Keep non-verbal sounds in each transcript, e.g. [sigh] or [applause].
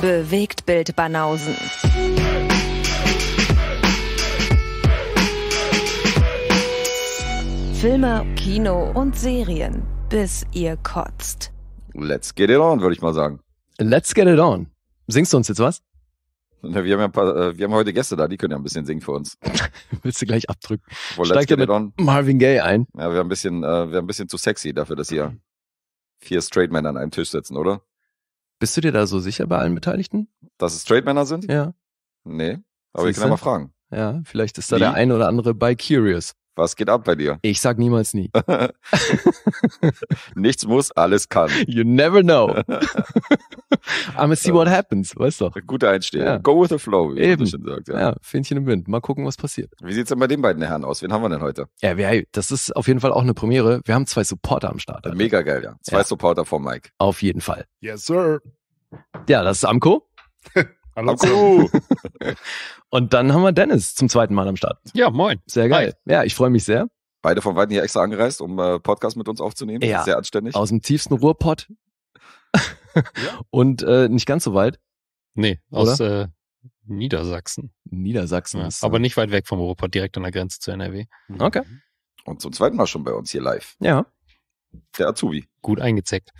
Bewegt Bild Banausen. Filme, Kino und Serien, bis ihr kotzt. Let's get it on, würde ich mal sagen. Let's get it on. Singst du uns jetzt was? Wir haben, ja paar, äh, wir haben heute Gäste da, die können ja ein bisschen singen für uns. [laughs] Willst du gleich abdrücken? Well, Steig dir mit on. Marvin Gaye ein. Ja, wir haben, ein bisschen, äh, wir haben ein bisschen zu sexy dafür, dass hier vier Straight Men an einem Tisch sitzen, oder? Bist du dir da so sicher bei allen Beteiligten? Dass es Straight Männer sind? Ja. Nee. Aber Siehste? ich kann ja mal fragen. Ja, vielleicht ist da Wie? der ein oder andere bei Curious. Was geht ab bei dir? Ich sag niemals nie. [laughs] Nichts muss, alles kann. You never know. [laughs] [laughs] I'm gonna see what happens, weißt du. Guter Einstieg. Ja. Go with the flow, wie Eben. man schon sagt. Ja. ja, Fähnchen im Wind. Mal gucken, was passiert. Wie sieht's denn bei den beiden Herren aus? Wen haben wir denn heute? Ja, wir, das ist auf jeden Fall auch eine Premiere. Wir haben zwei Supporter am Start. Alter. Mega geil, ja. Zwei ja. Supporter vom Mike. Auf jeden Fall. Yes, sir. Ja, das ist Amco. [laughs] Hallo. Amco. [laughs] Und dann haben wir Dennis zum zweiten Mal am Start. Ja, moin. Sehr geil. Hi. Ja, ich freue mich sehr. Beide von Weitem hier extra angereist, um äh, Podcast mit uns aufzunehmen. Ja. Sehr anständig. Aus dem tiefsten Ruhrpott. [laughs] Und äh, nicht ganz so weit. Nee, aus äh, Niedersachsen. Niedersachsen. Ja, ist, aber äh, nicht weit weg vom Ruhrpott, direkt an der Grenze zu NRW. Mhm. Okay. Und zum zweiten Mal schon bei uns hier live. Ja. Der Azubi. Gut eingezeckt.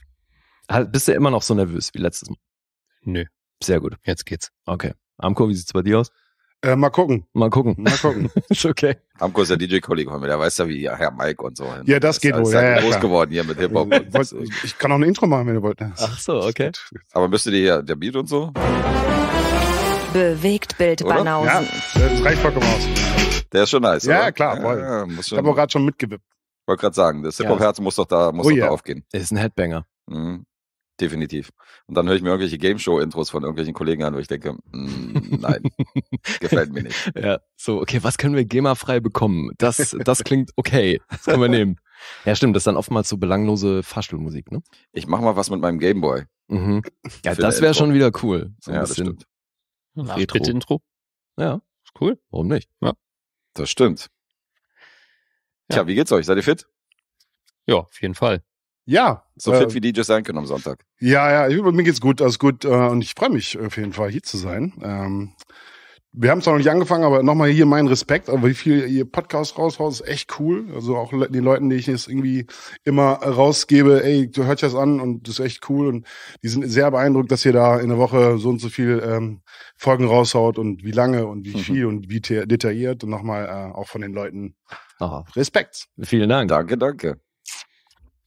Halt, bist du immer noch so nervös wie letztes Mal? Nö. Sehr gut. Jetzt geht's. Okay. Amko, wie sieht's bei dir aus? Äh, mal gucken. Mal gucken. Mal gucken. [laughs] ist okay. Amko ist der DJ-Kollege von mir, der weiß ja, wie Herr Mike und so. Ja, das, das geht wohl. Ja, ja, groß klar. geworden hier mit Hip-Hop. Ich, äh, ich kann auch ein Intro machen, wenn ihr wollt. Ach so, okay. Aber müsstet ihr hier der Beat und so? Bewegt Bild Banausen. Ja, das reicht vollkommen aus. Der ist schon nice. Ja, oder? klar. Voll. Ja, ich habe auch gerade schon mitgewippt. Wollte gerade sagen, das Hip-Hop-Herz muss doch da, muss oh, doch yeah. da aufgehen. Ist ein Headbanger. Mhm. Definitiv. Und dann höre ich mir irgendwelche Game Show Intros von irgendwelchen Kollegen an, wo ich denke, mm, nein, gefällt mir nicht. [laughs] Ja, so, okay, was können wir GEMA frei bekommen? Das, das klingt okay. Das können wir nehmen. Ja, stimmt, das ist dann oftmals so belanglose Fahrstuhlmusik, ne? Ich mache mal was mit meinem Gameboy. Mhm. Ja, das wäre schon wieder cool. So ja, das stimmt. Retro-Intro. Ja. Ist cool. Warum nicht? Ja. Das stimmt. Ja. Tja, wie geht's euch? Seid ihr fit? Ja, auf jeden Fall. Ja. So fit äh, wie DJ sein können am Sonntag. Ja, ja, mir geht's gut, alles gut. Äh, und ich freue mich auf jeden Fall hier zu sein. Ähm, wir haben zwar noch nicht angefangen, aber nochmal hier meinen Respekt, aber wie viel ihr Podcast raushaut, ist echt cool. Also auch den Leuten, die ich jetzt irgendwie immer rausgebe, ey, du hörst das an und das ist echt cool. Und die sind sehr beeindruckt, dass ihr da in der Woche so und so viel ähm, Folgen raushaut und wie lange und wie mhm. viel und wie detailliert und nochmal äh, auch von den Leuten Aha. Respekt. Vielen Dank. Danke, danke.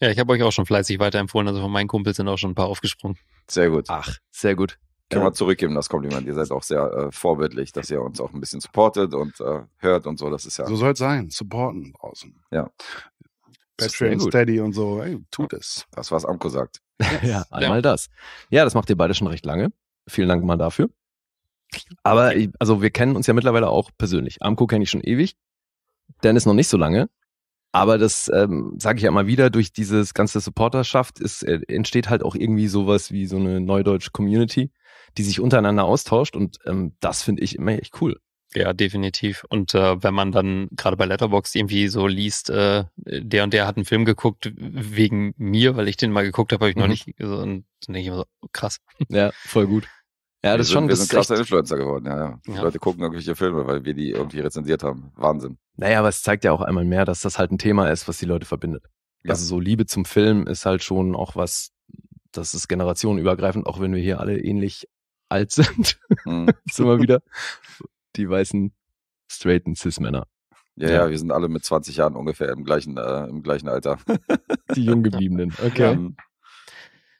Ja, ich habe euch auch schon fleißig weiterempfohlen. Also von meinen Kumpels sind auch schon ein paar aufgesprungen. Sehr gut. Ach, sehr gut. Können ja. man zurückgeben, das Kompliment. Ihr seid auch sehr äh, vorbildlich, dass ihr uns auch ein bisschen supportet und äh, hört und so. Das ist ja. So soll es sein. Supporten draußen. Ja. Patreon, Steady und so. Ey, tut es. Das, was Amko sagt. [laughs] ja, einmal ja. das. Ja, das macht ihr beide schon recht lange. Vielen Dank mal dafür. Aber, also wir kennen uns ja mittlerweile auch persönlich. Amko kenne ich schon ewig. Dennis noch nicht so lange. Aber das ähm, sage ich ja immer wieder, durch dieses ganze Supporterschaft ist, äh, entsteht halt auch irgendwie sowas wie so eine neudeutsche Community, die sich untereinander austauscht und ähm, das finde ich immer echt cool. Ja, definitiv. Und äh, wenn man dann gerade bei Letterbox irgendwie so liest, äh, der und der hat einen Film geguckt wegen mir, weil ich den mal geguckt habe, habe ich mhm. noch nicht. So, und dann denke ich immer so, oh, krass. Ja, voll gut. Ja, das wir sind, schon. Wir sind krasser Influencer geworden, ja, ja. Die ja. Leute gucken irgendwelche Filme, weil wir die irgendwie rezensiert haben. Wahnsinn. Naja, aber es zeigt ja auch einmal mehr, dass das halt ein Thema ist, was die Leute verbindet. Ja. Also so Liebe zum Film ist halt schon auch was, das ist generationenübergreifend, auch wenn wir hier alle ähnlich alt [laughs] sind. Mhm. [laughs] sind wir wieder die weißen, straighten Cis-Männer. Ja, ja, ja, wir sind alle mit 20 Jahren ungefähr im gleichen, äh, im gleichen Alter. die Junggebliebenen, [laughs] okay. Ähm,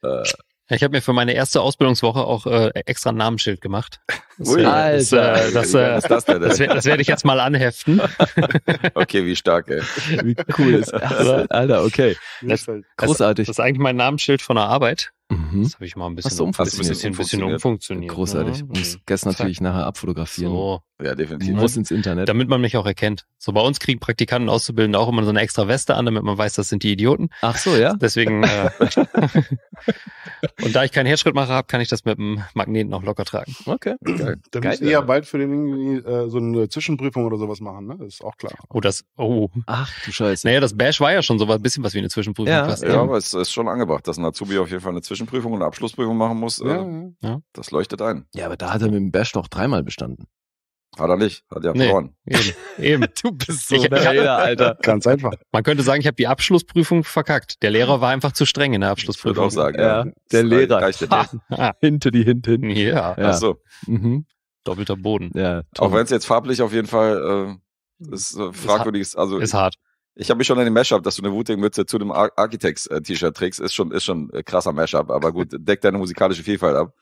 äh, ich habe mir für meine erste Ausbildungswoche auch äh, extra ein Namensschild gemacht. Das, Ui, das, das, äh, das, äh, das werde ich jetzt mal anheften. [laughs] okay, wie stark, ey. Wie cool ist [laughs] das? Alter, okay. Das, großartig. Das ist eigentlich mein Namensschild von der Arbeit. Mhm. Mhm. Das habe ich mal ein bisschen, umfunktioniert, du umfunktioniert. Bisschen, ein bisschen umfunktioniert. Großartig. Ja, ne? Muss gestern natürlich nachher abfotografieren. So. Ja, definitiv. Muss ins Internet. Damit man mich auch erkennt. So bei uns kriegen Praktikanten Auszubildende auch immer so eine extra Weste an, damit man weiß, das sind die Idioten. Ach so, ja. Deswegen. Äh, [laughs] [laughs] und da ich keinen Herzschrittmacher habe, kann ich das mit dem Magneten auch locker tragen. Okay. Geil. Da Geil, müssen ja. bald für den äh, so eine Zwischenprüfung oder sowas machen, ne? ist auch klar. Oh, das. Oh. Ach du Scheiße. Naja, das Bash war ja schon so ein bisschen was wie eine Zwischenprüfung. Ja, ja aber es ist schon angebracht, dass ein Azubi auf jeden Fall eine Zwischenprüfung Prüfung oder Abschlussprüfung machen muss, ja, äh, ja. das leuchtet ein. Ja, aber da hat er mit dem Bash doch dreimal bestanden. Hat er nicht, hat er nee, verloren. Eben, eben. [laughs] du bist so der Lehrer, Alter. Ganz einfach. Man könnte sagen, ich habe die Abschlussprüfung verkackt. Der Lehrer war einfach zu streng in der Abschlussprüfung. Ich würde auch sagen, ja. ja. Der Lehrer. [laughs] Ah. Hinter die Hinten. Ja. ja. Ach so. Mhm. Doppelter Boden. Ja, auch wenn es jetzt farblich auf jeden Fall äh, ist, äh, fragwürdig ist. Also, ist hart. Ich habe mich schon an den Mashup, dass du eine Wuting-Mütze zu dem Ar Architects-T-Shirt äh, trägst, ist schon, ist schon ein äh, krasser Mashup. Aber gut, [laughs] deckt deine musikalische Vielfalt ab.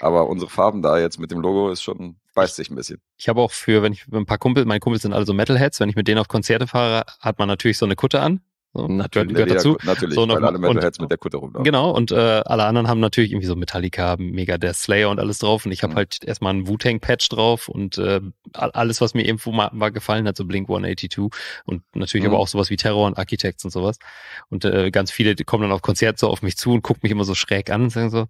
Aber unsere Farben da jetzt mit dem Logo ist schon, beißt sich ein bisschen. Ich habe auch für, wenn ich mit ein paar Kumpel, meine Kumpels sind alle so Metalheads, wenn ich mit denen auf Konzerte fahre, hat man natürlich so eine Kutte an, und natürlich, gehört dazu. Natürlich, so noch, alle und, mit der Kutte rumlaufen. Genau, und äh, alle anderen haben natürlich irgendwie so Metallica, Mega Megadeth, Slayer und alles drauf. Und ich habe mhm. halt erstmal einen Wu-Tang-Patch drauf und äh, alles, was mir irgendwo mal, mal gefallen hat, so Blink 182 und natürlich mhm. aber auch sowas wie Terror und Architects und sowas. Und äh, ganz viele kommen dann auf Konzerte so auf mich zu und gucken mich immer so schräg an und sagen so,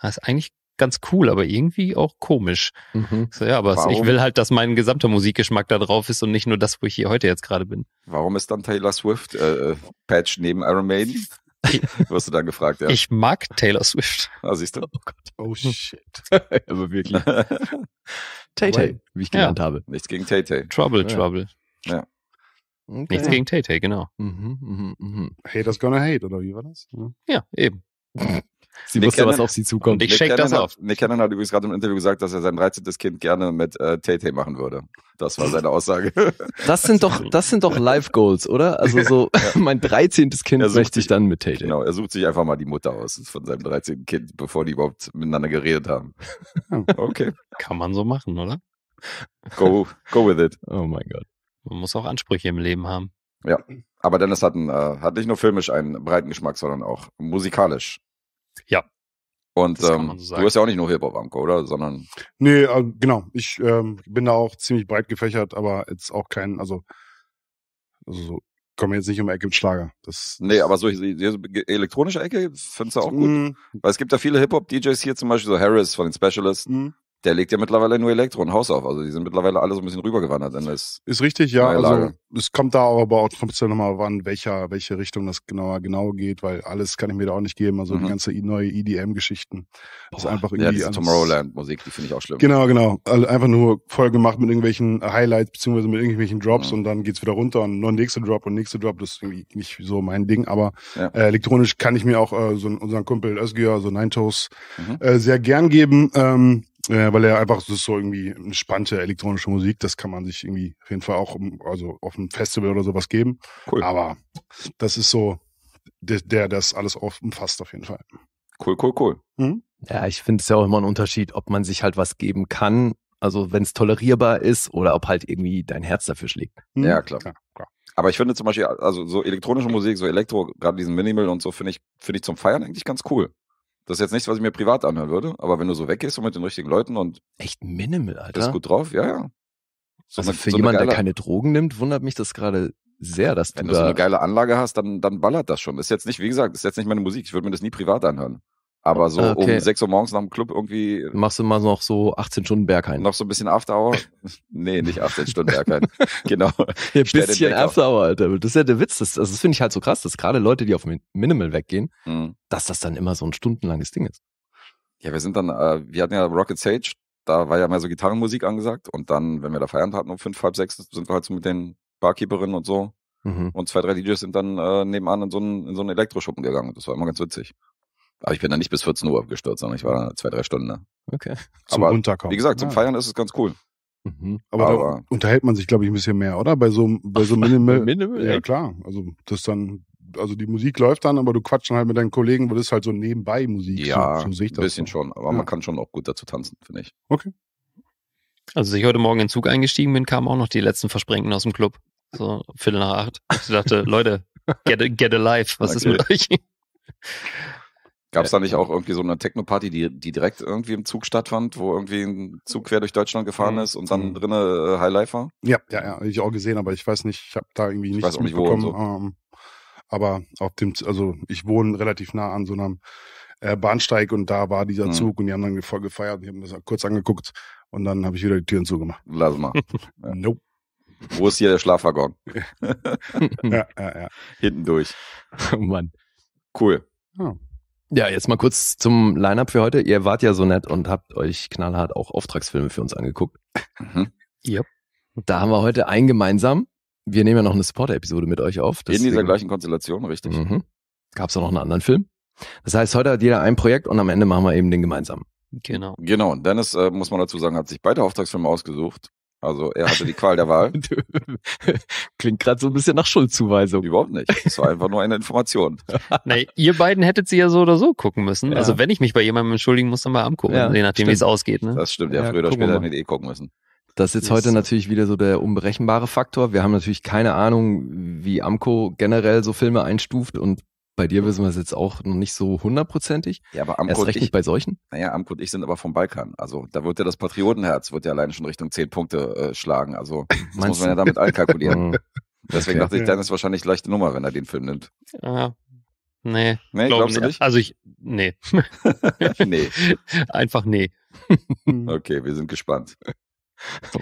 das ist eigentlich ganz cool, aber irgendwie auch komisch. Mhm. So, ja, aber Warum? ich will halt, dass mein gesamter Musikgeschmack da drauf ist und nicht nur das, wo ich hier heute jetzt gerade bin. Warum ist dann Taylor Swift äh, äh Patch neben Iron Maiden? [laughs] Wirst du dann gefragt, ja. Ich mag Taylor Swift. Ah, siehst du? Oh Gott. Oh [laughs] shit. aber also wirklich. Tay-Tay, wie ich genannt ja. habe. Nichts gegen Tay-Tay. Trouble, ja. Trouble. Ja. Okay. Nichts gegen Tay-Tay, genau. Mhm, mh, mh. Haters gonna hate, oder wie war das? Ja, eben. [laughs] Sie wusste, was auf sie zukommt. Ich shake das auf. Nick Cannon hat übrigens gerade im Interview gesagt, dass er sein 13. Kind gerne mit äh, Tay machen würde. Das war seine Aussage. [laughs] Das sind also doch, das sind doch Life Goals, oder? Also so, [laughs] mein 13. Kind möchte ich dann mit Tay Genau, er sucht sich einfach mal die Mutter aus von seinem 13. Kind, bevor die überhaupt miteinander geredet haben. Oh. [laughs] Okay. Kann man so machen, oder? Go, go with it. Oh mein Gott. Man muss auch Ansprüche im Leben haben. Ja, aber Dennis hat, einen, äh, hat nicht nur filmisch einen breiten Geschmack, sondern auch musikalisch ja. Und ähm, so du bist ja auch nicht nur hip Hilberbanko, oder? Sondern. Nee, äh, genau. Ich ähm, bin da auch ziemlich breit gefächert, aber jetzt auch kein, also, also so, komme jetzt nicht um Ecke mit Schlager. Das, nee, aber so diese elektronische Ecke findest du auch gut. Mm. Weil es gibt ja viele Hip-Hop-DJs hier, zum Beispiel so Harris von den Specialists, mm der legt ja mittlerweile nur Elektro und Haus auf. Also die sind mittlerweile alle so ein bisschen rübergewandert. Denn das ist richtig, ja. Also es kommt da aber auch kommt ja nochmal an, welcher, welche Richtung das genauer genau geht, weil alles kann ich mir da auch nicht geben. Also mhm. die ganze neue EDM-Geschichten Das ist einfach irgendwie. Ja, Tomorrowland-Musik, die finde ich auch schlimm. Genau, genau. Also einfach nur voll gemacht mit irgendwelchen Highlights beziehungsweise mit irgendwelchen Drops mhm. und dann geht's wieder runter und nur nächste Drop und nächste Drop. Das ist irgendwie nicht so mein Ding, aber ja. äh, elektronisch kann ich mir auch äh, so unseren Kumpel Özgür, so Nine Toes, mhm. äh, sehr gern geben. Ähm, äh, weil er einfach, das ist so irgendwie entspannte elektronische Musik, das kann man sich irgendwie auf jeden Fall auch also auf einem Festival oder sowas geben. Cool. Aber das ist so, der, der das alles umfasst auf jeden Fall. Cool, cool, cool. Mhm. Ja, ich finde es ja auch immer ein Unterschied, ob man sich halt was geben kann, also wenn es tolerierbar ist oder ob halt irgendwie dein Herz dafür schlägt. Mhm. Ja, klar. klar, klar. Aber ich finde zum Beispiel, also so elektronische Musik, so Elektro, gerade diesen Minimal und so, finde ich, finde ich zum Feiern eigentlich ganz cool. Das ist jetzt nichts, was ich mir privat anhören würde, aber wenn du so weggehst und mit den richtigen Leuten und. Echt minimal, Alter. Bist gut drauf, ja, ja. So also eine, für so jemanden, geile... der keine Drogen nimmt, wundert mich das gerade sehr, dass wenn du. Wenn du da so eine geile Anlage hast, dann, dann ballert das schon. Das Ist jetzt nicht, wie gesagt, das ist jetzt nicht meine Musik. Ich würde mir das nie privat anhören. Aber so ah, okay. um 6 Uhr morgens nach dem Club irgendwie. Äh, Machst du mal noch so 18 Stunden Berghain. Noch so ein bisschen Afterhour? [laughs] nee, nicht 18 Stunden Berghain. [laughs] genau. Ein bisschen Afterhour, Alter. Das ist ja der Witz. Das, also das finde ich halt so krass, dass gerade Leute, die auf Minimal weggehen, mhm. dass das dann immer so ein stundenlanges Ding ist. Ja, wir sind dann, äh, wir hatten ja Rocket Sage, da war ja mehr so Gitarrenmusik angesagt. Und dann, wenn wir da Feierabend hatten um 5, halb 6, sind wir halt so mit den Barkeeperinnen und so. Mhm. Und zwei, drei DJs sind dann äh, nebenan in so, einen, in so einen Elektroschuppen gegangen. Das war immer ganz witzig. Aber ich bin da nicht bis 14 Uhr abgestürzt, sondern ich war da zwei, drei Stunden da. Okay. Zum Aber, Runterkommen. Wie gesagt, zum ah. Feiern ist es ganz cool. Mhm. Aber, Aber da unterhält man sich, glaube ich, ein bisschen mehr, oder? Bei so, bei so Minimal. [laughs] Minimal ja, klar. Also, das dann, also die Musik läuft dann, aber du quatschst halt mit deinen Kollegen, weil das ist halt so nebenbei Musik. Ja, so, so ein bisschen so. schon, aber ja. man kann schon auch gut dazu tanzen, finde ich. Okay. Also, Als ich heute Morgen in den Zug eingestiegen bin, kamen auch noch die letzten Versprengten aus dem Club. So Viertel nach acht. Ich dachte, [laughs] Leute, get, a, get alive, was okay. ist mit euch? Gab es da nicht auch irgendwie so eine Techno-Party, die, die direkt irgendwie im Zug stattfand, wo irgendwie ein Zug quer durch Deutschland gefahren mhm. ist und dann mhm. drinne äh, Highlife war? Ja, ja, ja, ich auch gesehen, aber ich weiß nicht, ich habe da irgendwie nichts ich weiß auch nicht wo und so. Ähm, aber auf dem, also ich wohne relativ nah an so einem äh, Bahnsteig und da war dieser mhm. Zug und die haben dann voll gefeiert, die haben das kurz angeguckt und dann habe ich wieder die Türen zugemacht. Lass mal. [laughs] Nope. Wo ist hier der Schlafwaggon? [laughs] ja, ja, ja. Hinten durch. [laughs] Oh Mann. Cool. Ja. Ja, jetzt mal kurz zum Line-Up für heute. Ihr wart ja so nett und habt euch knallhart auch Auftragsfilme für uns angeguckt. Mhm. Yep. Da haben wir heute einen gemeinsam. Wir nehmen ja noch eine Supporter-Episode mit euch auf. In dieser gleichen Konstellation, richtig. Mhm. Gab es auch noch einen anderen Film. Das heißt, heute hat jeder ein Projekt und am Ende machen wir eben den gemeinsamen. Genau. Genau. Dennis, äh, muss man dazu sagen, hat sich beide Auftragsfilme ausgesucht. Also er hatte die Qual der Wahl. [laughs] Klingt gerade so ein bisschen nach Schuldzuweisung. Überhaupt nicht. Das war einfach nur eine Information. [laughs] Nee, ihr beiden hättet sie ja so oder so gucken müssen. Also, ja. Also wenn ich mich bei jemandem entschuldigen muss, dann mal angucken, ja, je nachdem, wie es ausgeht. Ne? Das stimmt, ja, früher oder später hätte ich eh gucken müssen. Das ist jetzt heute natürlich wieder so der unberechenbare Faktor. Wir haben natürlich keine Ahnung, wie Amco generell so Filme einstuft und bei dir wissen wir es jetzt auch noch nicht so hundertprozentig. Ja, aber Amkut, Erst recht nicht bei solchen. Naja, Amkut und ich sind aber vom Balkan. Also da wird ja das Patriotenherz, wird ja allein schon Richtung zehn Punkte äh, schlagen. Also [laughs] das muss man ja damit einkalkulieren. Mhm. Deswegen okay. dachte ich, dann ist wahrscheinlich leichte Nummer, wenn er den Film nimmt. Ah, nee. Nee, glaubst du nicht? Also ich, nee. [laughs] nee. [laughs] Einfach nee. okay, wir sind gespannt. Oh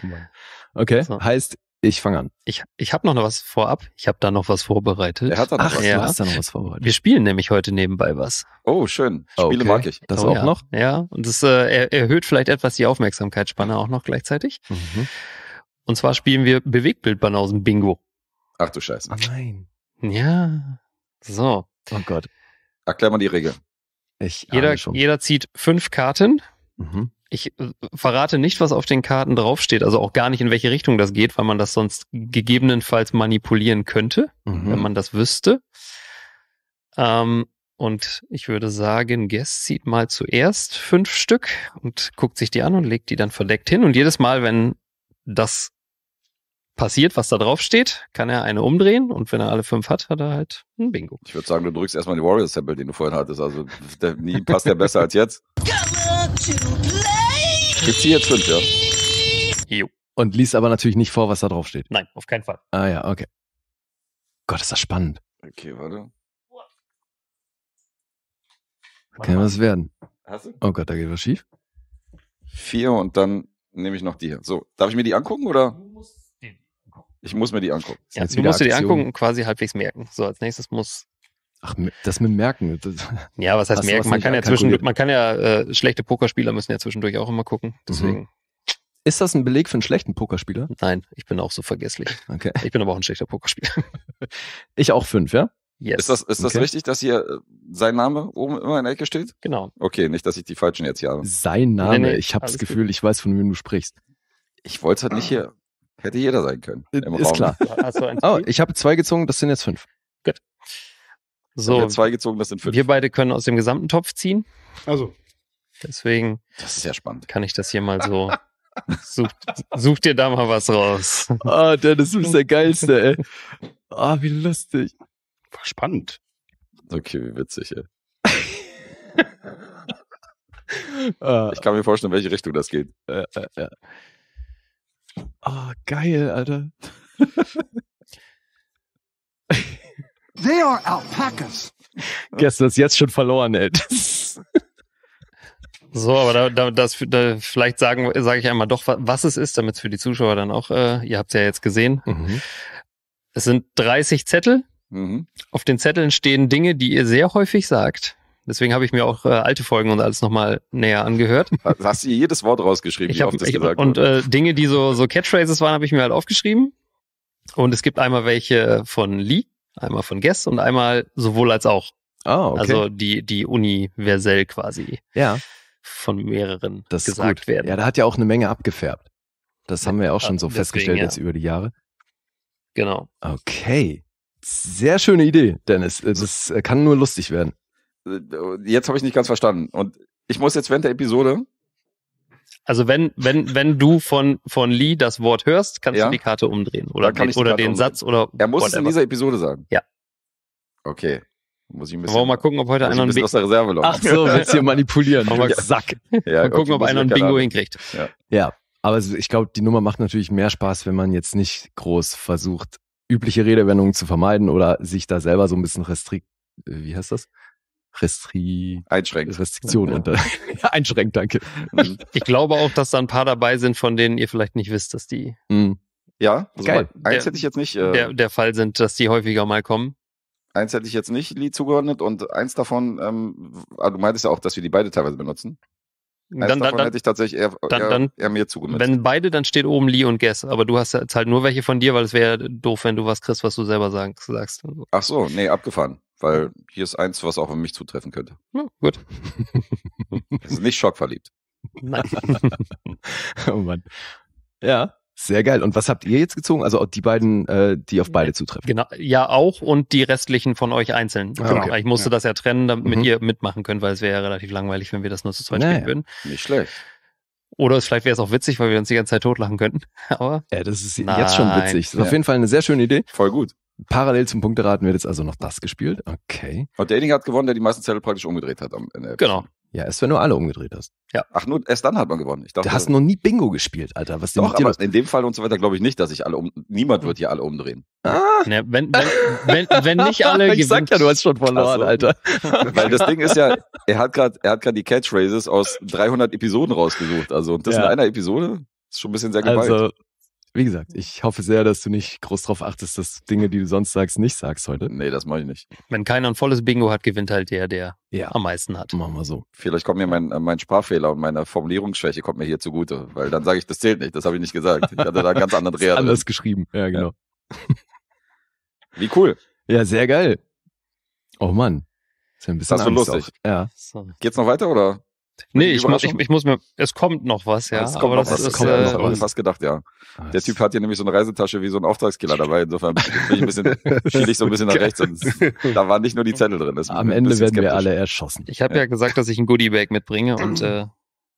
okay, so. heißt, ich fange an. Ich, ich habe noch was vorab. Ich habe da noch was vorbereitet. Er hat da noch Ach, was. Ja. hast da noch was vorbereitet. Wir spielen nämlich heute nebenbei was. Oh, schön. Spiele okay. mag ich. Das oh, auch ja. noch? Ja, und das äh, erhöht vielleicht etwas die Aufmerksamkeitsspanne auch noch gleichzeitig. Mhm. Und zwar spielen wir Bewegtbildbanausen Bingo. Ach du Scheiße. Ah, nein. Ja. So. Oh Gott. Erklär mal die Regel. Ich jeder, jeder zieht fünf Karten. Mhm ich äh, verrate nicht, was auf den Karten draufsteht, also auch gar nicht, in welche Richtung das geht, weil man das sonst gegebenenfalls manipulieren könnte, mhm. wenn man das wüsste. Ähm, und ich würde sagen, Guest zieht mal zuerst fünf Stück und guckt sich die an und legt die dann verdeckt hin. Und jedes Mal, wenn das passiert, was da draufsteht, kann er eine umdrehen und wenn er alle fünf hat, hat er halt ein Bingo. Ich würde sagen, du drückst erstmal die Warriors-Sample, den du vorhin hattest. Also nie passt der besser als jetzt. Ist hier jetzt fünf, ja? Jo. Und liest aber natürlich nicht vor, was da drauf steht. Nein, auf keinen Fall. Ah ja, okay. Gott, ist das spannend. Okay, warte. Kann was werden. Hast du? Oh Gott, da geht was schief. Vier und dann nehme ich noch die hier. So, darf ich mir die angucken oder? Ich muss mir die angucken. Ja, du musst dir die angucken und quasi halbwegs merken. So, als nächstes muss Ach, das mit Merken. Das ja, was heißt Merken? Man kann ja, man kann ja äh, schlechte Pokerspieler müssen ja zwischendurch auch immer gucken. Mhm. Deswegen. Ist das ein Beleg für einen schlechten Pokerspieler? Nein, ich bin auch so vergesslich. Okay. Ich bin aber auch ein schlechter Pokerspieler. [laughs] ich auch fünf, ja? Yes. Ist das, ist das okay. richtig, dass hier äh, sein Name oben immer in der Ecke steht? Genau. Okay, nicht, dass ich die falschen jetzt hier habe. Sein Name, nee, nee, ich habe das Gefühl, gut. ich weiß, von wem du sprichst. Ich wollte es halt nicht hier. Hätte jeder sein können. Äh, ist Raum. klar. Also oh, ich habe zwei gezogen, das sind jetzt fünf. So. Wir zwei gezogen, das sind fünf. Wir beide können aus dem gesamten Topf ziehen. Also. Deswegen. Das ist sehr spannend. Kann ich das hier mal so. such, such dir da mal was raus. Ah, oh, Dennis, du bist der Geilste, ey. Ah, wie lustig. spannend. Okay, wie witzig, ey. [laughs] Ah. Ah. ich kann mir vorstellen, in welche Richtung das geht. Ah, äh, äh, äh. oh, geil, Alter. [laughs] They are alpacas. Gestern [laughs] ist jetzt schon verloren, Ed. so, aber da, da, das, da vielleicht sagen, sage ich einmal doch, was es ist, damit es für die Zuschauer dann auch, äh, ihr habt es ja jetzt gesehen. Mhm. Es sind 30 Zettel. Mhm. Auf den Zetteln stehen Dinge, die ihr sehr häufig sagt. Deswegen habe ich mir auch äh, alte Folgen und alles nochmal näher angehört. [laughs] Hast du jedes Wort rausgeschrieben? Ich oft das gesagt. Und äh, Dinge, die so, so Catchphrases waren, habe ich mir halt aufgeschrieben. Und es gibt einmal welche von Lee, Einmal von Guess und einmal sowohl als auch. Ah, okay. Also die, die universell quasi ja. von mehreren das gesagt gut. werden. Ja, da hat ja auch eine Menge abgefärbt. Das haben wir ja auch schon so Deswegen, festgestellt ja. jetzt über die Jahre. Genau. Okay. Sehr schöne Idee, Dennis. Das äh, kann nur lustig werden. Äh, jetzt habe ich nicht ganz verstanden. Und ich muss jetzt während der Episode also wenn, wenn, wenn du von, von Lee das Wort hörst, kannst ja? du die Karte umdrehen. Oder, kann den, oder den umdrehen. Satz oder. Er muss whatever. es in dieser Episode sagen. Ja. Okay. Muss ich ein bisschen, Wollen wir mal gucken, ob heute einer ein bisschen aus der Reserve läuft. Ach so, willst hier [laughs] manipulieren. Mal [laughs] Sack. Ja, mal gucken, okay, ob einer ein Bingo hinkriegt. Ja. ja. Aber ich glaube, die Nummer macht natürlich mehr Spaß, wenn man jetzt nicht groß versucht, übliche Redewendungen zu vermeiden oder sich da selber so ein bisschen restrikt, wie heißt das? Restri einschränkt. Restriktionen ja. unter [laughs] einschränkt, danke. Mhm. Ich glaube auch, dass da ein paar dabei sind, von denen ihr vielleicht nicht wisst, dass die. Mhm. Ja, also Geil. eins der, hätte ich jetzt nicht. Äh, der, der Fall sind, dass die häufiger mal kommen. Eins hätte ich jetzt nicht Lee zugeordnet und eins davon, ähm, ah, du meintest ja auch, dass wir die beide teilweise benutzen. Eins dann, davon dann, hätte ich tatsächlich eher, dann, eher, dann, eher mir zugemeldet. Wenn beide, dann steht oben Lee und Guess, aber du hast jetzt halt nur welche von dir, weil es wäre doof, wenn du was kriegst, was du selber sagst. Ach so, nee, abgefahren. Weil hier ist eins, was auch auf mich zutreffen könnte. Ja, gut. Es ist nicht schockverliebt. Nein. [laughs] oh Mann. Ja, sehr geil. Und was habt ihr jetzt gezogen? Also die beiden, äh, die auf beide zutreffen. Genau, ja auch und die restlichen von euch einzeln. Ah, genau. Okay. Ich musste ja. das ja trennen, damit mhm. ihr mitmachen könnt, weil es wäre ja relativ langweilig, wenn wir das nur zu zweit naja. spielen würden. Nicht schlecht. Oder es, vielleicht wäre es auch witzig, weil wir uns die ganze Zeit totlachen könnten. [laughs] Aber ja, das ist nein. jetzt schon witzig. Das ist ja. auf jeden Fall eine sehr schöne Idee. Voll gut. Parallel zum Punkteraten wird jetzt also noch das gespielt. Okay. Und derjenige hat gewonnen, der die meisten Zettel praktisch umgedreht hat am Ende. Genau. Ja, erst wenn du alle umgedreht hast. Ja. Ach, nur erst dann hat man gewonnen. Ich dachte, du hast noch nie Bingo gespielt, Alter. Was Doch, aber in dem Fall und so weiter glaube ich nicht, dass ich alle um. Niemand wird hier alle umdrehen. Ah. Na, ne, wenn, wenn, wenn, wenn nicht alle. [laughs] ich gewinnt. sag ja, du hast schon verloren, Alter. [laughs] Weil das Ding ist ja, er hat gerade die Catchphrases aus 300 Episoden rausgesucht. Also, und das ja. in einer Episode ist schon ein bisschen sehr gewalt. Also, wie gesagt, ich hoffe sehr, dass du nicht groß drauf achtest, dass du Dinge, die du sonst sagst, nicht sagst heute. Nee, das mache ich nicht. Wenn keiner ein volles Bingo hat, gewinnt halt der, der ja. am meisten hat. Machen wir so. Vielleicht kommt mir mein, äh, mein Sprachfehler und meine Formulierungsschwäche kommt mir hier zugute, weil dann sage ich, das zählt nicht, das habe ich nicht gesagt. Ich hatte da einen ganz anderen Dreher. [laughs] Alles geschrieben, ja, genau. Ja. [laughs] Wie cool. Ja, sehr geil. Oh Mann. Ist ja ein bisschen das ist lustig. Auch. Ja. Geht's noch weiter oder? Nee, ich muss, ich, ich, muss mir, es kommt noch was, ja. Es kommt aber noch was, es kommt äh, noch was. fast gedacht, ja. Was? Ah, Der Typ hat hier nämlich so eine Reisetasche wie so ein Auftragskiller dabei. Insofern bin ich ein bisschen, [laughs] schiel ich so ein bisschen nach rechts und da waren nicht nur die [laughs] Zettel drin. Am Ende werden skeptisch. wir alle erschossen. Ich habe ja. ja. gesagt, dass ich ein Goodiebag mitbringe und äh,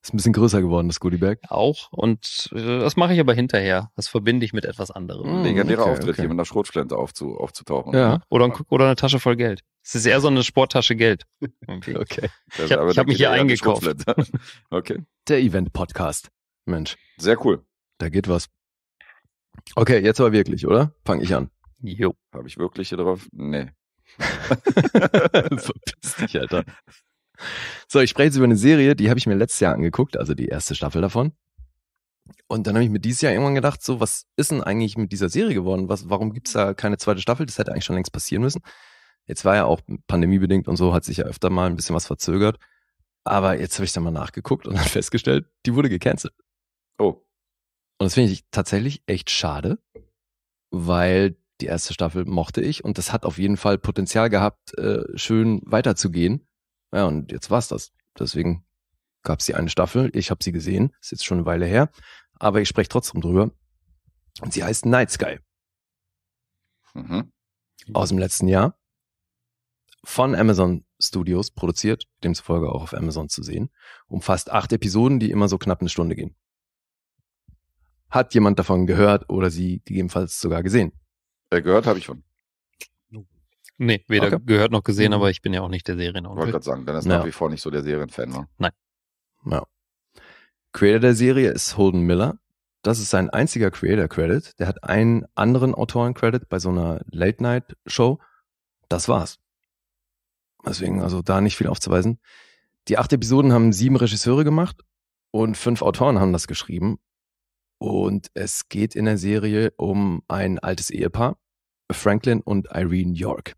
ist ein bisschen größer geworden, das Goodieberg. Auch. Und äh, das mache ich aber hinterher. Das verbinde ich mit etwas anderem. Mm, hm, Legendärer okay, Auftritt, okay. hier mit einer Schrotflinte aufzu, aufzutauchen. Ja. Oder, ein, oder eine Tasche voll Geld. Es ist eher so eine Sporttasche Geld. [laughs] Okay. okay. Ich habe hab mich hier eingekauft. [laughs] okay. Der Event-Podcast. Mensch. Sehr cool. Da geht was. Okay, jetzt aber wirklich, oder? Fange ich an. Jo. Habe ich wirklich hier drauf? Nee. [laughs] Verpiss dich, Alter. So, ich spreche jetzt über eine Serie, die habe ich mir letztes Jahr angeguckt, also die erste Staffel davon. Und dann habe ich mir dieses Jahr irgendwann gedacht, so, was ist denn eigentlich mit dieser Serie geworden? Was, warum gibt's da keine zweite Staffel? Das hätte eigentlich schon längst passieren müssen. Jetzt war ja auch pandemiebedingt und so, hat sich ja öfter mal ein bisschen was verzögert. Aber jetzt habe ich dann mal nachgeguckt und [laughs] dann festgestellt, die wurde gecancelt. Oh. Und das finde ich tatsächlich echt schade, weil die erste Staffel mochte ich und das hat auf jeden Fall Potenzial gehabt, äh, schön weiterzugehen. Ja, und jetzt war's das. Deswegen gab's die eine Staffel. Ich habe sie gesehen, ist jetzt schon eine Weile her, aber ich spreche trotzdem drüber. Und sie heißt Night Sky. Mhm. Aus dem letzten Jahr. Von Amazon Studios produziert, demzufolge auch auf Amazon zu sehen. Umfasst acht Episoden, die immer so knapp eine Stunde gehen. Hat jemand davon gehört oder sie gegebenenfalls sogar gesehen? Äh, gehört habe ich von. Nee, weder okay. gehört noch gesehen, mhm. aber ich bin ja auch nicht der Serienautor. Ich wollte gerade sagen, dann ist ja. nach wie vor nicht so der Serienfan, ne? Nein. Ja. Creator der Serie ist Holden Miller. Das ist sein einziger Creator-Credit. Der hat einen anderen Autoren-Credit bei so einer Late-Night-Show. Das war's. Deswegen, also da nicht viel aufzuweisen. Die acht Episoden haben sieben Regisseure gemacht und fünf Autoren haben das geschrieben. Und es geht in der Serie um ein altes Ehepaar, Franklin und Irene York.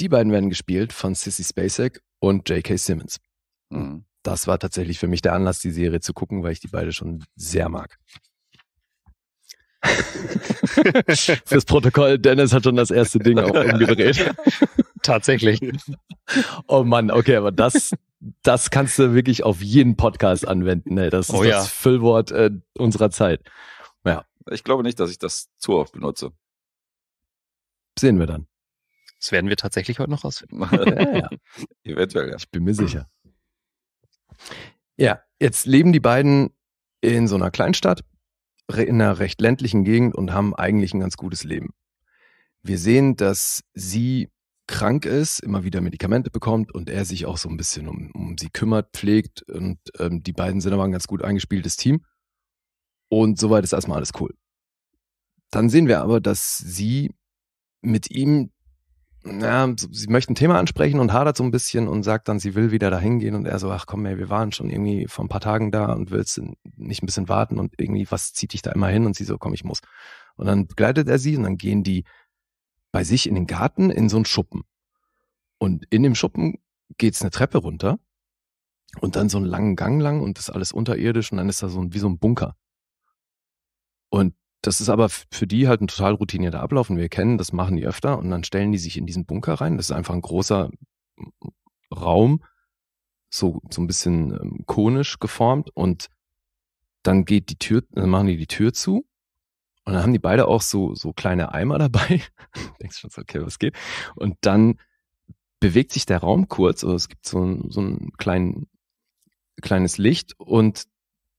Die beiden werden gespielt von Sissy Spacek und J.K. Simmons. Mhm. Das war tatsächlich für mich der Anlass, die Serie zu gucken, weil ich die beide schon sehr mag. [laughs] Fürs Protokoll, Dennis hat schon das erste Ding auch [laughs] umgedreht. Tatsächlich. Oh Mann, okay, aber das, das kannst du wirklich auf jeden Podcast anwenden. Ey. Ne? Das ist oh, das Füllwort äh, unserer Zeit. Ja. Ich glaube nicht, dass ich das zu oft benutze. Sehen wir dann. Das werden wir tatsächlich heute noch rausfinden. [laughs] ja, ja. [laughs] Eventuell, ja. Ich bin mir sicher. [clears throat] Ja, jetzt leben die beiden in so einer Kleinstadt, in einer recht ländlichen Gegend und haben eigentlich ein ganz gutes Leben. Wir sehen, dass sie krank ist, immer wieder Medikamente bekommt und er sich auch so ein bisschen um, um sie kümmert, pflegt und ähm, die beiden sind aber ein ganz gut eingespieltes Team. Und soweit ist erstmal alles cool. Dann sehen wir aber, dass sie mit ihm ja, sie möchte ein Thema ansprechen und hadert so ein bisschen und sagt dann, sie will wieder dahin gehen und er so, ach komm, ey, wir waren schon irgendwie vor ein paar Tagen da und willst nicht ein bisschen warten und irgendwie, was zieht dich da immer hin? Und sie so, komm, ich muss. Und dann begleitet er sie und dann gehen die bei sich in den Garten in so einen Schuppen. Und in dem Schuppen geht's eine Treppe runter und dann so einen langen Gang lang und das ist alles unterirdisch und dann ist da so ein, wie so ein Bunker. Und das ist aber für die halt ein total routinierter Ablauf und wir kennen, das machen die öfter und dann stellen die sich in diesen Bunker rein. Das ist einfach ein großer mm, Raum, so, so ein bisschen ähm, konisch geformt und dann geht die Tür, dann machen die die Tür zu und dann haben die beide auch so, so kleine Eimer [laughs] dabei. Denkst schon so, okay, was geht? Und dann bewegt sich der Raum kurz, also es gibt so, ein, so ein klein, kleines Licht und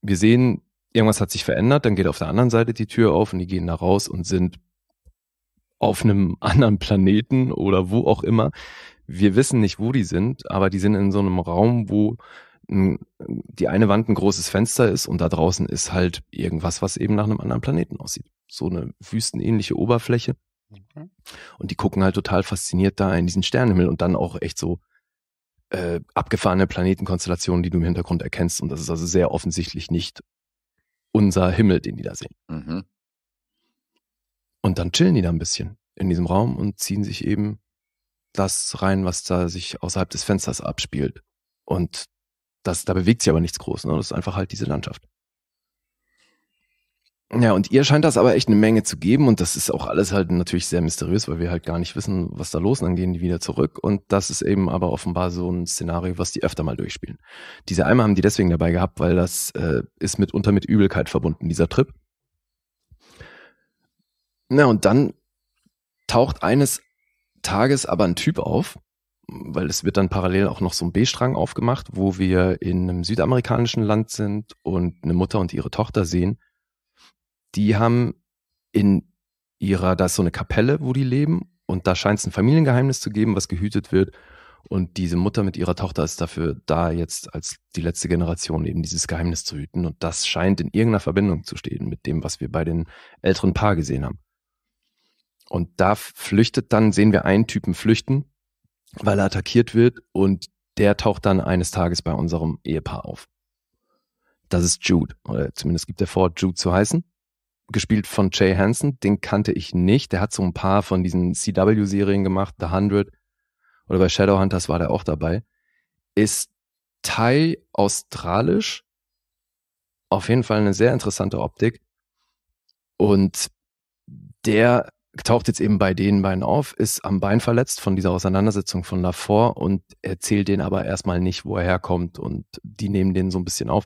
wir sehen irgendwas hat sich verändert, dann geht auf der anderen Seite die Tür auf und die gehen da raus und sind auf einem [laughs] anderen Planeten oder wo auch immer. Wir wissen nicht, wo die sind, aber die sind in so einem Raum, wo die eine Wand ein großes Fenster ist und da draußen ist halt irgendwas, was eben nach einem anderen Planeten aussieht. So eine wüstenähnliche Oberfläche. Und die gucken halt total fasziniert da in diesen Sternenhimmel und dann auch echt so äh, abgefahrene Planetenkonstellationen, die du im Hintergrund erkennst. Und das ist also sehr offensichtlich nicht unser Himmel, den die da sehen. Mhm. Und dann chillen die da ein bisschen in diesem Raum und ziehen sich eben das rein, was da sich außerhalb des Fensters abspielt. Und das, da bewegt sich aber nichts groß. Ne? Das ist einfach halt diese Landschaft. Ja, und ihr scheint das aber echt eine Menge zu geben und das ist auch alles halt natürlich sehr mysteriös, weil wir halt gar nicht wissen, was da los ist. Dann gehen die wieder zurück und das ist eben aber offenbar so ein Szenario, was die öfter mal durchspielen. Diese Eimer haben die deswegen dabei gehabt, weil das äh, ist mitunter mit Übelkeit verbunden, dieser Trip. Na, und dann taucht eines Tages aber ein Typ auf, weil es wird dann parallel auch noch so ein B-Strang aufgemacht, wo wir in einem südamerikanischen Land sind und eine Mutter und ihre Tochter sehen, die haben in ihrer, da ist so eine Kapelle, wo die leben und da scheint es ein Familiengeheimnis zu geben, was gehütet wird. Und diese Mutter mit ihrer Tochter ist dafür da, jetzt als die letzte Generation eben dieses Geheimnis zu hüten. Und das scheint in irgendeiner Verbindung zu stehen mit dem, was wir bei den älteren Paar gesehen haben. Und da flüchtet dann, sehen wir einen Typen flüchten, weil er attackiert wird und der taucht dann eines Tages bei unserem Ehepaar auf. Das ist Jude, oder zumindest gibt er vor, Jude zu heißen gespielt von Jay Hansen, den kannte ich nicht. Der hat so ein paar von diesen CW-Serien gemacht, The Hundred oder bei Shadowhunters war der auch dabei. Ist Thai australisch, auf jeden Fall eine sehr interessante Optik. Und der taucht jetzt eben bei den Beinen auf, ist am Bein verletzt von dieser Auseinandersetzung von davor und erzählt denen aber erstmal nicht, wo er herkommt und die nehmen den so ein bisschen auf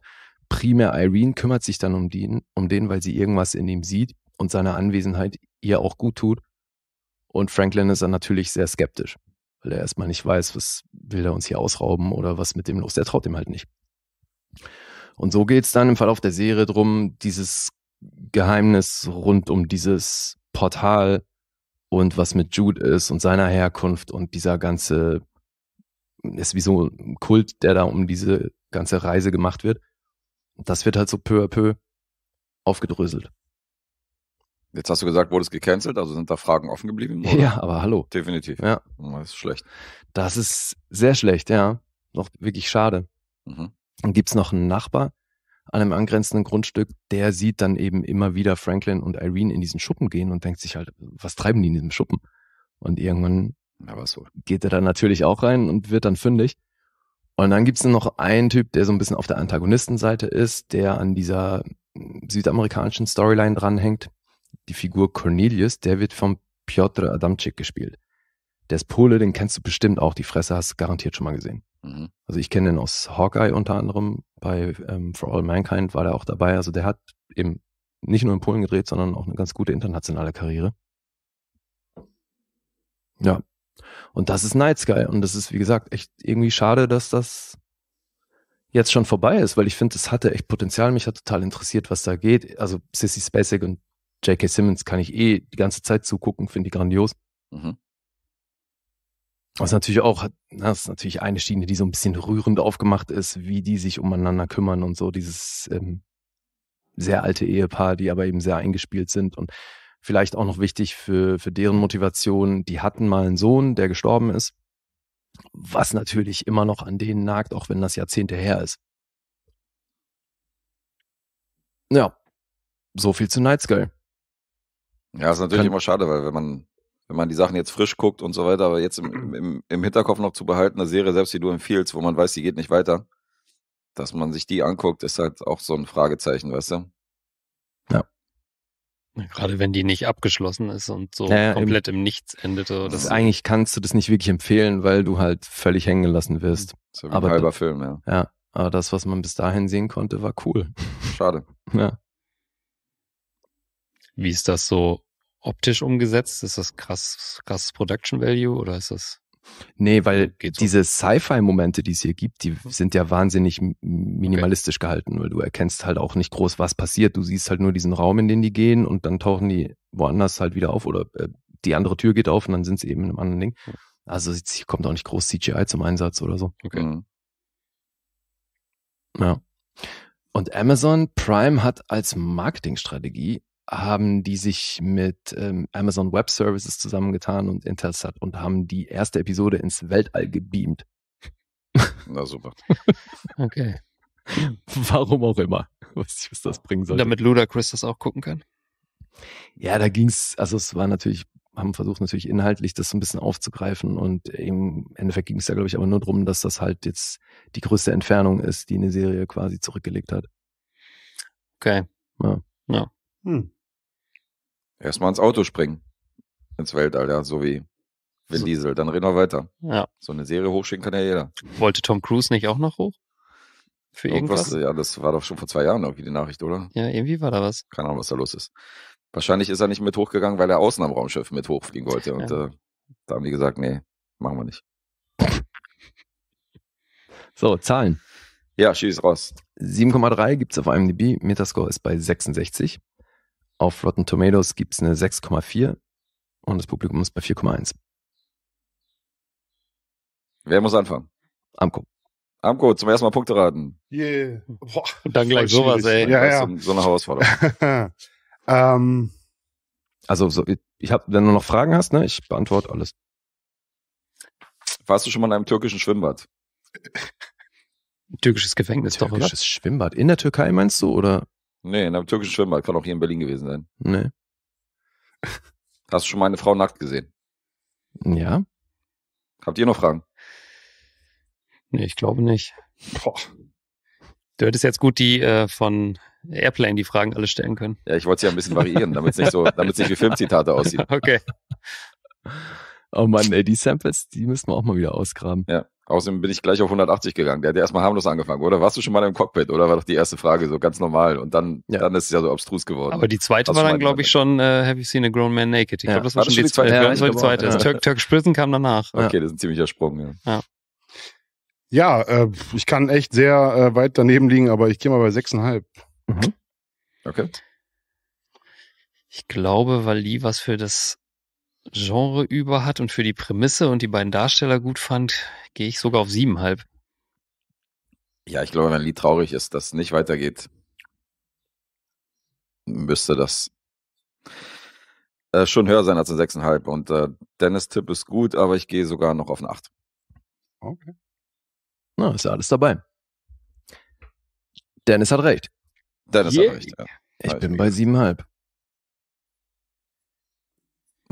primär Irene kümmert sich dann um den, um den, weil sie irgendwas in ihm sieht und seine Anwesenheit ihr auch gut tut. Und Franklin ist dann natürlich sehr skeptisch, weil er erstmal nicht weiß, was will er uns hier ausrauben oder was mit dem los. Er traut ihm halt nicht. Und so geht es dann im Verlauf der Serie drum, dieses Geheimnis rund um dieses Portal und was mit Jude ist und seiner Herkunft und dieser ganze, ist wie so ein Kult, der da um diese ganze Reise gemacht wird das wird halt so peu à peu aufgedröselt. Jetzt hast du gesagt, wurde es gecancelt, also sind da Fragen offen geblieben? [laughs] Oder? Ja, aber hallo. Definitiv. Ja. Das ist schlecht. Das ist sehr schlecht, ja. Noch wirklich schade. Mhm. Dann es noch einen Nachbar an einem angrenzenden Grundstück, der sieht dann eben immer wieder Franklin und Irene in diesen Schuppen gehen und denkt sich halt, was treiben die in diesem Schuppen? Und irgendwann ja, so. geht er dann natürlich auch rein und wird dann fündig. Und dann gibt's dann noch einen Typ, der so ein bisschen auf der Antagonistenseite ist, der an dieser südamerikanischen Storyline dranhängt. Die Figur Cornelius, der wird von Piotr Adamczyk gespielt. Der ist Pole, den kennst du bestimmt auch. Die Fresse hast du garantiert schon mal gesehen. Mhm. Also ich kenne den aus Hawkeye unter anderem. Bei ähm, For All Mankind war der auch dabei. Also der hat eben nicht nur in Polen gedreht, sondern auch eine ganz gute internationale Karriere. Ja, und das ist Night Sky. Und das ist, wie gesagt, echt irgendwie schade, dass das jetzt schon vorbei ist, weil ich finde, es hatte echt Potenzial. Mich hat total interessiert, was da geht. Also Sissy Spacek und J.K. Simmons kann ich eh die ganze Zeit zugucken, finde ich grandios. Mhm. Was natürlich auch, das ist natürlich eine Schiene, die so ein bisschen rührend aufgemacht ist, wie die sich umeinander kümmern und so, dieses ähm, sehr alte Ehepaar, die aber eben sehr eingespielt sind und vielleicht auch noch wichtig für, für deren Motivation, die hatten mal einen Sohn, der gestorben ist, was natürlich immer noch an denen nagt, auch wenn das Jahrzehnte her ist. Ja, so viel zu Night Skull. Ja, ist natürlich Kann immer schade, weil wenn man wenn man die Sachen jetzt frisch guckt und so weiter, aber jetzt im, im, im Hinterkopf noch zu behalten, eine Serie, selbst die du empfiehlst, wo man weiß, die geht nicht weiter, dass man sich die anguckt, ist halt auch so ein Fragezeichen, weißt du? Ja. Gerade wenn die nicht abgeschlossen ist und so naja, komplett im, im, Nichts endete. Das ist, eigentlich kannst du das nicht wirklich empfehlen, weil du halt völlig hängen gelassen wirst. Mhm. So wie aber halber Film, ja. Ja, aber das, was man bis dahin sehen konnte, war cool. Schade. [laughs] Ja. Wie ist das so optisch umgesetzt? Ist das krass, krasses Production Value oder ist das? Nee, weil Geht's diese Sci-Fi-Momente, die es hier gibt, die mhm. sind ja wahnsinnig minimalistisch okay. gehalten, weil du erkennst halt auch nicht groß, was passiert. Du siehst halt nur diesen Raum, in den die gehen und dann tauchen die woanders halt wieder auf oder äh, die andere Tür geht auf und dann sind sie eben in einem anderen Ding. Also es kommt auch nicht groß CGI zum Einsatz oder so. Okay. Mhm. Ja. Und Amazon Prime hat als Marketingstrategie haben die sich mit ähm, Amazon Web Services zusammengetan und Intelsat und haben die erste Episode ins Weltall gebeamt. [laughs] Na super. okay. Warum auch immer. Was, was das bringen soll. Damit Ludacris das auch gucken kann? Ja, da ging's, also es war natürlich, haben versucht natürlich inhaltlich das so ein bisschen aufzugreifen und im Endeffekt ging es ja, glaube ich, aber nur drum, dass das halt jetzt die größte Entfernung ist, die eine Serie quasi zurückgelegt hat. Okay. Ja. ja. Hm. Erstmal ins Auto springen. Ins Weltall, ja, so wie Vin so. Diesel. Dann reden wir weiter. Ja. So eine Serie hochschicken kann ja jeder. Wollte Tom Cruise nicht auch noch hoch? Für irgendwas? irgendwas? Ja, das war doch schon vor zwei Jahren irgendwie die Nachricht, oder? Ja, irgendwie war da was. Keine Ahnung, was da los ist. Wahrscheinlich ist er nicht mit hochgegangen, weil er außen am Raumschiff mit hochfliegen wollte. Und ja. äh, da haben die gesagt, nee, machen wir nicht. So, Zahlen. Ja, schieß raus. 7,3 gibt es auf IMDb, Metascore ist bei 66. Auf Rotten Tomatoes gibt es eine 6,4 und das Publikum ist bei 4,1. Wer muss anfangen? Amko. Amko, zum ersten Mal Punkte raten. Yeah. Boah, [laughs] und dann gleich sowas, ey. Ja, ja. So, eine Herausforderung. [laughs] ähm. Also so, ich habe, wenn du noch Fragen hast, ne, ich beantworte alles. Warst du schon mal in einem türkischen Schwimmbad? Türkisches Gefängnis, Türkisches doch, oder? Schwimmbad in der Türkei meinst du, oder? Nee, in einem türkischen Schwimmbad. Kann auch hier in Berlin gewesen sein. Nee. Hast du schon meine Frau nackt gesehen? Ja. Habt ihr noch Fragen? Nee, ich glaube nicht. Boah. Du hättest jetzt gut die äh, von Airplane die Fragen alle stellen können. Ja, ich wollte sie ja ein bisschen variieren, damit es nicht so, [laughs] damit es nicht wie Filmzitate aussieht. Okay. Oh Mann, ey, die Samples, die müssen wir auch mal wieder ausgraben. Ja. Außerdem bin ich gleich auf 180 gegangen. Der hat ja erstmal harmlos angefangen, oder? Warst du schon mal im Cockpit, oder? War doch die erste Frage, so ganz normal. Und dann, ja. dann ist es ja so abstrus geworden. Aber die zweite Hast war dann, glaube ich, schon, äh, Have you seen a grown man naked? Ich ja. glaube, das war, war das schon, die zweite. Ja, das war die zweite. Ja. Tür Türkisch Prison kam danach. Okay, das ist ein ziemlicher Sprung, ja. Ja, äh, ich kann echt sehr äh, weit daneben liegen, aber ich gehe mal bei 6,5. Mhm. Okay. Ich glaube, weil Lee was für das Genre über hat und für die Prämisse und die beiden Darsteller gut fand, gehe ich sogar auf siebenhalb. Ja, ich glaube, wenn ein Lied traurig ist, dass es nicht weitergeht, müsste das äh, schon höher sein als ein sechseinhalb. Und äh, Dennis' Tipp ist gut, aber ich gehe sogar noch auf eine acht. Okay. Na, ist ja alles dabei. Dennis hat recht. Dennis yeah. hat recht, ja. Ich, bin bei siebenhalb.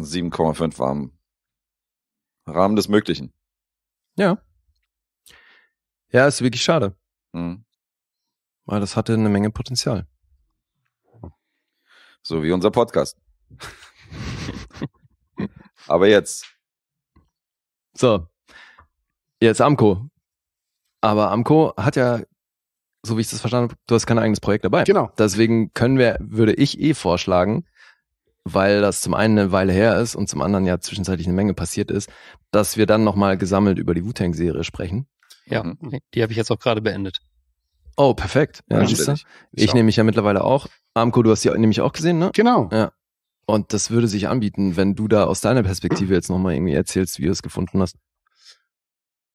7,5 war im Rahmen des Möglichen. Ja. Ja, ist wirklich schade. Mhm. Weil das hatte eine Menge Potenzial. So wie unser Podcast. Aber jetzt. So. Jetzt Amco. Aber Amco hat ja, so wie ich das verstanden habe, du hast kein eigenes Projekt dabei. Genau. Deswegen können wir, würde ich eh vorschlagen, weil das zum einen eine Weile her ist und zum anderen ja zwischenzeitlich eine Menge passiert ist, dass wir dann nochmal gesammelt über die Wu-Tang-Serie sprechen. Ja, mhm. die habe ich jetzt auch gerade beendet. Oh, perfekt. Ja, ja, siehst du? Ich, ich nehme mich ja mittlerweile auch. Amko, du hast die nämlich auch gesehen, ne? Genau. Ja. Und das würde sich anbieten, wenn du da aus deiner Perspektive jetzt nochmal irgendwie erzählst, wie du es gefunden hast.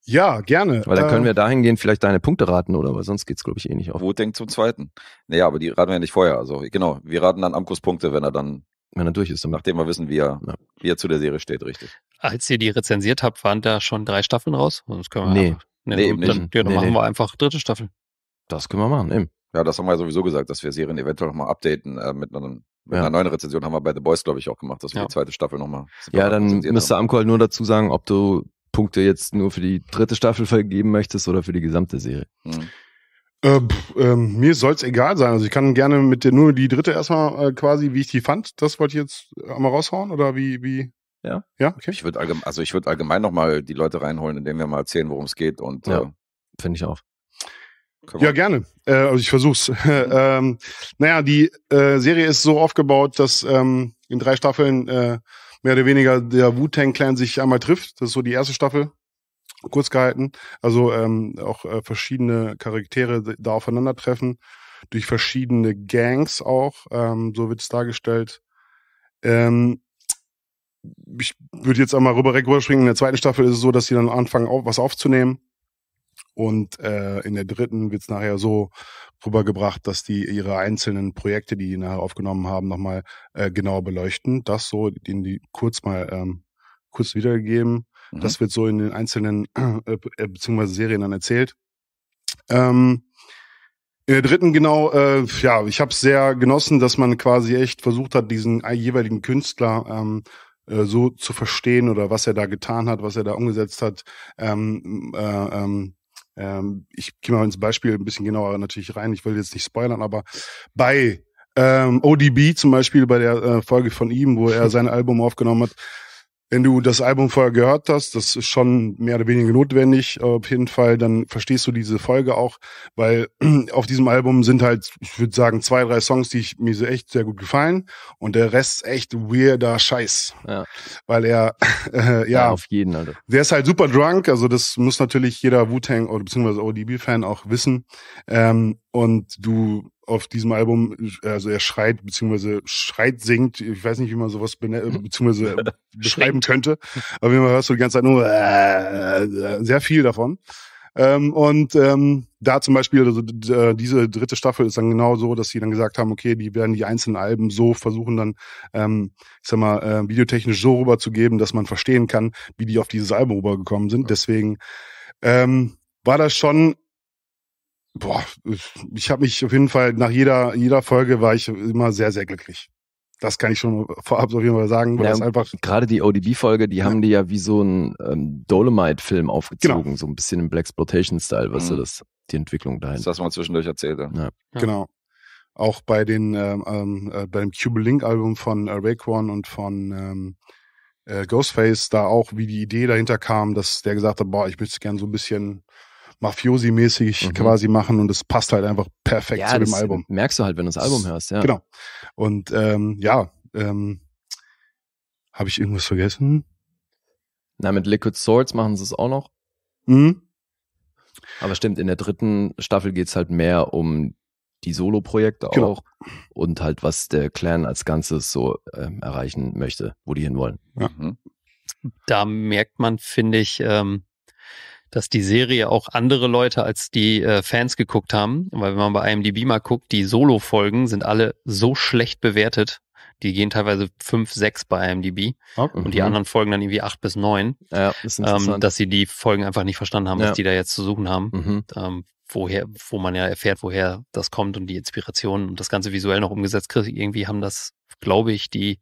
Ja, gerne. Weil dann können äh, wir dahingehend vielleicht deine Punkte raten, oder? Weil sonst geht es, glaube ich, eh nicht auf. Wo denkt zum Zweiten? Naja, aber die raten wir ja nicht vorher. Also genau, wir raten dann Amkos Punkte, wenn er dann wenn er durch ist. Nachdem wir wissen, wie er, ja. wie er zu der Serie steht, richtig. Als ihr die rezensiert habt, waren da schon drei Staffeln raus? Sonst also können wir nee, nee, nee, eben dann, Ja, dann nee, machen nee. wir einfach dritte Staffel. Das können wir machen, eben. Ja, das haben wir ja sowieso gesagt, dass wir Serien eventuell nochmal updaten äh, mit einem mit ja. einer neuen Rezension haben wir bei The Boys, glaube ich, auch gemacht, dass wir ja. die zweite Staffel nochmal. Ja, dann müsste Amco halt nur dazu sagen, ob du Punkte jetzt nur für die dritte Staffel vergeben möchtest oder für die gesamte Serie. Mhm. Äh, ähm, mir soll es egal sein. Also ich kann gerne mit der nur die dritte erstmal äh, quasi, wie ich die fand. Das wollte ich jetzt äh, einmal raushauen oder wie, wie? Ja. Ja, okay. Ich würde allgemein, also ich würde allgemein nochmal die Leute reinholen, indem wir mal erzählen, worum es geht und ja, äh, finde ich auch. Ja, gerne. Äh, also ich versuch's. [laughs] ähm, naja, die äh, Serie ist so aufgebaut, dass ähm, in drei Staffeln äh, mehr oder weniger der Wu-Tang Clan sich einmal trifft. Das ist so die erste Staffel kurz gehalten. Also ähm, auch äh, verschiedene Charaktere da aufeinandertreffen, durch verschiedene Gangs auch, ähm, so wird es dargestellt. Ähm, ich würde jetzt einmal rüber rüberspringen. In der zweiten Staffel ist es so, dass sie dann anfangen, auf, was aufzunehmen. Und äh, in der dritten wird es nachher so rübergebracht, dass die ihre einzelnen Projekte, die die nachher aufgenommen haben, nochmal äh, genauer beleuchten. Das so in die kurz mal ähm, kurz wiedergegeben. Das mhm. wird so in den einzelnen [clears throat] äh, äh, beziehungsweise Serien dann erzählt. Ähm, in der dritten genau, äh, ja, ich habe es sehr genossen, dass man quasi echt versucht hat, diesen jeweiligen Künstler ähm, äh, so zu verstehen oder was er da getan hat, was er da umgesetzt hat. Ähm, äh, ähm, ähm, ich gehe mal ins Beispiel ein bisschen genauer natürlich rein. Ich will jetzt nicht spoilern, aber bei ähm, ODB zum Beispiel bei der äh, Folge von ihm, wo er [laughs] sein Album aufgenommen hat, wenn du das Album vorher gehört hast, das ist schon mehr oder weniger notwendig, äh, auf jeden Fall, dann verstehst du diese Folge auch, weil [clears throat] auf diesem Album sind halt, ich würde sagen, zwei, drei Songs, die ich, mir so echt sehr gut gefallen und der Rest echt weirder Scheiß. Ja. Weil er, [laughs] äh, ja, ja, auf jeden, Alter. Der ist halt super drunk, also das muss natürlich jeder Wu-Tang oder beziehungsweise ODB-Fan auch wissen. Ähm, und du auf diesem Album, also er schreit, beziehungsweise schreit, singt, ich weiß nicht, wie man sowas mhm. beziehungsweise [laughs] beschreiben könnte, aber wie man hörst du die ganze Zeit nur äh, sehr viel davon. Ähm, und ähm, da zum Beispiel, also äh, diese dritte Staffel ist dann genau so, dass sie dann gesagt haben, okay, die werden die einzelnen Alben so versuchen dann, ähm, ich sag mal, äh, videotechnisch so rüberzugeben, dass man verstehen kann, wie die auf dieses Album rübergekommen sind. Deswegen ähm, war das schon boah, ich habe mich auf jeden Fall nach jeder, jeder Folge war ich immer sehr, sehr glücklich. Das kann ich schon vorab auf jeden Fall sagen. Weil ja, das einfach gerade die ODB-Folge, die ja. haben die ja wie so ein ähm, Dolomite-Film aufgezogen, genau. so ein bisschen im Black Exploitation-Style, weißt mhm. du, das, die Entwicklung dahin. Das, was man zwischendurch erzählt hat. Ja. Genau. Auch bei den ähm, ähm äh, beim Cube Link Album von äh, Raekwon und von ähm, äh, Ghostface, da auch wie die Idee dahinter kam, dass der gesagt hat, boah, ich möchte gern so ein bisschen Mafiosi-mäßig mhm. quasi machen und es passt halt einfach perfekt ja, zu dem Album. Merkst du halt, wenn du das Album hörst, ja. Genau. Und ähm, ja, ähm, habe ich irgendwas vergessen? Na, mit Liquid Swords machen sie es auch noch. Mhm. Aber stimmt, in der dritten Staffel geht es halt mehr um die Solo-Projekte genau. auch und halt, was der Clan als Ganzes so ähm, erreichen möchte, wo die hinwollen. Ja. Mhm. Da merkt man, finde ich, ähm, dass die Serie auch andere Leute als die äh, Fans geguckt haben. Weil wenn man bei IMDb mal guckt, die Solo-Folgen sind alle so schlecht bewertet. Die gehen teilweise fünf, sechs bei IMDb okay. Oh, und die mhm. anderen Folgen dann irgendwie acht bis neun, ja, das ähm, dass sie die Folgen einfach nicht verstanden haben, ja. was die da jetzt zu suchen haben. Mhm. ähm, woher, wo man ja erfährt, woher das kommt und die Inspiration und das Ganze visuell noch umgesetzt kriegt. Irgendwie haben das, glaube ich, die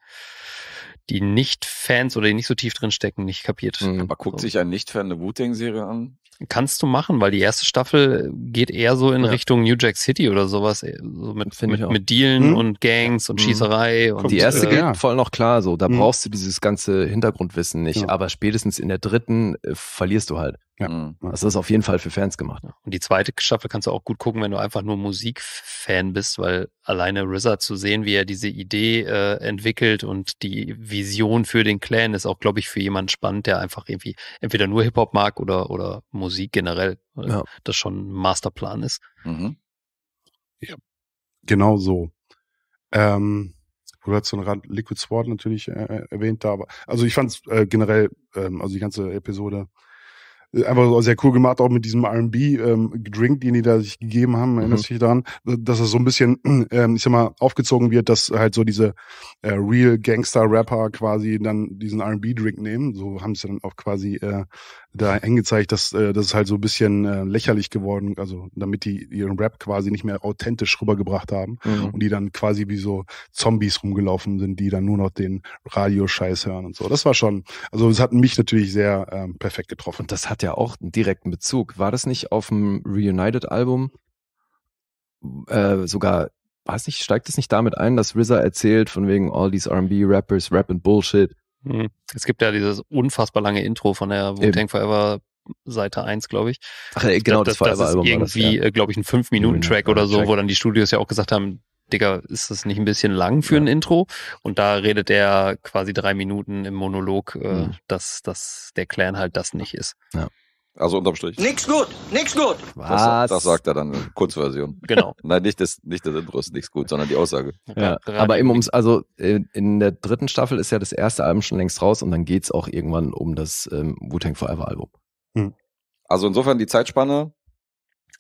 die Nicht-Fans oder die nicht so tief drin stecken, nicht kapiert. Mhm, aber guckt so. sich ein Nicht-Fan eine Wu-Tang-Serie an? Kannst du machen, weil die erste Staffel geht eher so in ja. Richtung New Jack City oder sowas, äh, so mit, mit, mit Dealen mhm. und Gangs und mhm. Schießerei. Und, die erste äh, geht ja. voll noch klar so, da hm. brauchst du dieses ganze Hintergrundwissen nicht, ja. aber spätestens in der dritten äh, verlierst du halt. Mhm. Ja. Das ist auf jeden Fall für Fans gemacht. Und die zweite Staffel kannst du auch gut gucken, wenn du einfach nur Musikfan bist, weil alleine RZA zu sehen, wie er diese Idee äh, entwickelt und die Vision für den Clan ist auch, glaube ich, für jemanden spannend, der einfach irgendwie entweder nur Hip-Hop mag oder, oder Musik generell. Ja. Das schon ein Masterplan ist. Mhm. Ja. Genau so. Ähm, du hast so einen Rand Liquid Sword natürlich äh, äh erwähnt da, aber also ich fand es äh, generell, ähm, also die ganze Episode äh, einfach so sehr cool gemacht, auch mit diesem RB-Drink, ähm, den die da sich gegeben haben, mhm. erinnerst mhm. dich daran, äh, dass das so ein bisschen, [clears throat] ähm, ich sag mal, aufgezogen wird, dass halt so diese äh, Real Gangster-Rapper quasi dann diesen RB-Drink nehmen. So haben sie dann auch quasi äh, da angezeigt, dass äh, das ist halt so ein bisschen äh, lächerlich geworden, also damit die ihren Rap quasi nicht mehr authentisch rübergebracht haben mhm. und die dann quasi wie so Zombies rumgelaufen sind, die dann nur noch den Radioscheiß hören und so. Das war schon, also es hat mich natürlich sehr ähm, perfekt getroffen. Und das hat ja auch einen direkten Bezug. War das nicht auf dem Reunited-Album äh, sogar weiß nicht, steigt es nicht damit ein, dass RZA erzählt von wegen all these R&B Rappers rap and bullshit hm. Es gibt ja dieses unfassbar lange Intro von der Wu-Tang Forever Seite 1, glaube ich. Ach, ich genau, das, das, das, Forever das ist Irgendwie, ja. Äh, glaube ich, ein 5-Minuten-Track oder so, wo dann die Studios ja auch gesagt haben, Digga, ist das nicht ein bisschen lang für ja. ein Intro? Und da redet er quasi drei Minuten im Monolog, äh, mhm. dass, dass der Clan halt das nicht ist. Ja. Also unterm Strich. Nix gut, nix gut. Was? Das, das sagt er dann, Kurzversion. Genau. [laughs] Nein, nicht das, nicht das Intro ist nix gut, sondern die Aussage. Ja, aber eben ums, also äh, in der dritten Staffel ist ja das erste Album schon längst raus und dann geht's auch irgendwann um das ähm, Wu-Tang Forever Album. Hm. Also insofern die Zeitspanne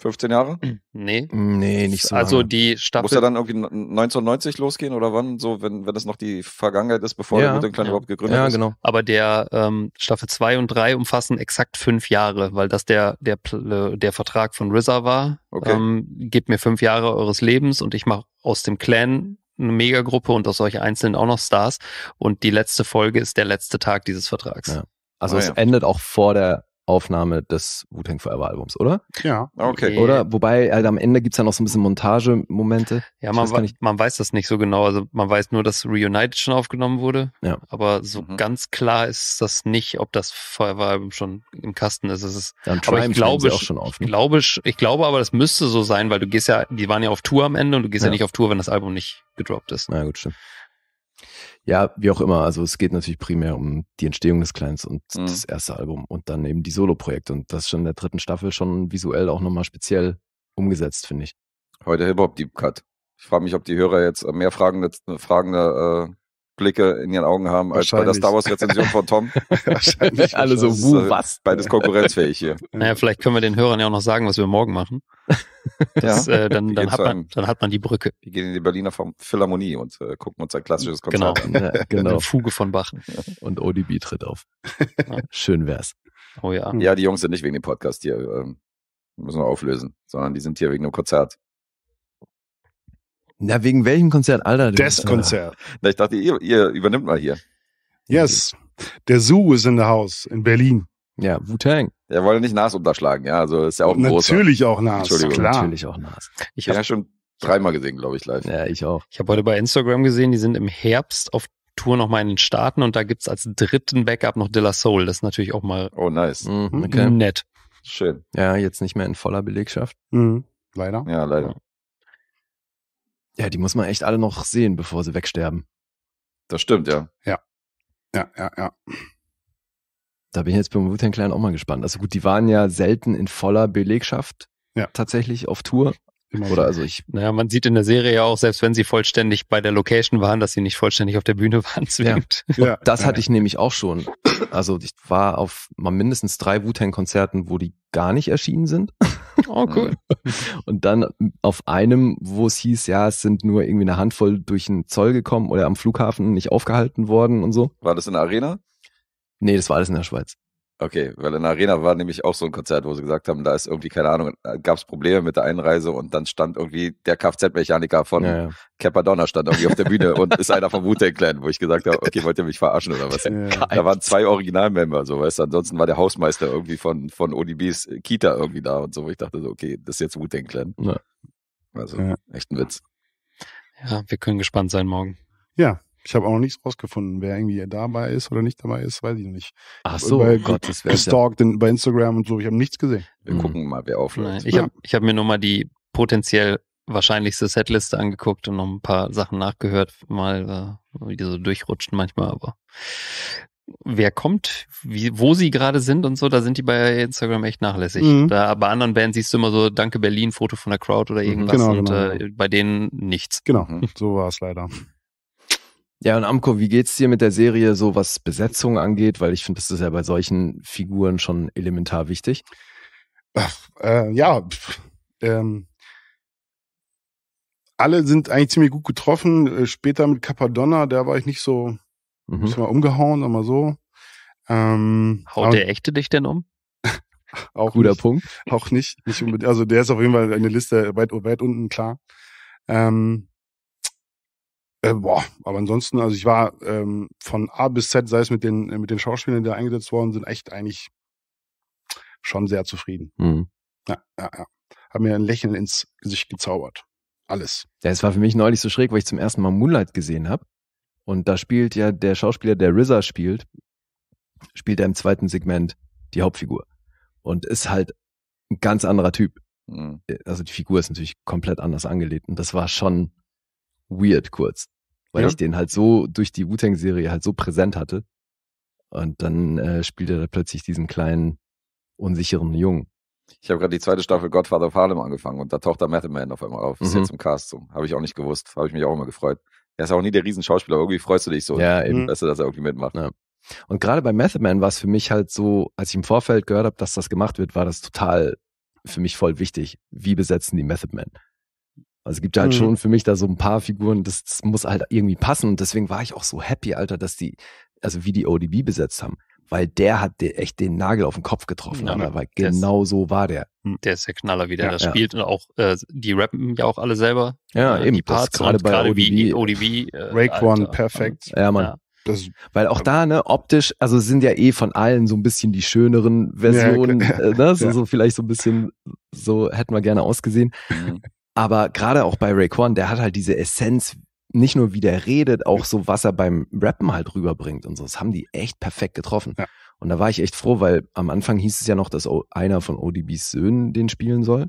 15 Jahre? Nee. Nee, nicht so. Also lange. die Staffel. Muss ja dann irgendwie 1990 losgehen oder wann? So, wenn, wenn das noch die Vergangenheit ist, bevor ja, der Gute ja. überhaupt gegründet ja, ist. Ja, genau. Aber der ähm, Staffel 2 und 3 umfassen exakt fünf Jahre, weil das der, der, äh, der Vertrag von RZA war. Okay. Ähm, gebt mir fünf Jahre eures Lebens und ich mache aus dem Clan eine Megagruppe und aus euch Einzelnen auch noch Stars. Und die letzte Folge ist der letzte Tag dieses Vertrags. Ja. Also oh, es endet auch vor der Aufnahme des Wu-Tang Forever Albums, oder? Ja, okay. Äh. Oder? Wobei, halt am Ende gibt es ja noch so ein bisschen Montagemomente. Ja, man, weiß nicht. man weiß das nicht so genau. Also man weiß nur, dass Reunited schon aufgenommen wurde. Ja. Aber so mhm. ganz klar ist das nicht, ob das Forever Album schon im Kasten ist. Es ist ja, aber ich glaube, auch schon auf, ne? ich glaube, ich glaube aber, das müsste so sein, weil du gehst ja, die waren ja auf Tour am Ende und du gehst ja, ja nicht auf Tour, wenn das Album nicht gedroppt ist. Na gut, stimmt. Ja, wie auch immer. Also es geht natürlich primär um die Entstehung des Clients und mhm. das erste Album und dann eben die Solo-Projekte. Und das schon in der dritten Staffel schon visuell auch nochmal speziell umgesetzt, finde ich. Heute Hip-Hop Deep Cut. Ich frage mich, ob die Hörer jetzt äh, mehr fragende, fragende äh, äh Blicke in ihren Augen haben als bei der Star Wars Rezension von Tom. [laughs] Wahrscheinlich. [laughs] Alle also so, wuh, also was? Beides konkurrenzfähig hier. [laughs] Naja, vielleicht können wir den Hörern ja auch noch sagen, was wir morgen machen. Das, ja. äh, dann, dann, hat man, dann hat man die Brücke. Wir gehen in die Berliner Philharmonie und äh, gucken uns ein klassisches genau. Konzert genau. an. Ja, genau. Fuge von Bach. Und ODB tritt auf. Ja. Schön wär's. Oh ja. Hm. Ja, die Jungs sind nicht wegen dem Podcast hier. Ähm, müssen wir auflösen, sondern die sind hier wegen dem Konzert. Na, wegen welchem Konzert, Alter? Das Konzert. Na, ich dachte, ihr, ihr übernimmt mal hier. Yes. Der Zoo ist in der Haus in Berlin. Ja, Wu-Tang. Er wollte nicht Nas unterschlagen, ja. Also ist ja auch ein Natürlich großer. auch Nas. Entschuldigung. Klar. Natürlich auch Nas. Ich habe ja schon dreimal gesehen, glaube ich, live. Ja, ich auch. Ich habe heute bei Instagram gesehen, die sind im Herbst auf Tour nochmal in den Staaten und da gibt's als dritten Backup noch De La Soul. Das ist natürlich auch mal oh, nice. Mhm, okay. nett. Schön. Ja, jetzt nicht mehr in voller Belegschaft. Mhm. Leider. Ja, leider. Ja, die muss man echt alle noch sehen, bevor sie wegsterben. Das stimmt, ja. Ja. Ja, ja, ja. Da bin ich jetzt beim Wu-Tang Clan auch mal gespannt. Also gut, die waren ja selten in voller Belegschaft ja. tatsächlich auf Tour, Immer Oder also ich. Naja, man sieht in der Serie ja auch, selbst wenn sie vollständig bei der Location waren, dass sie nicht vollständig auf der Bühne [laughs] waren zwingend. Ja. ja. Das hatte ich nämlich auch schon. Also ich war auf mal mindestens drei Wu-Tang-Konzerten, wo die gar nicht erschienen sind. Oh, cool. [laughs] Und dann auf einem, wo es hieß, ja, es sind nur irgendwie eine Handvoll durch den Zoll gekommen oder am Flughafen nicht aufgehalten worden und so. War das in der Arena? Nee, das war alles in der Schweiz. Okay, weil in der Arena war nämlich auch so ein Konzert, wo sie gesagt haben, da ist irgendwie, keine Ahnung, gab es Probleme mit der Einreise und dann stand irgendwie der Kfz-Mechaniker von ja, ja. Capadonna stand irgendwie auf der Bühne und ist einer vom Wu-Tang Clan, wo ich gesagt habe, okay, wollt ihr mich verarschen oder was? Ja. Da waren zwei Originalmember, so weißt du, ansonsten war der Hausmeister irgendwie von, von ODBs Kita irgendwie da und so, wo ich dachte so, okay, das ist jetzt Wu-Tang Clan. Also, echt ein Witz. Ja, wir können gespannt sein morgen. Ja, ich habe auch noch nichts rausgefunden, wer irgendwie dabei ist oder nicht dabei ist, weiß ich noch nicht. Ach so, bei, oh Gott, das gestalkt ja. bei Instagram und so. Ich habe nichts gesehen. Wir mhm. gucken mal, wer aufläuft. Ich ja. habe ich hab mir nur mal die potenziell wahrscheinlichste Setliste angeguckt und noch ein paar Sachen nachgehört, mal äh, wie die so durchrutschen manchmal, aber wer kommt, wie, wo sie gerade sind und so, da sind die bei Instagram echt nachlässig. Mhm. Da, bei anderen Bands siehst du immer so Danke Berlin, Foto von der Crowd oder mhm. irgendwas genau, und genau, Äh, genau. bei denen nichts. Genau, mhm. so war es leider. Ja, und Amko, wie geht's dir mit der Serie so, was Besetzung angeht? Weil ich finde, das ist ja bei solchen Figuren schon elementar wichtig. Ach, äh, ja, ähm, alle sind eigentlich ziemlich gut getroffen. Äh, später mit Capadonna, da war ich nicht so, mhm. ich mal umgehauen, aber so. Ähm, Haut der Echte dich denn um? [laughs] auch Guter nicht, Punkt. Auch nicht, nicht unbedingt. Also der ist auf jeden Fall eine Liste weit, weit unten, klar. Ähm, äh, boah, aber ansonsten, also ich war ähm, von A bis Z, sei es mit den, äh, mit den Schauspielern, die da eingesetzt worden sind, echt eigentlich schon sehr zufrieden. Mhm. Ja, ja, ja. Hab mir ein Lächeln ins Gesicht gezaubert. Alles. Ja, es war für mich neulich so schräg, weil ich zum ersten Mal Moonlight gesehen habe. Und da spielt ja der Schauspieler, der RZA spielt, spielt er im zweiten Segment die Hauptfigur. Und ist halt ein ganz anderer Typ. Mhm. Äh, also die Figur ist natürlich komplett anders angelegt. Und das war schon weird kurz weil ja. ich den halt so durch die Wu-Tang-Serie halt so präsent hatte. Und dann äh, spielt er da plötzlich diesen kleinen, unsicheren Jungen. Ich habe gerade die zweite Staffel Godfather of Harlem angefangen und da taucht da Method Man auf einmal auf. Ist mhm. jetzt im Cast so. Habe ich auch nicht gewusst. Habe ich mich auch immer gefreut. Er ist auch nie der Riesenschauspieler, aber irgendwie freust du dich so. Ja, eben. Weißt du, dass er irgendwie mitmacht. Ja. Und gerade bei Method Man war es für mich halt so, als ich im Vorfeld gehört habe, dass das gemacht wird, war das total für mich voll wichtig. Wie besetzen die Method Man? Also es gibt halt mhm. schon für mich da so ein paar Figuren, das, das muss halt irgendwie passen. Und deswegen war ich auch so happy, Alter, dass die, also wie die ODB besetzt haben weil der hat dir echt den Nagel auf den Kopf getroffen, ja, aber genau ist, so war der. Hm, der ist der Knaller, wie der ja, das ja. spielt und auch äh, die rappen ja auch alle selber. Ja, äh, eben. Die Parts gerade bei ODB. ODB. ODB äh, Raekwon, perfekt. Ja, Mann. Das, weil auch da, ne, optisch, also sind ja eh von allen so ein bisschen die schöneren Versionen, äh, ne? [laughs] ja, ne, so, so, vielleicht so ein bisschen, so hätten wir gerne ausgesehen. Mhm. Aber gerade auch bei Raekwon, der hat halt diese Essenz, nicht nur wie der redet, auch so, was er beim Rappen halt rüberbringt und so. Das haben die echt perfekt getroffen. Ja. Und da war ich echt froh, weil am Anfang hieß es ja noch, dass einer von ODBs Söhnen den spielen soll.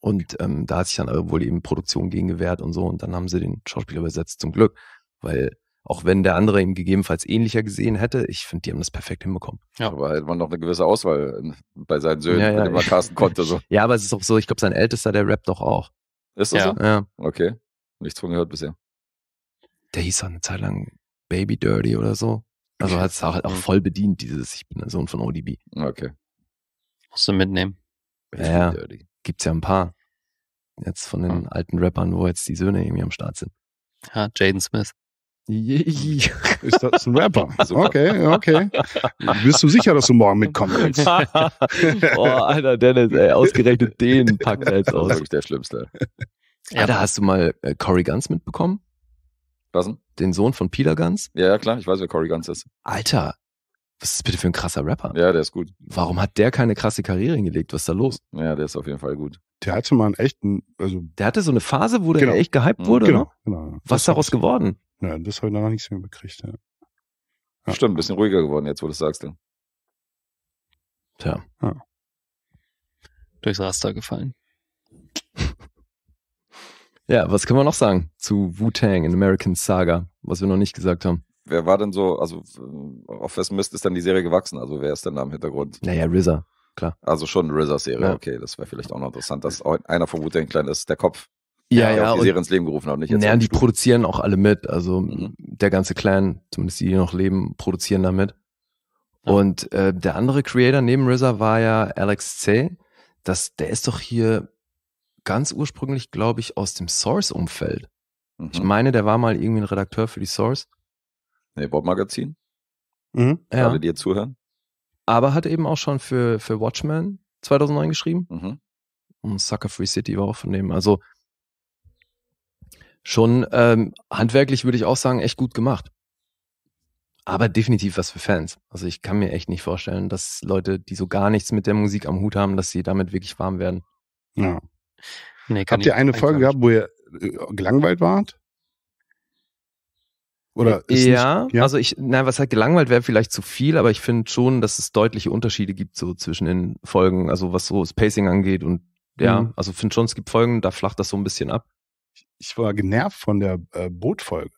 Und ähm, da hat sich dann wohl eben Produktion gegen gewehrt und so. Und dann haben sie den Schauspieler übersetzt, zum Glück. Weil auch wenn der andere ihm gegebenenfalls ähnlicher gesehen hätte. Ich finde, die haben das perfekt hinbekommen. Ja, aber hätte man noch eine gewisse Auswahl bei seinen Söhnen, ja, ja. wenn man casten konnte. So. [laughs] ja, aber es ist auch so, ich glaube, sein Ältester, der rappt doch auch. Ist das ja. so? Ja. Okay. Nichts von gehört bisher. Der hieß auch eine Zeit lang Baby Dirty oder so. Also hat es auch, auch mhm. voll bedient, dieses Ich bin der Sohn von ODB. Okay. Musst du mitnehmen. Baby Ja, ja. gibt's ja ein paar. Jetzt von den alten Rappern, wo jetzt die Söhne irgendwie am Start sind. Ja, Jaden Smith. [laughs] Ist das ein Rapper? [laughs] Okay, okay. Bist du sicher, dass du morgen mitkommen willst? [laughs] Boah, Alter, Dennis, ey, ausgerechnet den packt er jetzt aus. Das ist wirklich der Schlimmste. Ja, da hast du mal äh, Corey Guns mitbekommen? Was denn? Den Sohn von Peter Guns? Ja, klar, ich weiß, wer Cory Guns ist. Alter, was ist bitte für ein krasser Rapper? Ja, der ist gut. Warum hat der keine krasse Karriere hingelegt? Was ist da los? Ja, der ist auf jeden Fall gut. Der hatte mal einen echten, also. Der hatte so eine Phase, wo der genau. echt gehypt mhm. wurde. Genau, genau, genau. Was ist daraus geworden? Ja, das habe ich danach nichts mehr gekriegt. Ja. Ja. Stimmt, ein bisschen ruhiger geworden jetzt, wo du es sagst. Tja. Ja. Durchs Raster gefallen. [laughs] ja, was können wir noch sagen zu Wu-Tang in American Saga, was wir noch nicht gesagt haben? Wer war denn so, also äh, auf wessen Mist ist dann die Serie gewachsen? Also wer ist denn da im Hintergrund? Naja, RZA, klar. Also schon RZA-Serie, ja. okay, das wäre vielleicht auch noch interessant, dass einer von Wu-Tang klein ist, der Kopf ja, ja, ja die Serie ins Leben gerufen haben. Nicht jetzt naja, die Stuhl. produzieren auch alle mit. Also mhm. der ganze Clan, zumindest die, die noch leben, produzieren damit. Und äh, der andere Creator neben RZA war ja Alex C. Das, der ist doch hier ganz ursprünglich, glaube ich, aus dem Source-Umfeld. Mhm. Ich meine, der war mal irgendwie ein Redakteur für die Source. Nee, Bob Magazin. Mhm. Ja. Alle, die zuhören. Aber hat eben auch schon für, für Watchmen 2009 geschrieben. Mhm. Und Sucker Free City war auch von dem. Also schon ähm, handwerklich würde ich auch sagen, echt gut gemacht. Aber definitiv was für Fans. Also ich kann mir echt nicht vorstellen, dass Leute, die so gar nichts mit der Musik am Hut haben, dass sie damit wirklich warm werden. Ja. Nee, Habt ihr eine Folge gehabt, wo ihr äh, gelangweilt wart? Oder ist ja, nicht, ja, also ich, nein, was halt gelangweilt wäre vielleicht zu viel, aber ich finde schon, dass es deutliche Unterschiede gibt so zwischen den Folgen, also was so Spacing angeht und ja, mhm. also finde schon, es gibt Folgen, da flacht das so ein bisschen ab ich war genervt von der äh, Bootfolge.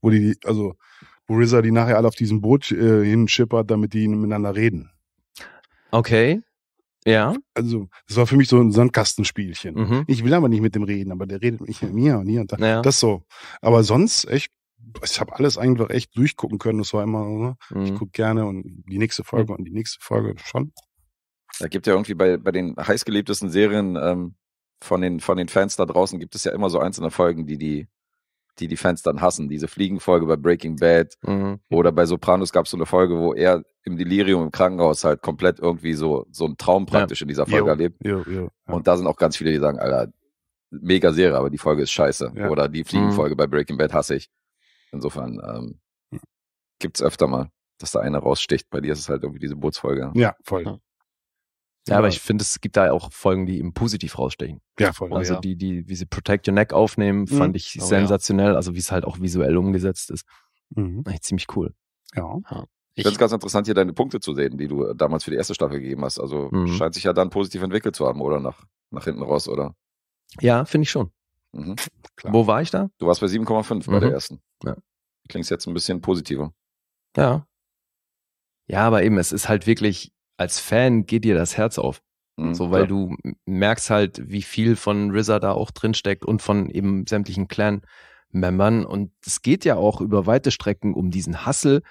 Wo die, also, wo Rizza die nachher alle auf diesem Boot äh, hinschippert, damit die miteinander reden. Okay. Ja. Also, das war für mich so ein Sandkastenspielchen. Mhm. Ich will aber nicht mit dem reden, aber der redet mich mit mir und hier und da. Ja. Das so. Aber sonst echt, ich habe alles einfach echt durchgucken können. Das war immer, ne? mhm. ich gucke gerne und die nächste Folge mhm. und die nächste Folge schon. Da gibt ja irgendwie bei, bei den heißgeliebtesten Serien ähm, von den, von den Fans da draußen gibt es ja immer so einzelne Folgen, die die, die, die Fans dann hassen. Diese Fliegenfolge bei Breaking Bad mhm. oder bei Sopranos gab es so eine Folge, wo er im Delirium im Krankenhaus halt komplett irgendwie so, so einen Traum praktisch ja. in dieser Folge jo. erlebt. Jo, jo, ja. Und da sind auch ganz viele, die sagen, Alter, mega Serie, aber die Folge ist scheiße. Ja. Oder die mhm. Fliegenfolge mhm. bei Breaking Bad hasse ich. Insofern ähm, gibt es öfter mal, dass da einer raussticht. Bei dir ist es halt irgendwie diese Bootsfolge. Ja, voll. Ja, aber ich finde, es gibt da auch Folgen, die eben positiv rausstechen. Ja, voll. Also ja. die, die, wie sie Protect Your Neck aufnehmen, mhm, fand mhm. ich sensationell. Also wie es halt auch visuell umgesetzt ist. Mhm. Eigentlich ziemlich cool. Ja. ja. Ich finde es ganz interessant, hier deine Punkte zu sehen, die du äh, damals für die erste Staffel gegeben hast. Also mhm. scheint sich ja dann positiv entwickelt zu haben, oder? Nach, nach hinten raus, oder? Ja, finde ich schon. Mhm. Klar. Wo war ich da? Du warst bei 7,5 bei der mhm. ersten. Ja. Klingt jetzt ein bisschen positiver. Ja. Ja, aber eben, es ist halt wirklich, als Fan geht dir das Herz auf. Mhm, so, weil klar. du merkst halt, wie viel von RZA da auch drinsteckt und von eben sämtlichen Clan-Membern. Und es geht ja auch über weite Strecken um diesen Hassel,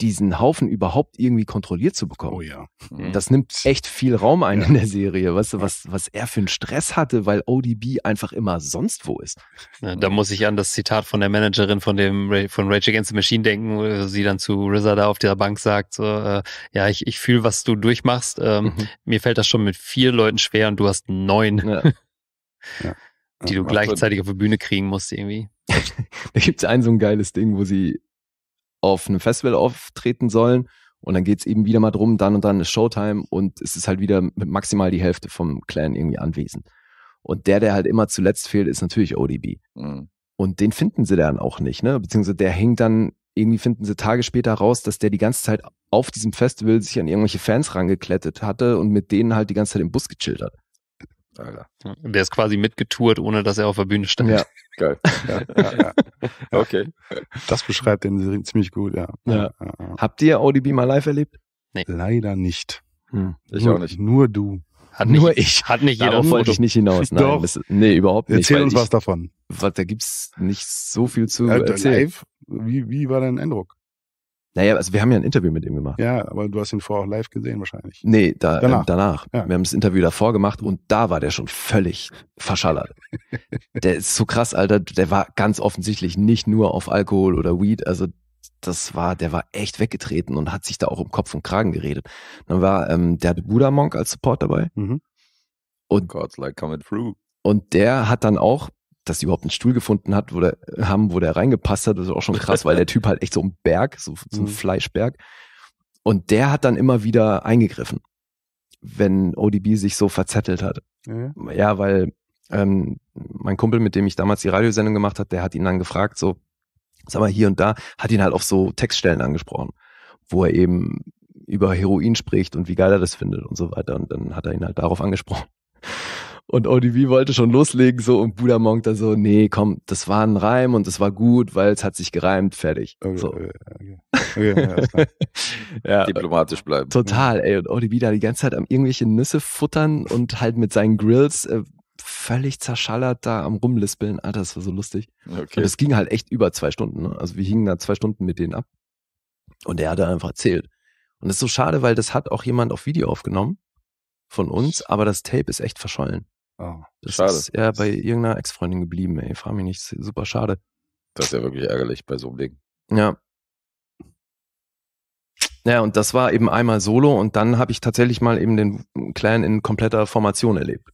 diesen Haufen überhaupt irgendwie kontrolliert zu bekommen. Oh ja. Mhm. Das nimmt echt viel Raum ein ja. in der Serie, weißt du, was, was er für einen Stress hatte, weil ODB einfach immer sonst wo ist. Ja, da muss ich an das Zitat von der Managerin von dem von Rage Against the Machine denken, wo sie dann zu RZA da auf der Bank sagt, so, äh, ja, ich, ich fühle, was du durchmachst. Ähm, mhm. Mir fällt das schon mit vier Leuten schwer und du hast neun, ja. [laughs] die du gleichzeitig auf die Bühne kriegen musst irgendwie. [laughs] da gibt's ein so ein geiles Ding, wo sie auf einem Festival auftreten sollen. Und dann geht's eben wieder mal drum, dann und dann ist Showtime und es ist halt wieder mit maximal die Hälfte vom Clan irgendwie anwesend. Und der, der halt immer zuletzt fehlt, ist natürlich ODB. Mhm. Und den finden sie dann auch nicht, ne? Beziehungsweise der hängt dann, irgendwie finden sie Tage später raus, dass der die ganze Zeit auf diesem Festival sich an irgendwelche Fans rangeklettet hatte und mit denen halt die ganze Zeit im Bus gechillt hat. Alter. Der ist quasi mitgetourt, ohne dass er auf der Bühne stand. Ja, geil. [laughs] Ja, ja, ja. Okay. Das beschreibt den ziemlich gut, ja. Habt ihr ODB mal live erlebt? Nee. Leider nicht. Hm. Ich nur, auch nicht. Nur du. Hat nur ich. Hat nicht jeder Darauf wollte ich nicht hinaus. Nein, Doch. Das, nee, überhaupt nicht. Erzähl uns ich, was davon. Was, da gibt's nicht so viel zu ja, äh, erzählen. Live, wie, wie war dein Eindruck? Naja, also wir haben ja ein Interview mit ihm gemacht. Ja, aber du hast ihn vorher auch live gesehen wahrscheinlich. Nee, da, ähm, danach. Äh, danach. Ja. Wir haben das Interview davor gemacht und da war der schon völlig verschallert. [laughs] der ist so krass, Alter. Der war ganz offensichtlich nicht nur auf Alkohol oder Weed. Also das war, der war echt weggetreten und hat sich da auch im Kopf und Kragen geredet. Dann war, ähm, der hatte Buddha Monk als Support dabei. Mhm. Und God's like coming through. Und der hat dann auch dass die überhaupt einen Stuhl gefunden hat, wo der, äh, haben, wo der reingepasst hat, das ist auch schon krass, weil der Typ halt echt so ein Berg, so, so ein mhm. Fleischberg. Und der hat dann immer wieder eingegriffen, wenn ODB sich so verzettelt hat. Mhm. Ja, weil ähm, mein Kumpel, mit dem ich damals die Radiosendung gemacht habe, der hat ihn dann gefragt, so, sag mal, hier und da, hat ihn halt auf so Textstellen angesprochen, wo er eben über Heroin spricht und wie geil er das findet und so weiter. Und dann hat er ihn halt darauf angesprochen. Und ODB wollte schon loslegen so und Buddha Monk da so, nee, komm, das war ein Reim und das war gut, weil es hat sich gereimt, fertig. Okay, so. okay, okay. okay ja, [laughs] Diplomatisch bleiben. Total, ey. Und ODB da die ganze Zeit am irgendwelche Nüsse futtern und halt mit seinen Grills äh, völlig zerschallert da am Rumlispeln. Alter, das war so lustig. Okay. Und es ging halt echt über zwei Stunden. Ne? Also wir hingen da zwei Stunden mit denen ab. Und er hat einfach erzählt. Und das ist so schade, weil das hat auch jemand auf Video aufgenommen von uns, aber das Tape ist echt verschollen. Oh, das schade. ist ja bei irgendeiner Ex-Freundin geblieben, ey. Frag mich nicht, super schade. Das ist ja wirklich ärgerlich bei so einem Ding. Ja. Ja, und das war eben einmal solo und dann habe ich tatsächlich mal eben den Clan in kompletter Formation erlebt.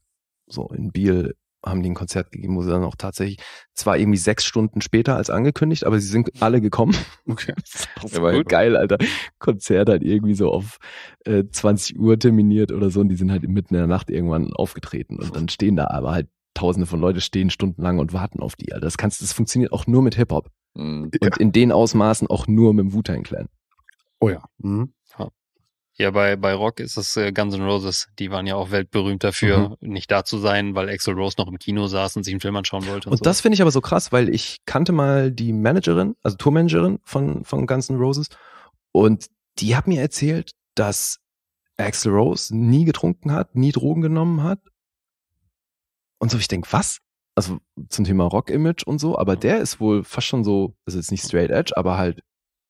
So in Biel haben die ein Konzert gegeben, wo sie dann auch tatsächlich, zwar irgendwie sechs Stunden später als angekündigt, aber sie sind alle gekommen. Okay. [laughs] Das ist aber geil, Alter. Konzert halt irgendwie so auf äh, 20 Uhr terminiert oder so und die sind halt mitten in der Nacht irgendwann aufgetreten und dann stehen da aber halt tausende von Leute stehen stundenlang und warten auf die, Alter. Das kannst, das funktioniert auch nur mit Hip-Hop. Mhm. Und ja. in den Ausmaßen auch nur mit dem Wu-Tang Clan. Oh ja. Mhm. Ja, bei, bei Rock ist es äh, Guns N' Roses. Die waren ja auch weltberühmt dafür, mhm. nicht da zu sein, weil Axel Rose noch im Kino saß und sich einen Film anschauen wollte. Und, und so. das finde ich aber so krass, weil ich kannte mal die Managerin, also Tourmanagerin von, von Guns N' Roses. Und die hat mir erzählt, dass Axel Rose nie getrunken hat, nie Drogen genommen hat. Und so, ich denke, was? Also zum Thema Rock-Image und so, aber mhm. der ist wohl fast schon so, ist jetzt nicht straight edge, aber halt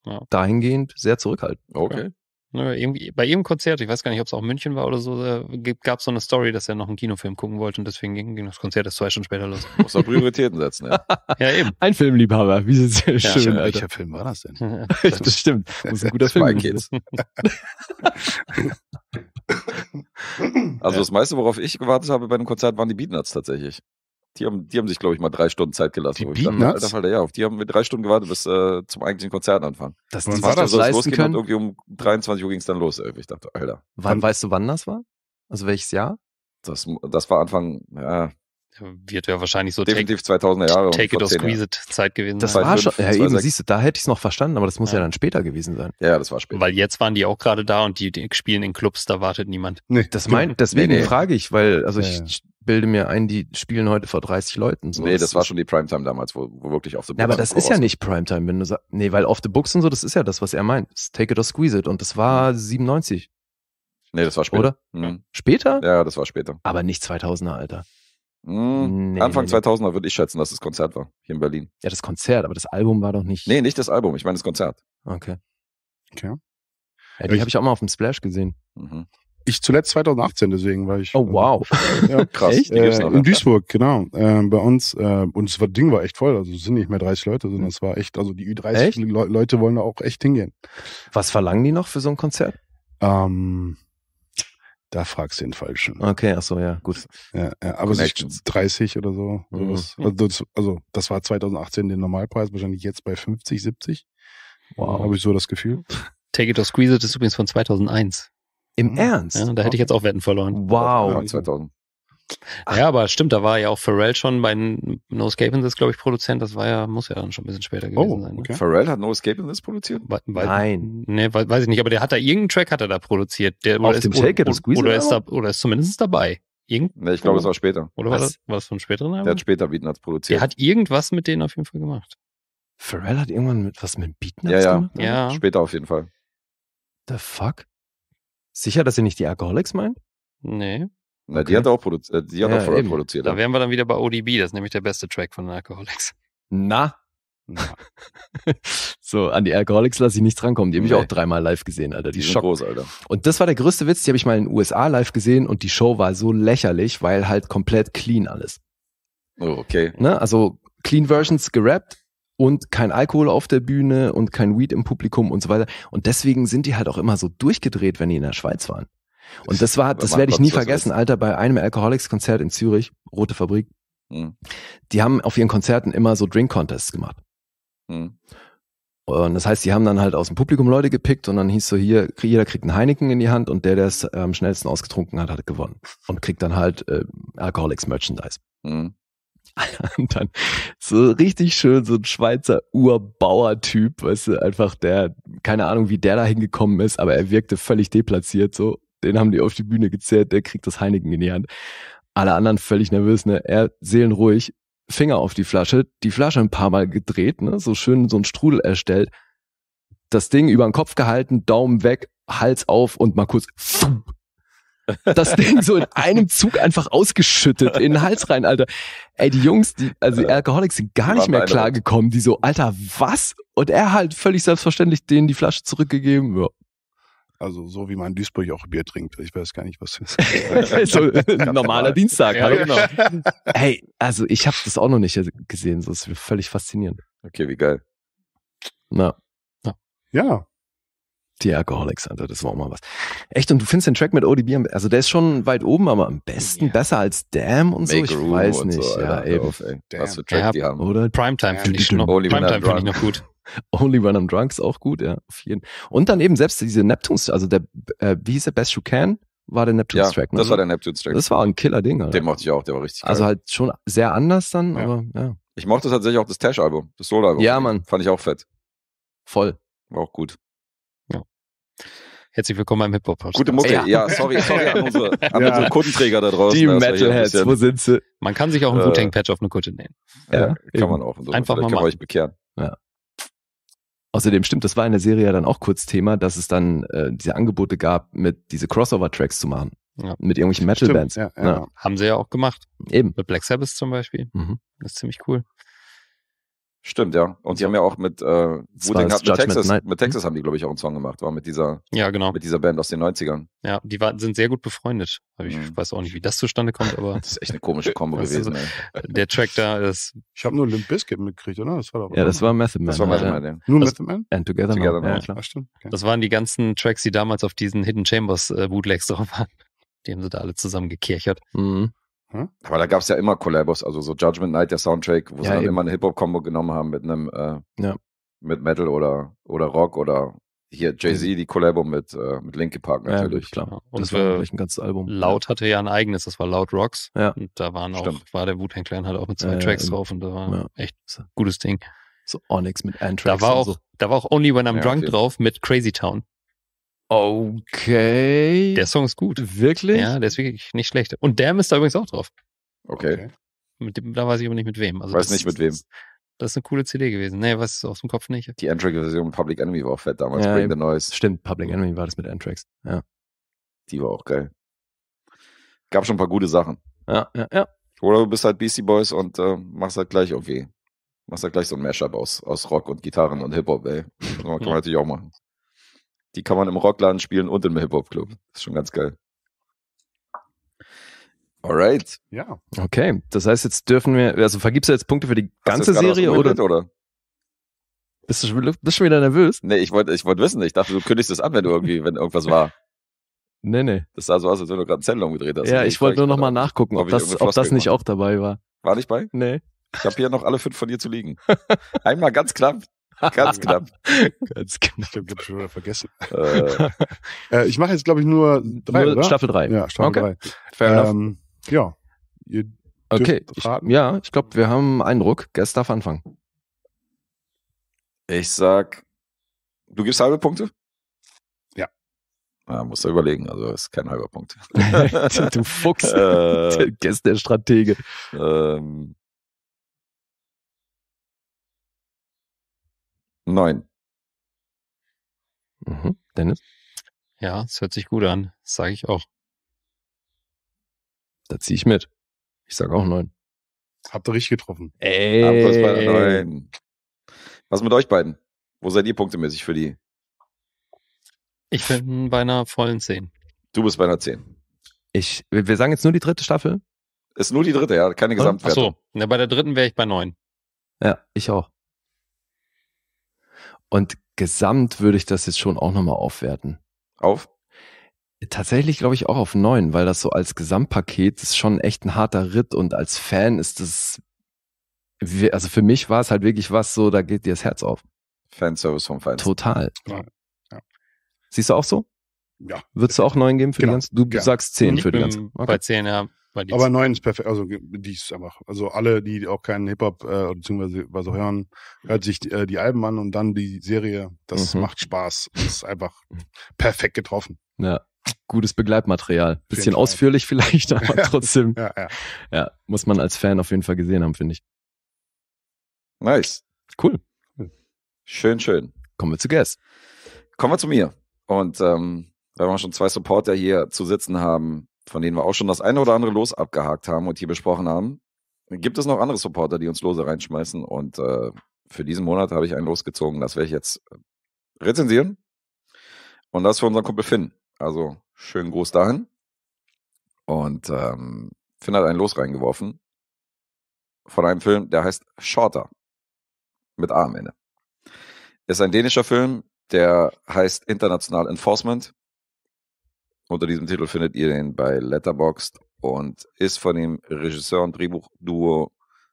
ja. dahingehend sehr zurückhaltend. Okay. Ja. Ne, irgendwie, bei jedem Konzert, ich weiß gar nicht, ob es auch München war oder so, äh, gab es so eine Story, dass er noch einen Kinofilm gucken wollte und deswegen ging, das Konzert erst zwei Stunden später los. Muss auch Prioritäten setzen, ja. [laughs] ja, eben. Ein Filmliebhaber, wie sehr ja schön. Welcher Film war das denn? [laughs] [laughs] das, stimmt. das ist ein guter Film Kids. also das meiste, worauf ich gewartet habe bei einem Konzert, waren die Beatnuts tatsächlich. Die haben, die haben sich, glaube ich, mal drei Stunden Zeit gelassen. Die dachte, Alter, Falter, ja, auf die haben wir drei Stunden gewartet bis äh, zum eigentlichen Konzert anfangen. Das war das so, leisten können? irgendwie um 23 Uhr ging es dann los. Irgendwie. Ich dachte, Alter. wann weißt du, wann das war? Also welches Jahr? Das, das war Anfang, ja, wird ja wahrscheinlich so definitiv take, 2000er Jahre Take it or squeeze it Zeit gewesen das sein. war schon ja, eben siehst du da hätte ich es noch verstanden aber das muss ja. ja. dann später gewesen sein ja das war später weil jetzt waren die auch gerade da und die, die, spielen in Clubs da wartet niemand nee, das mein, deswegen nee, nee. frage ich weil also ja, ich bilde mir ein die spielen heute vor 30 Leuten so nee das, war schon die Primetime damals wo, wo wirklich auf the books ja, aber das ist ja nicht Primetime wenn du sagst nee weil off the books und so das ist ja das was er meint take it or squeeze it und das war 97 hm. Nee, das war später. Oder? Mhm. Später? Ja, das war später. Aber nicht 2000er, Alter. Hm, nee. Anfang 2000er würde ich schätzen, dass das Konzert war, hier in Berlin. Ja, das Konzert, aber das Album war doch nicht. Nee, nicht das Album, ich meine das Konzert. Okay. Okay. Ja, die habe ich auch mal auf dem Splash gesehen. Mhm. Ich zuletzt 2018, deswegen war ich. Oh, äh, wow. [laughs] Ja, krass. echt? Äh, in Duisburg, genau. Äh, bei uns, äh, und das Ding war echt voll. Also es sind nicht mehr 30 Leute, sondern hm. es war echt, also die Ü30 Le Leute wollen da auch echt hingehen. Was verlangen die noch für so ein Konzert? Ähm, da fragst du den Falschen. Okay, ach so, ja, gut. Ja, ja aber es 30 oder so. Mhm. Also, das, also, das war 2018 den Normalpreis, wahrscheinlich jetzt bei 50, 70. Wow. Habe ich so das Gefühl. Take It or Squeeze It ist übrigens von 2001. Im mhm. Ernst? Ja, da hätte ich jetzt auch Wetten verloren. Wow. Ja, 2000. Ach. Ja, aber stimmt, da war ja auch Pharrell schon bei No Escape in This, glaube ich, Produzent. Das war ja, muss ja dann schon ein bisschen später oh, gewesen oh, sein. Ne? Pharrell hat No Escape in This produziert? We Nein. Ne, we weiß ich nicht, aber der hat da irgendeinen Track hat er da produziert. Der, Auf dem Take oder, it, oder, ist da, oder ist zumindest dabei. Irgend nee, ich glaube, es war später. Oder was? war das, war das von späteren Album? Der hat später Beatnuts produziert. Der hat irgendwas mit denen auf jeden Fall gemacht. Pharrell hat irgendwann mit, was mit Beatnuts ja, ja. gemacht? Ja. ja, später auf jeden Fall. The fuck? Sicher, dass ihr nicht die Alcoholics meint? Nee. Na, okay. die hat auch, produzi die hat ja, auch produziert. produziert. Da wären wir dann wieder bei ODB, das ist nämlich der beste Track von den Alcoholics. Na? Na. [laughs] so, an die Alcoholics lasse ich nicht drankommen. Die habe ich nee. auch dreimal live gesehen, Alter. Die, die sind Schock. groß, Alter. Und das war der größte Witz, die habe ich mal in den USA live gesehen und die Show war so lächerlich, weil halt komplett clean alles. Oh, okay. Ne? Also Clean Versions gerappt und kein Alkohol auf der Bühne und kein Weed im Publikum und so weiter. Und deswegen sind die halt auch immer so durchgedreht, wenn die in der Schweiz waren. Und das war, das werde ich nie vergessen, Alter, bei einem Alcoholics-Konzert in Zürich, Rote Fabrik, mhm. die haben auf ihren Konzerten immer so Drink-Contests gemacht. Mhm. Und das heißt, die haben dann halt aus dem Publikum Leute gepickt und dann hieß so hier, jeder kriegt einen Heineken in die Hand und der, der es am schnellsten ausgetrunken hat, hat gewonnen. Und kriegt dann halt äh, Alcoholics Merchandise. Mhm. [laughs] Und dann so richtig schön so ein Schweizer Urbauer-Typ, weißt du, einfach der, keine Ahnung, wie der da hingekommen ist, aber er wirkte völlig deplatziert so. Den haben die auf die Bühne gezerrt, der kriegt das Heineken in die Hand. Alle anderen völlig nervös, ne? Er seelenruhig, Finger auf die Flasche, die Flasche ein paar Mal gedreht, ne? So schön so ein Strudel erstellt. Das Ding über den Kopf gehalten, Daumen weg, Hals auf und mal kurz das Ding so in einem Zug einfach ausgeschüttet in den Hals rein, Alter. Ey, die Jungs, die, also die Alkoholics sind gar nicht mehr klargekommen, die so, Alter, was? Und er halt völlig selbstverständlich denen die Flasche zurückgegeben. Ja, also so wie man in Duisburg auch Bier trinkt. Ich weiß gar nicht, was das [laughs] ist. so, [laughs] normaler Dienstag, ja, genau. [laughs] hey, also ich habe das auch noch nicht gesehen. So ist völlig faszinierend. Okay, wie geil. Na. Na. Ja. Die Alcoholics, Alter, das war auch mal was. Echt, und du findest den Track mit ODB, also der ist schon weit oben, aber am besten ja. besser als Damn und so, Make ich weiß nicht. So, ja, Alter, eben. Auf, Was für Track ja, die haben. Oder? Primetime finde ich, noch, Primetime find ich noch gut. [laughs] Only When I'm Drunk ist auch gut, ja. Auf jeden. Und dann eben selbst diese Neptunes, also der, äh, wie hieß der Best You Can? War der Neptunes-Track, ja, ne? Das war der Neptunes-Track. Das war ein Killer-Ding, Alter. Den mochte ich auch, der war richtig geil. Also halt schon sehr anders dann, ja. aber ja. Ich mochte tatsächlich auch das Tash-Album, das Solo-Album. Ja, Mann. Fand ich auch fett. Voll. War auch gut. Ja. Herzlich willkommen beim Hip Hop. -Podcast. Gute Mucke. Ja. ja, sorry, sorry an unsere, [laughs] an ja. unsere Kuttenträger da draußen. Die Metalheads, wo sind sie? Man kann sich auch einen äh, Wu-Tang-Patch auf eine Kutte nähen. Ja, ja kann man auch. So Einfach mal kann man euch bekehren. Ja. Außerdem stimmt, das war in der Serie ja dann auch kurz Thema, dass es dann äh, diese Angebote gab, mit diese Crossover-Tracks zu machen. Ja. Mit irgendwelchen Metal-Bands. Ja, ja. Haben sie ja auch gemacht. Eben. Mit Black Sabbath zum Beispiel. Mhm. Das ist ziemlich cool. Stimmt, ja. Und sie haben ja auch mit äh, Wu-Tang mit Texas, Night. mit Texas mhm. haben die, glaube ich, auch einen Song gemacht, war mit dieser, ja, genau. mit dieser Band aus den 90ern. Ja, die war, sind sehr gut befreundet. Ich mhm. weiß auch nicht, wie das zustande kommt, aber. [laughs] das ist echt eine komische Kombo [laughs] gewesen, ey. Der Track da ist. Ich habe nur Limp Bizkit mitgekriegt, oder? Das war doch, ja, das war Method Man. Das war Method Man, ja. Nur Method Man? And Together, together Now. Ja, klar. Stimmt. Okay. Das waren die ganzen Tracks, die damals auf diesen Hidden Chambers äh, Bootlegs drauf waren. Die haben sie da alle zusammen gekirchert. Mhm. Hm? Aber da gab es ja immer Collabos, also so Judgment Night, der Soundtrack, wo ja, sie dann eben. immer eine Hip-Hop-Kombo genommen haben mit einem äh, ja. mit Metal oder, oder Rock oder hier Jay-Z, die Collabo mit, äh, mit Linkin Park natürlich. Ja, klar. Und das war natürlich ein ganzes Album. Laut hatte ja ein eigenes, das war Loud Rocks. Ja. Und da waren Stimmt. war der Wu-Tang Clan halt auch mit zwei Tracks drauf und da war echt ein gutes Ding. So Onyx mit Anthrax. Da war so. da war auch Only When I'm Drunk okay. drauf mit Crazy Town. Okay. Der Song ist gut. Wirklich? Ja, der ist wirklich nicht schlecht. Und Damn ist da übrigens auch drauf. Okay. Mit dem, da weiß ich aber nicht mit wem. Also weiß das, nicht mit wem. Das, das ist eine coole CD gewesen. Nee, weiß ist aus dem Kopf nicht? Die Antrack-Version Public Enemy war auch fett damals. Ja, Bring the Noise. Stimmt, Public Enemy war das mit Antrax. Ja. Die war auch geil. Gab schon ein paar gute Sachen. Ja, ja, ja. Oder du bist halt Beastie Boys und äh, machst halt gleich irgendwie. Machst halt gleich so ein Mashup aus, aus Rock und Gitarren und Hip-Hop, ey. kann man natürlich auch machen die kann man im Rockland spielen und im Hip-Hop-Club. Ist schon ganz geil. Alright. Ja. Okay. Das heißt, jetzt dürfen wir, also vergibst du jetzt Punkte für die Hast ganze Serie oder? oder? Bist du schon, bist schon wieder nervös? Nee, ich wollte ich wollte wissen. Ich dachte, du kündigst es an, wenn du irgendwie, wenn irgendwas war. Nee, nee. Das sah so aus, als wenn du gerade einen Zettel umgedreht hast. Ja, ich wollte nur nochmal nachgucken, ob, das, ob das nicht auch dabei war. War nicht bei? Nee. Ich habe hier noch alle fünf von dir zu liegen. [laughs] Einmal ganz knapp. Ganz knapp. [laughs] Ganz knapp. Ich habe schon wieder vergessen. Äh. äh ich mache jetzt, glaube ich, nur drei, nur oder? Staffel drei. Ja, Staffel okay. drei. Fair ähm, enough. Ja. Ihr okay. Ich, ja, ich glaube, wir haben einen Eindruck. Gast darf anfangen. Ich sag, du gibst halbe Punkte? Ja, ah, musst du überlegen, also ist kein halber Punkt. [laughs] du Fuchs, äh, [laughs] der Stratege. Ähm, Neun. Mhm. Dennis? Ja, es hört sich gut an. Sage ich auch. Da ziehe ich mit. Ich sage auch neun. Habt ihr richtig getroffen. Ey. Neun. Was mit euch beiden? Wo seid ihr punktemäßig für die? Ich bin bei einer vollen zehn. Du bist bei einer zehn. Ich, wir sagen jetzt nur die dritte Staffel. Ist nur die dritte, ja, keine Gesamtwertung. Ach so, Na, bei der dritten wäre ich bei neun. Ja, ich auch. Und gesamt würde ich das jetzt schon auch nochmal aufwerten. Auf? Tatsächlich glaube ich auch auf neun, weil das so als Gesamtpaket ist schon echt ein harter Ritt und als Fan ist das, also für mich war es halt wirklich was so, da geht dir das Herz auf. Fanservice vom Feinsten. Total. Ja. Ja. Siehst du auch so? Ja. Würdest du auch neun geben für genau. die ganzen? Du ja. sagst zehn für die ganzen. Okay. Bei zehn, ja. Aber neun ist perfekt, also die ist einfach. Also alle, die auch keinen Hip-Hop äh, bzw. was auch hören, hört sich äh, die Alben an und dann die Serie. Das mhm. macht Spaß. ist einfach mhm. perfekt getroffen. Ja. Gutes Begleitmaterial. Bisschen ausführlich [laughs] vielleicht, aber trotzdem. ja, ja. ja, muss man als Fan auf jeden Fall gesehen haben, finde ich. Nice. Cool. Schön, schön. Kommen wir zu Guess. Kommen wir zu mir. Und ähm, weil wir schon zwei Supporter hier zu sitzen haben, von denen wir auch schon das eine oder andere Los abgehakt haben und hier besprochen haben, gibt es noch andere Supporter, die uns Lose reinschmeißen. Und äh, für diesen Monat habe ich einen losgezogen. Das werde ich jetzt äh, rezensieren. Und das für unseren Kumpel Finn. Also schönen Gruß dahin. Und ähm, Finn hat einen Los reingeworfen von einem Film, der heißt Shorter. Mit A am Ende. Ist ein dänischer Film, der heißt International Enforcement. Unter diesem Titel findet ihr ihn bei Letterboxd und ist von dem Regisseur und Drehbuchduo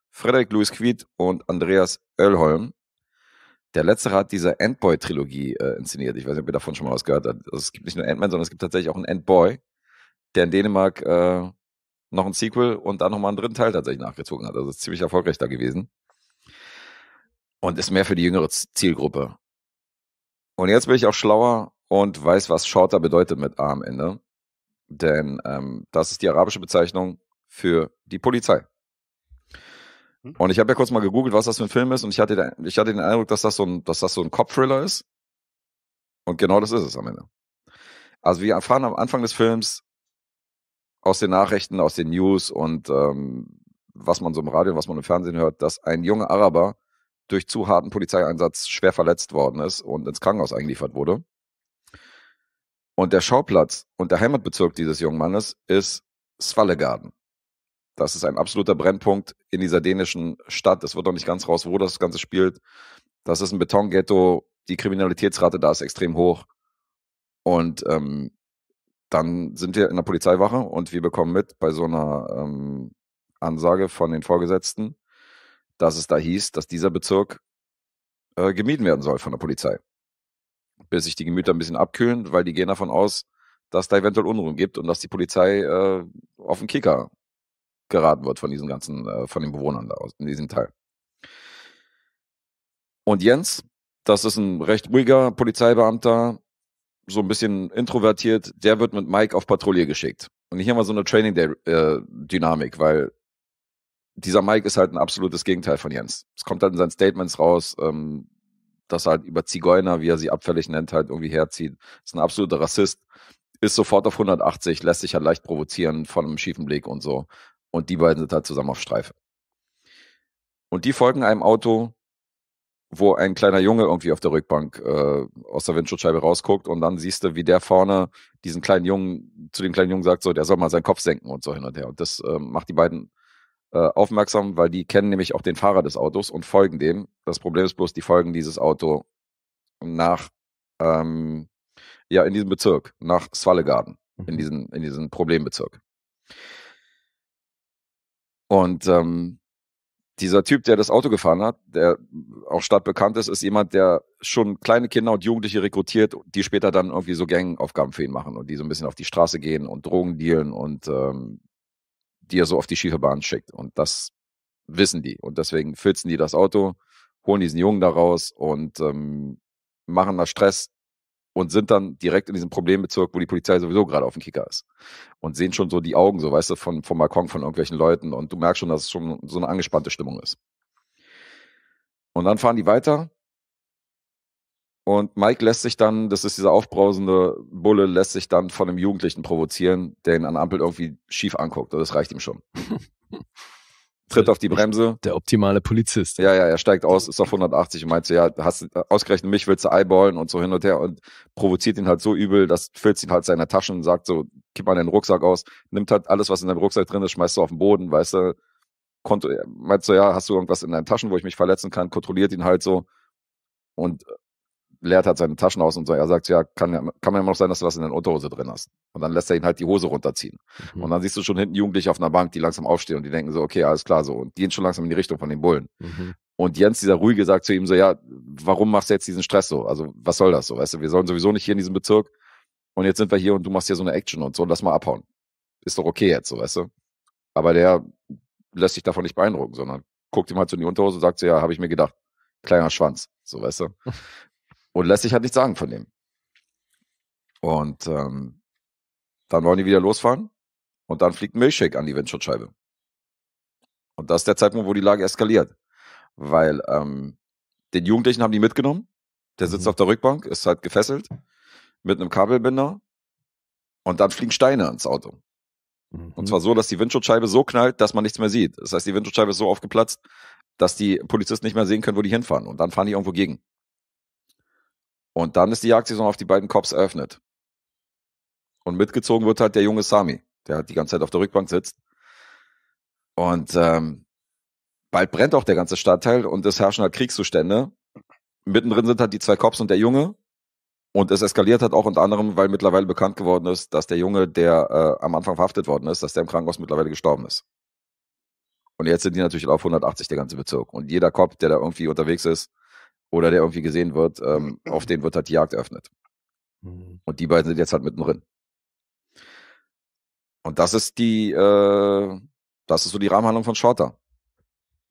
Frederik Louis Quiet und Andreas Oelholm. Der letzte hat diese Endboy-Trilogie äh, inszeniert. Ich weiß nicht, ob ihr davon schon mal was gehört habt. Also es gibt nicht nur Endman, sondern es gibt tatsächlich auch einen Endboy, der in Dänemark äh, noch ein Sequel und dann nochmal einen dritten Teil tatsächlich nachgezogen hat. Also ist ziemlich erfolgreich da gewesen. Und ist mehr für die jüngere Zielgruppe. Und jetzt bin ich auch schlauer und weiß, was Shorter bedeutet mit A am Ende. Denn ähm, das ist die arabische Bezeichnung für die Polizei. Hm? Und ich habe ja kurz mal gegoogelt, was das für ein Film ist, und ich hatte, den, ich hatte den Eindruck, dass das so ein, dass das so ein Cop-Thriller ist. Und genau das ist es am Ende. Also wir erfahren am Anfang des Films aus den Nachrichten, aus den News und ähm, was man so im Radio und was man im Fernsehen hört, dass ein junger Araber durch zu harten Polizeieinsatz schwer verletzt worden ist und ins Krankenhaus eingeliefert wurde. Und der Schauplatz und der Heimatbezirk dieses jungen Mannes ist Svallegarden. Das ist ein absoluter Brennpunkt in dieser dänischen Stadt. Es wird noch nicht ganz raus, wo das Ganze spielt. Das ist ein Betonghetto. Die Kriminalitätsrate da ist extrem hoch. Und ähm, dann sind wir in der Polizeiwache und wir bekommen mit bei so einer ähm, Ansage von den Vorgesetzten, dass es da hieß, dass dieser Bezirk äh, gemieden werden soll von der Polizei bis sich die Gemüter ein bisschen abkühlen, weil die gehen davon aus, dass da eventuell Unruhen gibt und dass die Polizei äh, auf den Kicker geraten wird von diesen ganzen, äh, von den Bewohnern da aus, in diesem Teil. Und Jens, das ist ein recht ruhiger Polizeibeamter, so ein bisschen introvertiert, der wird mit Mike auf Patrouille geschickt. Und hier haben wir so eine Training äh, dynamik äh, weil dieser Mike ist halt ein absolutes Gegenteil von Jens. Es kommt halt in seinen Statements raus, ähm, dass er halt über Zigeuner, wie er sie abfällig nennt, halt irgendwie herzieht. Ist ein absoluter Rassist. Ist sofort auf 180, lässt sich halt leicht provozieren von einem schiefen Blick und so. Und die beiden sind halt zusammen auf Streife. Und die folgen einem Auto, wo ein kleiner Junge irgendwie auf der Rückbank äh, aus der Windschutzscheibe rausguckt und dann siehst du, wie der vorne diesen kleinen Jungen, zu dem kleinen Jungen sagt, so, der soll mal seinen Kopf senken und so hin und her. Und das äh, macht die beiden äh, aufmerksam, weil die kennen nämlich auch den Fahrer des Autos und folgen dem. Das Problem ist bloß, die folgen dieses Auto nach, ähm, ja, in diesem Bezirk, nach Swallegarden, in mhm. diesen, in diesen Problembezirk. Und ähm, dieser Typ, der das Auto gefahren hat, der auch stadtbekannt ist, ist jemand, der schon kleine Kinder und Jugendliche rekrutiert, die später dann irgendwie so Gangaufgaben für ihn machen und die so ein bisschen auf die Straße gehen und Drogen dealen und ähm, die er so auf die schiefe Bahn schickt. Und das wissen die. Und deswegen filzen die das Auto, holen diesen Jungen da raus und ähm, machen da Stress und sind dann direkt in diesem Problembezirk, wo die Polizei sowieso gerade auf dem Kicker ist. Und sehen schon so die Augen, so weißt du, von, vom Balkon von irgendwelchen Leuten. Und du merkst schon, dass es schon so eine angespannte Stimmung ist. Und dann fahren die weiter und Mike lässt sich dann, das ist dieser aufbrausende Bulle, lässt sich dann von einem Jugendlichen provozieren, der ihn an Ampel irgendwie schief anguckt. Das reicht ihm schon. [laughs] Tritt auf die Bremse. Der optimale Polizist. Ja, ja, er steigt aus, ist auf 180 und meint so, ja, hast ausgerechnet mich willst du eyeballen und so hin und her und provoziert ihn halt so übel, dass filzt ihn halt seine Taschen und sagt so, kipp mal deinen Rucksack aus, nimmt halt alles, was in deinem Rucksack drin ist, schmeißt du auf den Boden, weißt du, Konto, meinst du, ja, hast du irgendwas in deinen Taschen, wo ich mich verletzen kann, kontrolliert ihn halt so und leert halt seine Taschen aus und so. Er sagt, ja, kann, ja, kann ja immer noch sein, dass du was in deiner Unterhose drin hast. Und dann lässt er ihn halt die Hose runterziehen. Mhm. Und dann siehst du schon hinten Jugendliche auf einer Bank, die langsam aufstehen und die denken so, okay, alles klar so. Und die gehen schon langsam in die Richtung von den Bullen. Mhm. Und Jens, dieser Ruhige, sagt zu ihm so, ja, warum machst du jetzt diesen Stress so? Also was soll das so? Weißt du, wir sollen sowieso nicht hier in diesem Bezirk. Und jetzt sind wir hier und du machst hier so eine Action und so, Und lass mal abhauen. Ist doch okay jetzt so, weißt du? Aber der lässt sich davon nicht beeindrucken, sondern guckt ihm halt so in die Unterhose und sagt so, ja, habe ich mir gedacht, kleiner Schwanz, so weißt du. [laughs] und lässt sich halt nichts sagen von dem. Und ähm, dann wollen die wieder losfahren und dann fliegt ein Milchshake an die Windschutzscheibe. Und das ist der Zeitpunkt, wo die Lage eskaliert. Weil ähm, den Jugendlichen haben die mitgenommen. Der sitzt mhm. auf der Rückbank, ist halt gefesselt mit einem Kabelbinder. Und dann fliegen Steine ans Auto. Und mhm. zwar so, dass die Windschutzscheibe so knallt, dass man nichts mehr sieht. Das heißt, die Windschutzscheibe ist so aufgeplatzt, dass die Polizisten nicht mehr sehen können, wo die hinfahren. Und dann fahren die irgendwo gegen. Und dann ist die Jagdsaison auf die beiden Cops eröffnet. Und mitgezogen wird halt der junge Sami, der halt die ganze Zeit auf der Rückbank sitzt. Und ähm, bald brennt auch der ganze Stadtteil und es herrschen halt Kriegszustände. Mittendrin sind halt die zwei Cops und der Junge. Und es eskaliert halt auch unter anderem, weil mittlerweile bekannt geworden ist, dass der Junge, der äh, am Anfang verhaftet worden ist, dass der im Krankenhaus mittlerweile gestorben ist. Und jetzt sind die natürlich auf 180 der ganze Bezirk. Und jeder Cop, der da irgendwie unterwegs ist, oder der irgendwie gesehen wird, ähm, [clears throat] auf den wird halt die Jagd eröffnet. Mhm. Und die beiden sind jetzt halt mitten drin. Und das ist die, äh, das ist so die Rahmenhandlung von Shorter.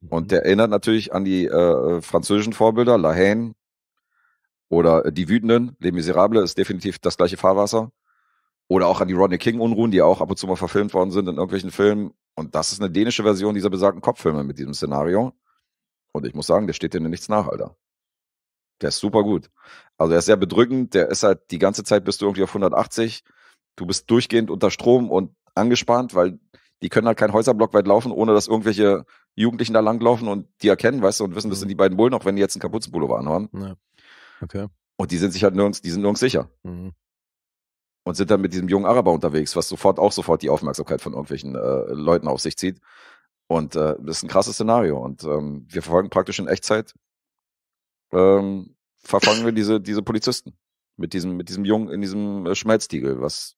Und mhm. der erinnert natürlich an die äh, äh französischen Vorbilder, La Haine oder äh, Die Wütenden, Les Miserables ist definitiv das gleiche Fahrwasser. Oder auch an die Rodney King-Unruhen, die auch ab und zu mal verfilmt worden sind in irgendwelchen Filmen. Und das ist eine dänische Version dieser besagten Kopffilme mit diesem Szenario. Und ich muss sagen, der steht dir nichts nach, Alter. Der ist super gut. Also er ist sehr bedrückend, der ist halt die ganze Zeit bist du irgendwie auf 180, du bist durchgehend unter Strom und angespannt, weil die können halt keinen Häuserblock weit laufen, ohne dass irgendwelche Jugendlichen da langlaufen und die erkennen, weißt du, und wissen, das mhm. sind die beiden Bullen, auch wenn die jetzt einen Kapuzenpullover anhaben. Ja. Okay. Und die sind sich halt nirgends, die sind nirgends sicher. Mhm. Und sind dann mit diesem jungen Araber unterwegs, was sofort auch sofort die Aufmerksamkeit von irgendwelchen äh, Leuten auf sich zieht. Und äh, das ist ein krasses Szenario. Und ähm, wir verfolgen praktisch in Echtzeit ähm, verfangen wir diese, diese Polizisten mit diesem, mit diesem Jungen in diesem äh, Schmelztiegel, was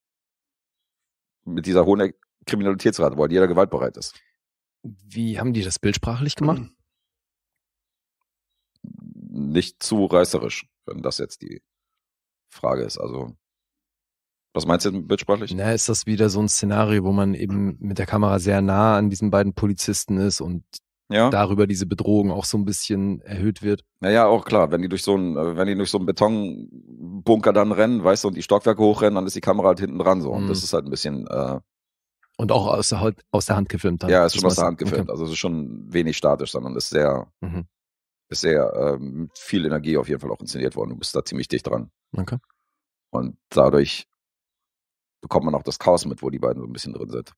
mit dieser hohen Kriminalitätsrate, wo halt jeder gewaltbereit ist. Wie haben die das bildsprachlich gemacht? Nicht zu reißerisch, wenn das jetzt die Frage ist. Also, was meinst du denn bildsprachlich? Na, ist das wieder so ein Szenario, wo man eben mit der Kamera sehr nah an diesen beiden Polizisten ist und ja. darüber diese Bedrohung auch so ein bisschen erhöht wird. Naja, auch klar, wenn die durch so einen, äh, wenn die durch so einen Betonbunker dann rennen, weißt du, und die Stockwerke hochrennen, dann ist die Kamera halt hinten dran so. Und mhm. das ist halt ein bisschen. Äh, und auch aus der, aus der Hand gefilmt. Dann. Ja, ist schon aus der Hand gefilmt. Okay. Also es ist schon wenig statisch, sondern ist sehr, mhm. ist sehr äh, viel Energie auf jeden Fall auch inszeniert worden. Du bist da ziemlich dicht dran. Okay. Und dadurch bekommt man auch das Chaos mit, wo die beiden so ein bisschen drin sind.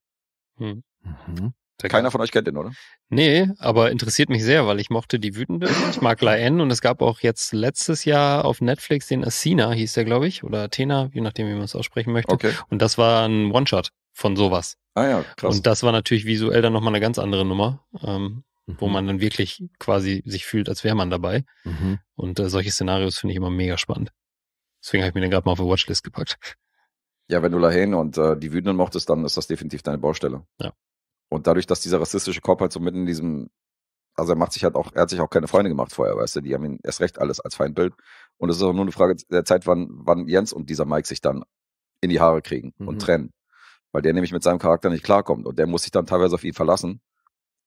Hm. Mhm. Der Keiner von euch kennt den, oder? Nee, aber interessiert mich sehr, weil ich mochte die Wütende, ich mag La Laen und es gab auch jetzt letztes Jahr auf Netflix den Asina, hieß der, glaube ich, oder Athena, je nachdem, wie man es aussprechen möchte. Okay. Und das war ein One-Shot von sowas. Ah ja, krass. Und das war natürlich visuell dann nochmal eine ganz andere Nummer, ähm, mhm. wo man dann wirklich quasi sich fühlt, als wäre man dabei. Mhm. Und äh, solche Szenarios finde ich immer mega spannend. Deswegen habe ich mir den gerade mal auf die Watchlist gepackt. Ja, wenn du Lahen und äh, die Wütenden mochtest, dann ist das definitiv deine Baustelle. Ja. Und dadurch, dass dieser rassistische Cop halt so mitten in diesem, also er macht sich halt auch, er hat sich auch keine Freunde gemacht vorher, weißt du, die haben ihn erst recht alles als Feindbild. Und es ist auch nur eine Frage der Zeit, wann, wann Jens und dieser Mike sich dann in die Haare kriegen mhm. und trennen. Weil der nämlich mit seinem Charakter nicht klarkommt und der muss sich dann teilweise auf ihn verlassen,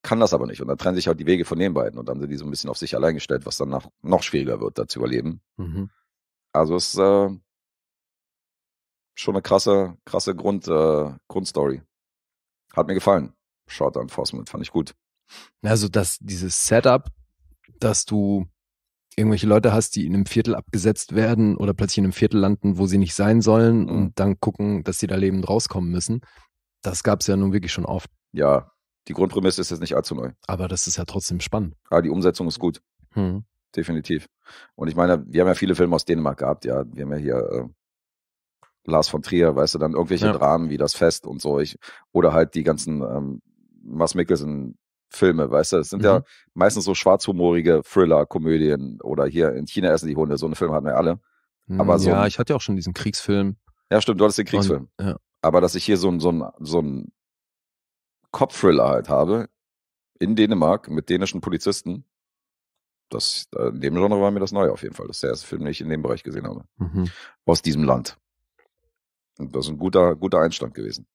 kann das aber nicht. Und dann trennen sich halt die Wege von den beiden und dann sind die so ein bisschen auf sich allein gestellt, was dann noch, noch schwieriger wird, da zu überleben. Mhm. Also es ist äh, schon eine krasse, krasse Grund, äh, Grundstory. Hat mir gefallen. Short Enforcement fand ich gut. Also, dass dieses Setup, dass du irgendwelche Leute hast, die in einem Viertel abgesetzt werden oder plötzlich in einem Viertel landen, wo sie nicht sein sollen mhm. und dann gucken, dass sie da lebend rauskommen müssen. Das gab es ja nun wirklich schon oft. Ja, die Grundprämisse ist jetzt nicht allzu neu. Aber das ist ja trotzdem spannend. Ah, die Umsetzung ist gut. Mhm. Definitiv. Und ich meine, wir haben ja viele Filme aus Dänemark gehabt, ja. Wir haben ja hier äh, Lars von Trier, weißt du, dann irgendwelche ja. Dramen wie das Fest und so. Ich, oder halt die ganzen ähm, Mars Mickelson Filme, weißt du? Das sind mhm. ja meistens so schwarzhumorige Thriller, Komödien oder hier in China essen die Hunde. So einen Film hatten wir alle. Aber hm, so ja, ich hatte ja auch schon diesen Kriegsfilm. Ja, stimmt, du hattest den Kriegsfilm. Und, ja. Aber dass ich hier so ein, so ein, so ein Kopfthriller halt habe, in Dänemark mit dänischen Polizisten, das, in dem Genre war mir das neu auf jeden Fall. Das ist der erste Film, den ich in dem Bereich gesehen habe. Mhm. Aus diesem Land. Und das ist ein guter, guter Einstand gewesen.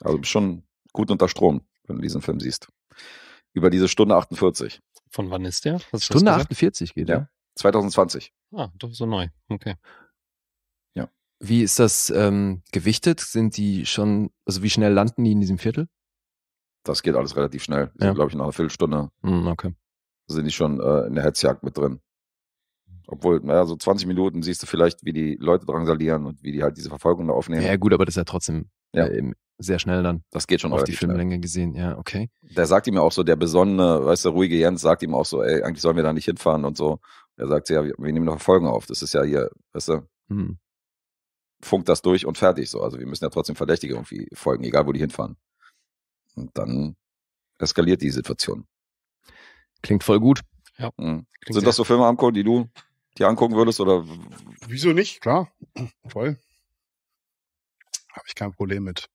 Also schon gut unter Strom, wenn du diesen Film siehst. Über diese Stunde 48. Von wann ist der? Hast Stunde 48 geht, ja. ja. 2020. Ah, doch so neu. Okay. Ja. Wie ist das ähm, gewichtet? Sind die schon, also wie schnell landen die in diesem Viertel? Das geht alles relativ schnell. Die ja. glaube ich, nach einer Viertelstunde. Mm, okay. Sind die schon äh, in der Hetzjagd mit drin. Obwohl, naja, so 20 Minuten siehst du vielleicht, wie die Leute drangsalieren und wie die halt diese Verfolgung da aufnehmen. Ja, gut, aber das ist ja trotzdem ja. Äh, im, sehr schnell dann. Das geht schon auf die Filmlänge schnell. gesehen, ja, okay. Der sagt ihm ja auch so, der besonnene, weißt du, ruhige Jens sagt ihm auch so, ey, eigentlich sollen wir da nicht hinfahren und so. Er sagt ja, wir nehmen noch Folgen auf, das ist ja hier, weißt du, hm. funkt das durch und fertig so. Also wir müssen ja trotzdem Verdächtige irgendwie folgen, egal wo die hinfahren. Und dann eskaliert die Situation. Klingt voll gut. Ja. Mhm. Sind das so Filme, Amco, die du dir angucken würdest oder? Wieso nicht? Klar, [clears throat] voll. Habe ich kein Problem mit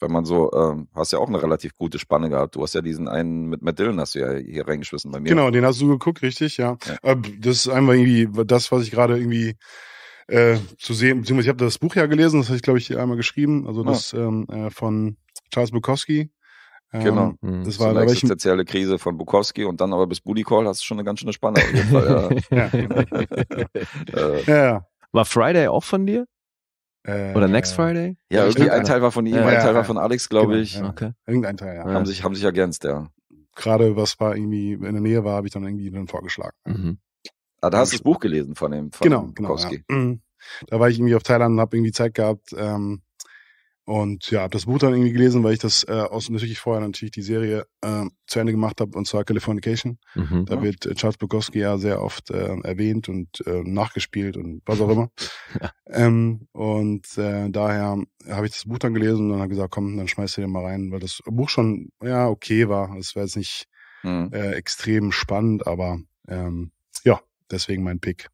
wenn man so, ähm, hast ja auch eine relativ gute Spanne gehabt. Du hast ja diesen einen mit Matt Dillon hast du ja hier reingeschmissen bei mir. Genau, den hast du geguckt, richtig, ja. ja. Äh, das ist einfach irgendwie das, was ich gerade irgendwie äh, zu sehen, beziehungsweise ich habe das Buch ja gelesen, das habe ich, glaube ich, einmal geschrieben, also das ja. Ah. ähm, äh, von Charles Bukowski. Ähm, genau. Mhm. Das so war eine existenzielle Krise von Bukowski und dann aber bis Booty Call hast du schon eine ganz schöne Spanne. Auf jeden Fall, ja. [laughs] ja. [laughs] äh. War Friday auch von dir? Äh, Oder Next Friday? Ja, irgendwie ein Teil war von ihm, ja, ein Teil war von Alex, glaube genau, ich. Okay. Irgendein Teil, ja. Haben sich, haben sich ergänzt, ja. Gerade was war irgendwie in der Nähe war, habe ich dann irgendwie dann vorgeschlagen. Mhm. Ah, da hast du das Buch gelesen von dem von genau, genau. Ja. Mhm. Da war ich irgendwie auf Thailand und habe irgendwie Zeit gehabt, ähm, und ja, habe das Buch dann irgendwie gelesen, weil ich das äh, aus natürlich vorher natürlich die Serie äh, zu Ende gemacht habe, und zwar Californication. Mhm. Da wird äh, Charles Bukowski ja sehr oft äh, erwähnt und äh, nachgespielt und was auch immer. [laughs] ja. ähm, und äh, daher habe ich das Buch dann gelesen und dann habe gesagt, komm, dann schmeißt du den mal rein, weil das Buch schon ja okay war. Es war jetzt nicht mhm. äh, extrem spannend, aber ähm, ja, deswegen mein Pick.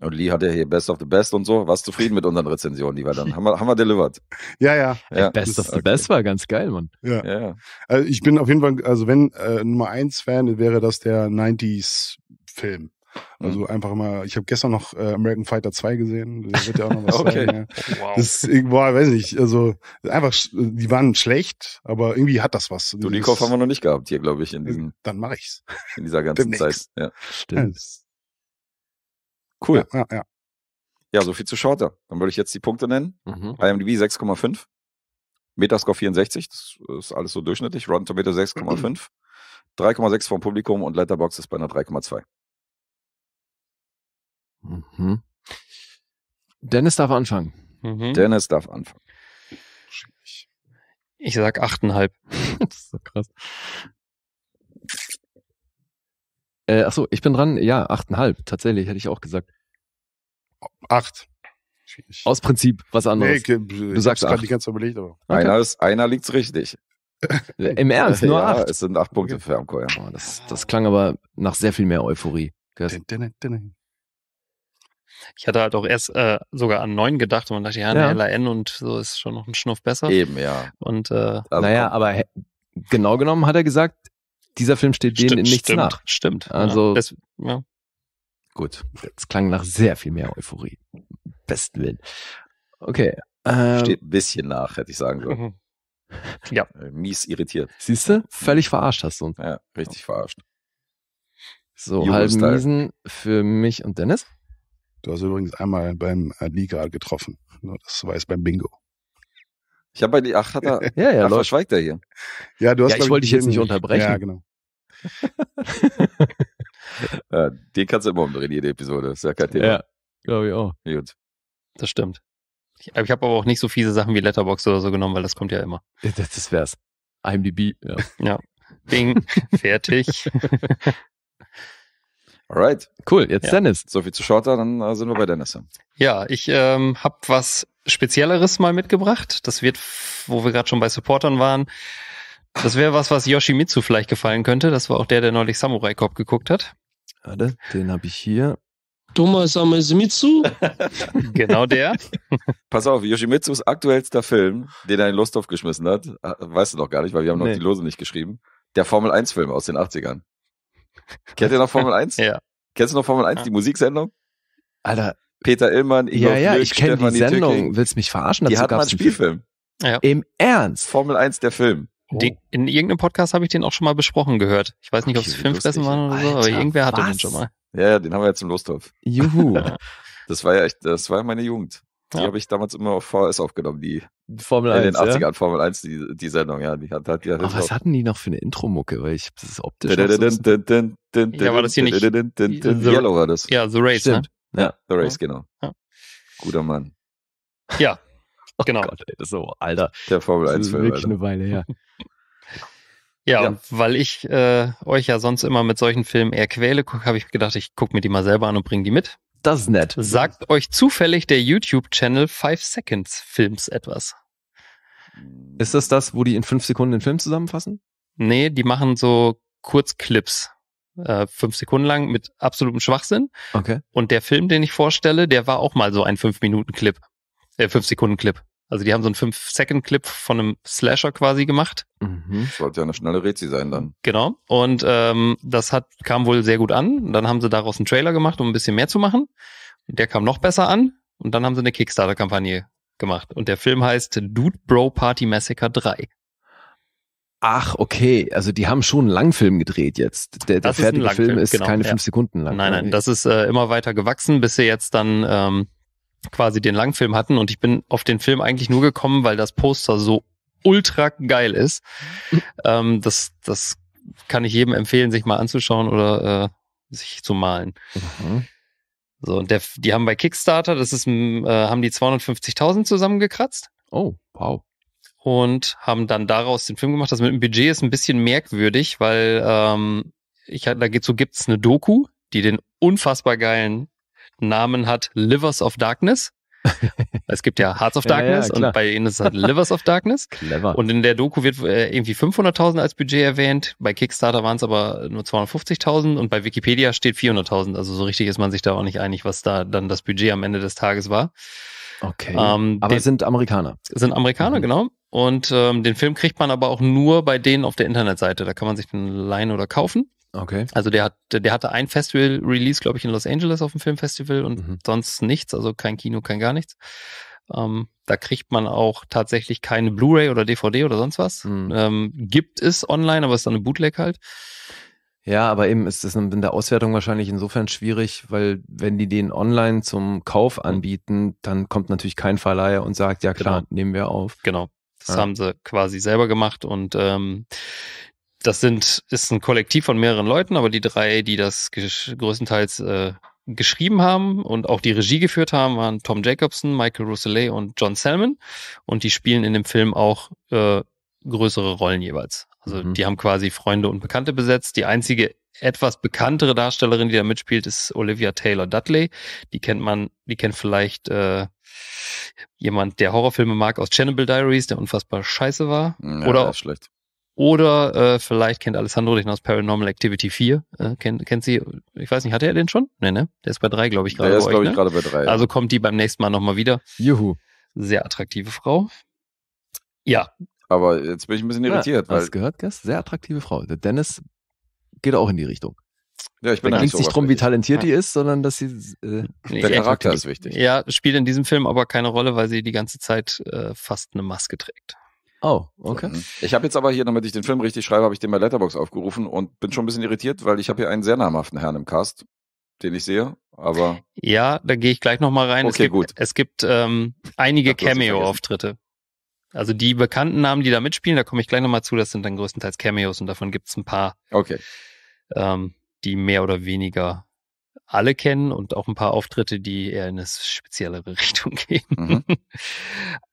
Und Lee hat ja hier Best of the Best und so. Warst zufrieden mit unseren Rezensionen, die wir dann haben wir, haben wir delivered. [laughs] Ja, ja. ja. Best of the okay. Best war ganz geil, Mann. Ja. ja. Also ich bin auf jeden Fall, also wenn äh, Nummer eins Fan wäre das der 90s Film. Also mhm. einfach mal, ich habe gestern noch äh, American Fighter 2 gesehen, da wird ja auch noch [laughs] was okay. Sein, ja. Wow. Das ich, boah, weiß nicht, also einfach, die waren schlecht, aber irgendwie hat das was. Du, den Kauf haben wir noch nicht gehabt hier, glaube ich, in äh, diesem. Dann mache ich's. In dieser [laughs] ganzen Zeit. Ja. Stimmt. Ja, Cool. Ja, ja, ja. ja so viel zu Shorter. Dann würde ich jetzt die Punkte nennen. Mhm. IMDb 6,5. Metascore 64, das ist alles so durchschnittlich. Rotten Tomato 6,5. 3,6 vom Publikum und Letterbox ist bei einer 3,2. Mhm. Dennis darf anfangen. Mhm. Dennis darf anfangen. Ich sag 8,5. [laughs] das ist so krass. Äh, achso, ich bin dran. Ja, achteinhalb, tatsächlich, hätte ich auch gesagt. Acht. Ich, Aus Prinzip, was anderes. Nee, du sagst acht. die ganze überlegt, aber. Okay. Einer, ist, einer liegt's richtig. Äh, Im Ernst, nur [laughs] ja, acht. Es sind acht Punkte für Amco. Ja. Das, das klang aber nach sehr viel mehr Euphorie. Din, din, ich hatte halt auch erst äh, sogar an 9 gedacht und man dachte, ja, eine ja. LAN und so ist schon noch ein Schnuff besser. Eben, ja. Und, äh, also, naja, aber genau genommen hat er gesagt, dieser Film steht denen stimmt, in nichts stimmt, nach. Stimmt. Also. Ja, das, ja. Gut. Es klang nach sehr viel mehr Euphorie. Besten Willen. Okay. Äh, steht ein bisschen nach, hätte ich sagen sollen. Mhm. Ja. [laughs] Äh, mies irritiert. Siehst du? Völlig verarscht hast du uns. Ja, richtig verarscht. So, halben Miesen für mich und Dennis. Du hast übrigens einmal beim Ali äh, gerade getroffen. Das war jetzt beim Bingo. Ich habe bei die, ach, hat er, [laughs] ja, ja, ach, verschweigt er hier. Ja, du hast, ja ich wollte dich jetzt nicht unterbrechen. Ja, genau. [laughs] Äh, den kannst du immer umdrehen, jede Episode. Das ist ja kein Thema. Ja, glaube ich auch. Gut. Das stimmt. Ich, ich habe aber auch nicht so fiese Sachen wie Letterbox oder so genommen, weil das kommt ja immer. Das, das wär's. IMDb. Ja. ja. Bing. [laughs] Fertig. [laughs] Alright. Cool, jetzt ja. Dennis. So viel zu Shorter, dann äh, sind wir bei Dennis. Ja, ich ähm, habe was Spezielleres mal mitgebracht. Das wird, wo wir gerade schon bei Supportern waren, das wäre was, was Yoshimitsu vielleicht gefallen könnte. Das war auch der, der neulich Samurai Cop geguckt hat. Warte, den habe ich hier. Thomas Samezumitsu? [laughs] genau der. Pass auf, Yoshimitsus aktuellster Film, den er in Lust geschmissen hat, ah, weißt du noch gar nicht, weil wir haben noch nee. die Lose nicht geschrieben. Der Formel 1-Film aus den 80ern. Kennt ihr noch Formel 1? ja. Kennst du noch Formel 1, die Musiksendung? Alter. Peter Illmann, Igor Ja, ja, Flück, ich kenne die Sendung. Tücking. Willst mich verarschen? Die hat mal einen Spielfilm. Ja. Im Ernst? Formel 1, der Film. Den, oh. in irgendeinem Podcast habe ich den auch schon mal besprochen gehört. Ich weiß nicht, ob es Filmfressen waren oder so, aber irgendwer hatte was? den schon mal. Ja, den haben wir jetzt im Lostopf. Juhu. [laughs] das war ja echt, das war ja meine Jugend. Die ja. habe ich damals immer auf VHS aufgenommen, die Formel 1, in den 80ern ja? Formel 1, die, die Sendung, ja. Die hat, hat, die hat Aber was drauf. hatten die noch für eine Intro-Mucke? Weil ich das ist optisch. Ja, war das hier nicht. Yellow war das. Ja, The Race, ne? Ja, The Race, genau. Guter Mann. Ja, Oh genau. Gott, ey, so, Alter. Der Formel 1 Film. Wirklich eine Weile her. [laughs] ja, ja, weil ich äh, euch ja sonst immer mit solchen Filmen eher quäle, habe ich gedacht, ich gucke mir die mal selber an und bringe die mit. Das ist nett. Sagt euch zufällig der YouTube-Channel Five Seconds Films etwas? Ist das das, wo die in fünf Sekunden den Film zusammenfassen? Nee, die machen so Kurzclips äh, fünf Sekunden lang mit absolutem Schwachsinn. Okay. Und der Film, den ich vorstelle, der war auch mal so ein fünf Minuten Clip äh, 5-Sekunden-Clip. Also die haben so einen 5-Second-Clip von einem Slasher quasi gemacht. Mhm. Sollte ja eine schnelle Rezi sein dann. Genau. Und ähm, das hat, kam wohl sehr gut an. Dann haben sie daraus einen Trailer gemacht, um ein bisschen mehr zu machen. Und der kam noch besser an. Und dann haben sie eine Kickstarter-Kampagne gemacht. Und der Film heißt Dude Bro Party Massacre 3. Ach, okay. Also die haben schon einen Langfilm gedreht jetzt. Der, der fertige ist Film ist genau, keine ja. fünf Sekunden lang. Nein, nein, das ist äh, immer weiter gewachsen, bis sie jetzt dann ähm, quasi den Langfilm hatten und ich bin auf den Film eigentlich nur gekommen, weil das Poster so ultra geil ist. ähm, das, das kann ich jedem empfehlen, sich mal anzuschauen oder äh, sich zu malen. Mhm. So, und der, die haben bei Kickstarter, das ist, ähm, äh, haben die 250.000 zusammengekratzt. Oh, wow. Und haben dann daraus den Film gemacht. Das mit dem Budget ist ein bisschen merkwürdig, weil ähm, ich, dazu gibt's eine Doku, die den unfassbar geilen Namen hat Livers of Darkness. [laughs] es gibt ja Hearts of Darkness ja, ja, und bei ihnen ist es halt Livers of Darkness. Clever. Und in der Doku wird äh, irgendwie 500.000 als Budget erwähnt. Bei Kickstarter waren es aber nur 250.000 und bei Wikipedia steht 400.000. Also so richtig ist man sich da auch nicht einig, was da dann das Budget am Ende des Tages war. Okay. Ähm, aber den, sind Amerikaner. Sind Amerikaner, mhm. genau. Und ähm, den Film kriegt man aber auch nur bei denen auf der Internetseite. Da kann man sich den leihen oder kaufen. Okay. Also der hat, der hatte ein Festival-Release, glaube ich, in Los Angeles auf dem Filmfestival und mhm. sonst nichts, also kein Kino, kein gar nichts. Ähm, da kriegt man auch tatsächlich keine Blu-ray oder DVD oder sonst was. Mhm. Ähm, gibt es online, aber es ist dann eine Bootleg halt. Ja, aber eben ist es in der Auswertung wahrscheinlich insofern schwierig, weil wenn die den online zum Kauf mhm. anbieten, dann kommt natürlich kein Verleiher und sagt, ja klar, genau. nehmen wir auf. Genau. Das ja. haben sie quasi selber gemacht und ähm, das sind, ist ein Kollektiv von mehreren Leuten, aber die drei, die das größtenteils äh, geschrieben haben und auch die Regie geführt haben, waren Tom Jacobson, Michael Rousselet und John Salmon. Und die spielen in dem Film auch äh, größere Rollen jeweils. Also mhm. die haben quasi Freunde und Bekannte besetzt. Die einzige etwas bekanntere Darstellerin, die da mitspielt, ist Olivia Taylor Dudley. Die kennt man, die kennt vielleicht äh, jemand, der Horrorfilme mag aus Chernobyl Diaries, der unfassbar scheiße war. Ja, oder, schlecht. Oder äh, vielleicht kennt Alessandro dich noch aus Paranormal Activity 4. Äh, kennt, kennt sie, ich weiß nicht, hatte er den schon? Nee, ne? Der ist bei drei, glaube ich, gerade. Der ist, glaube ich, ne? gerade bei drei. Also kommt die beim nächsten Mal nochmal wieder. Juhu. Sehr attraktive Frau. Ja. Aber jetzt bin ich ein bisschen irritiert. Ja, weil hast du gehört, Gast? Sehr attraktive Frau. Der Dennis geht auch in die Richtung. Ja, ich bin da ging es nicht drum, wie talentiert die ist, sondern dass sie. Äh, der Charakter ist wichtig. Ja, spielt in diesem Film aber keine Rolle, weil sie die ganze Zeit äh, fast eine Maske trägt. Oh, okay. Ne? Ich habe jetzt aber hier, damit ich den Film richtig schreibe, habe ich den bei Letterbox aufgerufen und bin schon ein bisschen irritiert, weil ich habe hier einen sehr namhaften Herrn im Cast, den ich sehe. Aber ja, da gehe ich gleich noch mal rein. Okay, es gibt, gut. Es gibt ähm, einige Cameo-Auftritte. Also die bekannten Namen, die da mitspielen, da komme ich gleich noch mal zu. Das sind dann größtenteils Cameos und davon gibt es ein paar, okay. ähm, die mehr oder weniger alle kennen und auch ein paar Auftritte, die eher in eine speziellere [laughs] Richtung gehen. Mhm.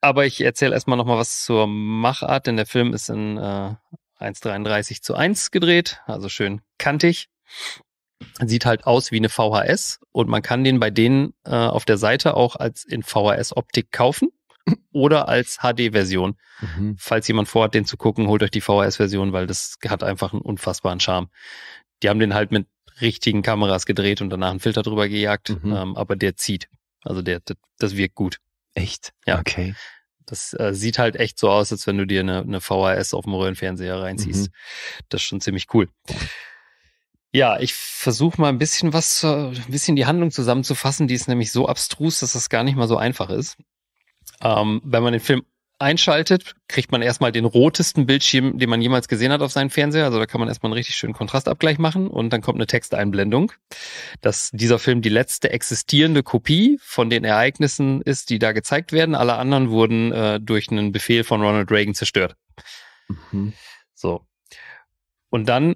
Aber ich erzähle erstmal nochmal was zur Machart, denn der Film ist in äh, 1,33 zu 1 gedreht, also schön kantig. Sieht halt aus wie eine VHS und man kann den bei denen äh, auf der Seite auch als in VHS-Optik kaufen oder als HD-Version. Mhm. Falls jemand vorhat, den zu gucken, holt euch die VHS-Version, weil das hat einfach einen unfassbaren Charme. Die haben den halt mit richtigen Kameras gedreht und danach einen Filter drüber gejagt. Mhm. Ähm, aber der zieht. Also der, das, das wirkt gut. Echt? Ja. Okay. Das äh, sieht halt echt so aus, als wenn du dir eine, eine VHS auf dem Röhrenfernseher reinziehst. Mhm. Das ist schon ziemlich cool. Ja, ich versuche mal ein bisschen was, äh, ein bisschen die Handlung zusammenzufassen. Die ist nämlich so abstrus, dass das gar nicht mal so einfach ist. Ähm, wenn man den Film einschaltet, kriegt man erstmal den rotesten Bildschirm, den man jemals gesehen hat auf seinem Fernseher. Also da kann man erstmal einen richtig schönen Kontrastabgleich machen und dann kommt eine Texteinblendung, dass dieser Film die letzte existierende Kopie von den Ereignissen ist, die da gezeigt werden. Alle anderen wurden äh, durch einen Befehl von Ronald Reagan zerstört. Mhm. So. Und dann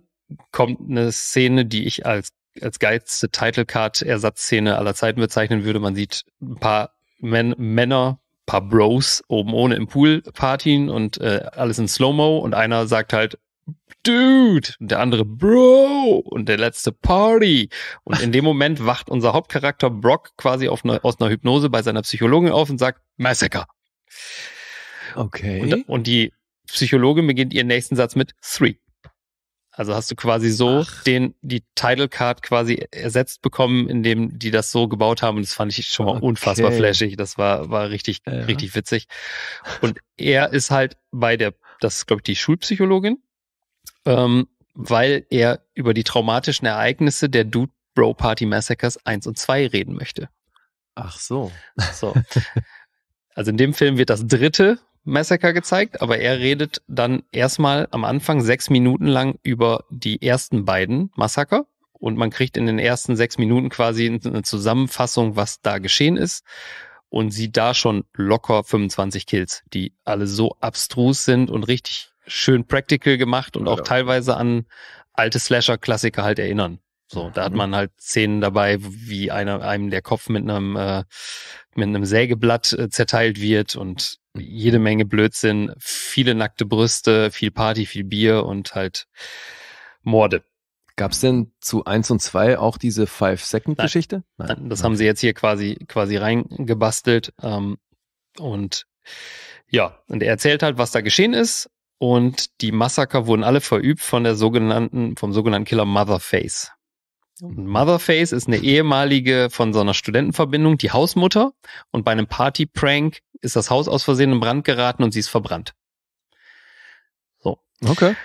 kommt eine Szene, die ich als als geilste Card ersatzszene aller Zeiten bezeichnen würde. Man sieht ein paar Män Männer paar Bros oben ohne im Pool partien und äh, alles in Slow-Mo und einer sagt halt, Dude und der andere Bro und der letzte Party. Und in dem Moment wacht unser Hauptcharakter Brock quasi ne, aus einer Hypnose bei seiner Psychologin auf und sagt Massacre. Okay. Und, und die Psychologin beginnt ihren nächsten Satz mit Three. Also hast du quasi so Ach. den, die Title Card quasi ersetzt bekommen, indem die das so gebaut haben. Und das fand ich schon mal okay. unfassbar flashig. Das war, war richtig, ja. richtig witzig. Und er ist halt bei der, das ist, glaube ich, die Schulpsychologin, ähm, weil er über die traumatischen Ereignisse der Dude Bro Party Massacres 1 und 2 reden möchte. Ach so. So. Also in dem Film wird das dritte Massacre gezeigt, aber er redet dann erstmal am Anfang sechs Minuten lang über die ersten beiden Massaker und man kriegt in den ersten sechs Minuten quasi eine Zusammenfassung, was da geschehen ist und sieht da schon locker 25 Kills, die alle so abstrus sind und richtig schön practical gemacht und auch teilweise an alte Slasher-Klassiker halt erinnern. So, da hat mhm. man halt Szenen dabei, wie einer, einem der Kopf mit einem, äh, mit einem Sägeblatt äh, zerteilt wird und jede Menge Blödsinn, viele nackte Brüste, viel Party, viel Bier und halt Morde. Gab es denn zu eins und zwei auch diese Five-Second-Geschichte? Nein. Nein, das Nein. haben sie jetzt hier quasi, quasi reingebastelt. Ähm, und ja, und er erzählt halt, was da geschehen ist. Und die Massaker wurden alle verübt von der sogenannten, vom sogenannten Killer Motherface. Motherface ist eine ehemalige von so einer Studentenverbindung, die Hausmutter. Und bei einem Party-Prank ist das Haus aus Versehen in Brand geraten und sie ist verbrannt. So. Okay.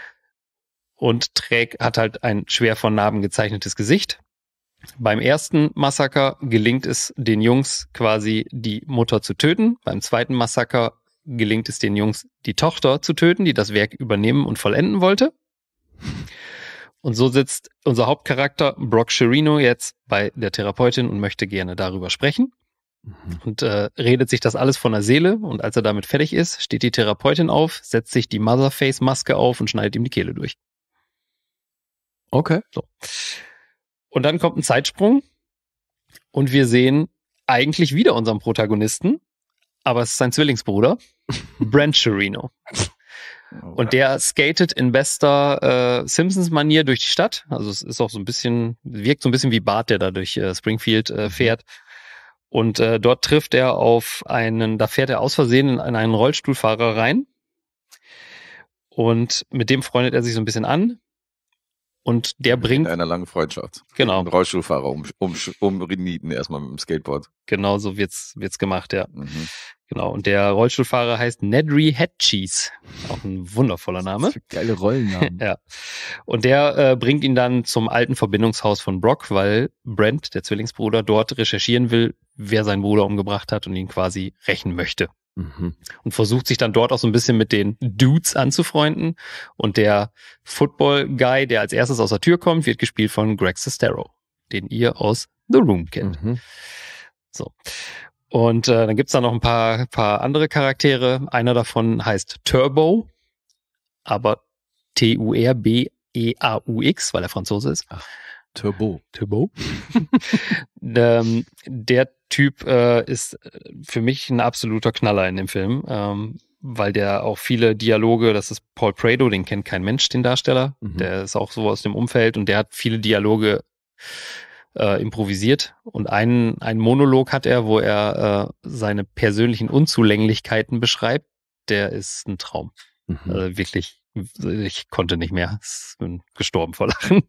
Und Träg hat halt ein schwer von Narben gezeichnetes Gesicht. Beim ersten Massaker gelingt es den Jungs quasi die Mutter zu töten. Beim zweiten Massaker gelingt es den Jungs die Tochter zu töten, die das Werk übernehmen und vollenden wollte. Und so sitzt unser Hauptcharakter Brock Sherino jetzt bei der Therapeutin und möchte gerne darüber sprechen mhm. und äh, redet sich das alles von der Seele. Und als er damit fertig ist, steht die Therapeutin auf, setzt sich die Motherface-Maske auf und schneidet ihm die Kehle durch. Okay. So. Und dann kommt ein Zeitsprung und wir sehen eigentlich wieder unseren Protagonisten, aber es ist sein Zwillingsbruder, [laughs] Brent Sherino. Und der skatet in bester äh, Simpsons-Manier durch die Stadt. Also es ist auch so ein bisschen, wirkt so ein bisschen wie Bart, der da durch äh, Springfield äh, mhm. fährt. Und äh, dort trifft er auf einen, da fährt er aus Versehen in einen Rollstuhlfahrer rein. Und mit dem freundet er sich so ein bisschen an. Und der bringt. In einer langen Freundschaft. Genau. Ein Rollstuhlfahrer um, um, um Renieten erstmal mit dem Skateboard. Genau, so wird's, wird's gemacht, ja. Mhm. Genau. Und der Rollstuhlfahrer heißt Nedry Hatchies. Auch ein wundervoller Name. geile Rollennamen. [laughs] ja. Und der äh, bringt ihn dann zum alten Verbindungshaus von Brock, weil Brent, der Zwillingsbruder, dort recherchieren will, wer seinen Bruder umgebracht hat und ihn quasi rächen möchte. Mhm. Und versucht sich dann dort auch so ein bisschen mit den Dudes anzufreunden. Und der Football-Guy, der als erstes aus der Tür kommt, wird gespielt von Greg Sestero, den ihr aus The Room kennt. Mhm. So. Und äh, dann gibt's da noch ein paar, paar andere Charaktere. Einer davon heißt Turbo, aber T-U-R-B-E-A-U-X, weil er Franzose ist. Ach, Turbo. Turbo. [laughs] ähm, der Typ äh, ist äh, für mich ein absoluter Knaller in dem Film, ähm, weil der auch viele Dialoge, das ist Paul Prado, den kennt kein Mensch, den Darsteller. Mhm. Der ist auch so aus dem Umfeld und der hat viele Dialoge äh, improvisiert. Und einen, einen Monolog hat er, wo er äh, seine persönlichen Unzulänglichkeiten beschreibt. Der ist ein Traum. Mhm. Also wirklich, ich konnte nicht mehr. Ich bin gestorben vor Lachen.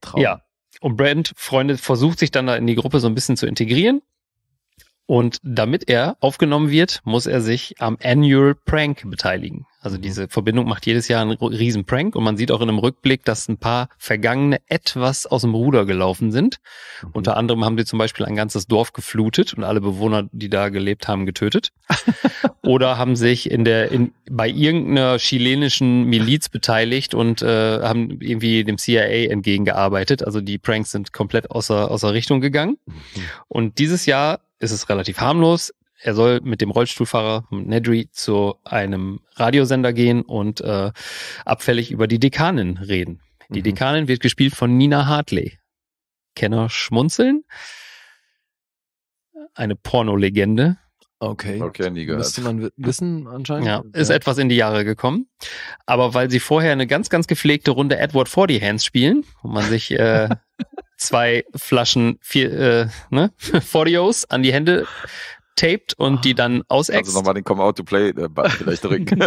Traum. Ja, und Brand, Freunde, versucht sich dann da in die Gruppe so ein bisschen zu integrieren und damit er aufgenommen wird, muss er sich am Annual Prank beteiligen. Also mhm. diese Verbindung macht jedes Jahr einen riesen Prank und man sieht auch in einem Rückblick, dass ein paar Vergangene etwas aus dem Ruder gelaufen sind. Mhm. Unter anderem haben sie zum Beispiel ein ganzes Dorf geflutet und alle Bewohner, die da gelebt haben, getötet. [laughs] Oder haben sich in der in, bei irgendeiner chilenischen Miliz beteiligt und äh, haben irgendwie dem CIA entgegengearbeitet. Also die Pranks sind komplett außer, außer Richtung gegangen. Mhm. Und dieses Jahr ist es relativ harmlos. Er soll mit dem Rollstuhlfahrer Nedry zu einem Radiosender gehen und äh, abfällig über die Dekanin reden. Die mhm. Dekanin wird gespielt von Nina Hartley. Kenner schmunzeln. Eine Pornolegende. Okay. Okay, nie gehört. Müsste man wissen anscheinend. Ja, ist ja. etwas in die Jahre gekommen. Aber weil sie vorher eine ganz, ganz gepflegte Runde Edward 40 Hands spielen, wo man sich äh, [laughs] zwei Flaschen vier, äh, ne, 40 [laughs] an die Hände taped und die dann ausext. Also nochmal den Come Out to Play äh, Button vielleicht drücken.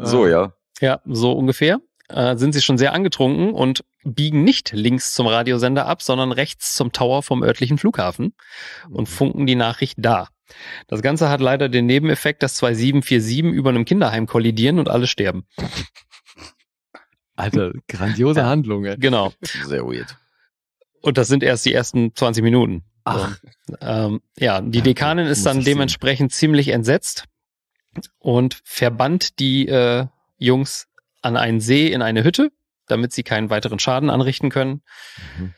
[laughs] so, ja. Ja, so ungefähr äh, sind sie schon sehr angetrunken und biegen nicht links zum Radiosender ab, sondern rechts zum Tower vom örtlichen Flughafen und mhm. funken die Nachricht da. Das Ganze hat leider den Nebeneffekt, dass zwei 747 über einem Kinderheim kollidieren und alle sterben. Alter, grandiose Handlung. Ey. Genau. Sehr weird. Und das sind erst die ersten 20 Minuten. Ach. So. Ähm, ja, die Dekanin ist dann dementsprechend ziemlich entsetzt und verbannt die äh, Jungs an einen See in eine Hütte, damit sie keinen weiteren Schaden anrichten können. Mhm.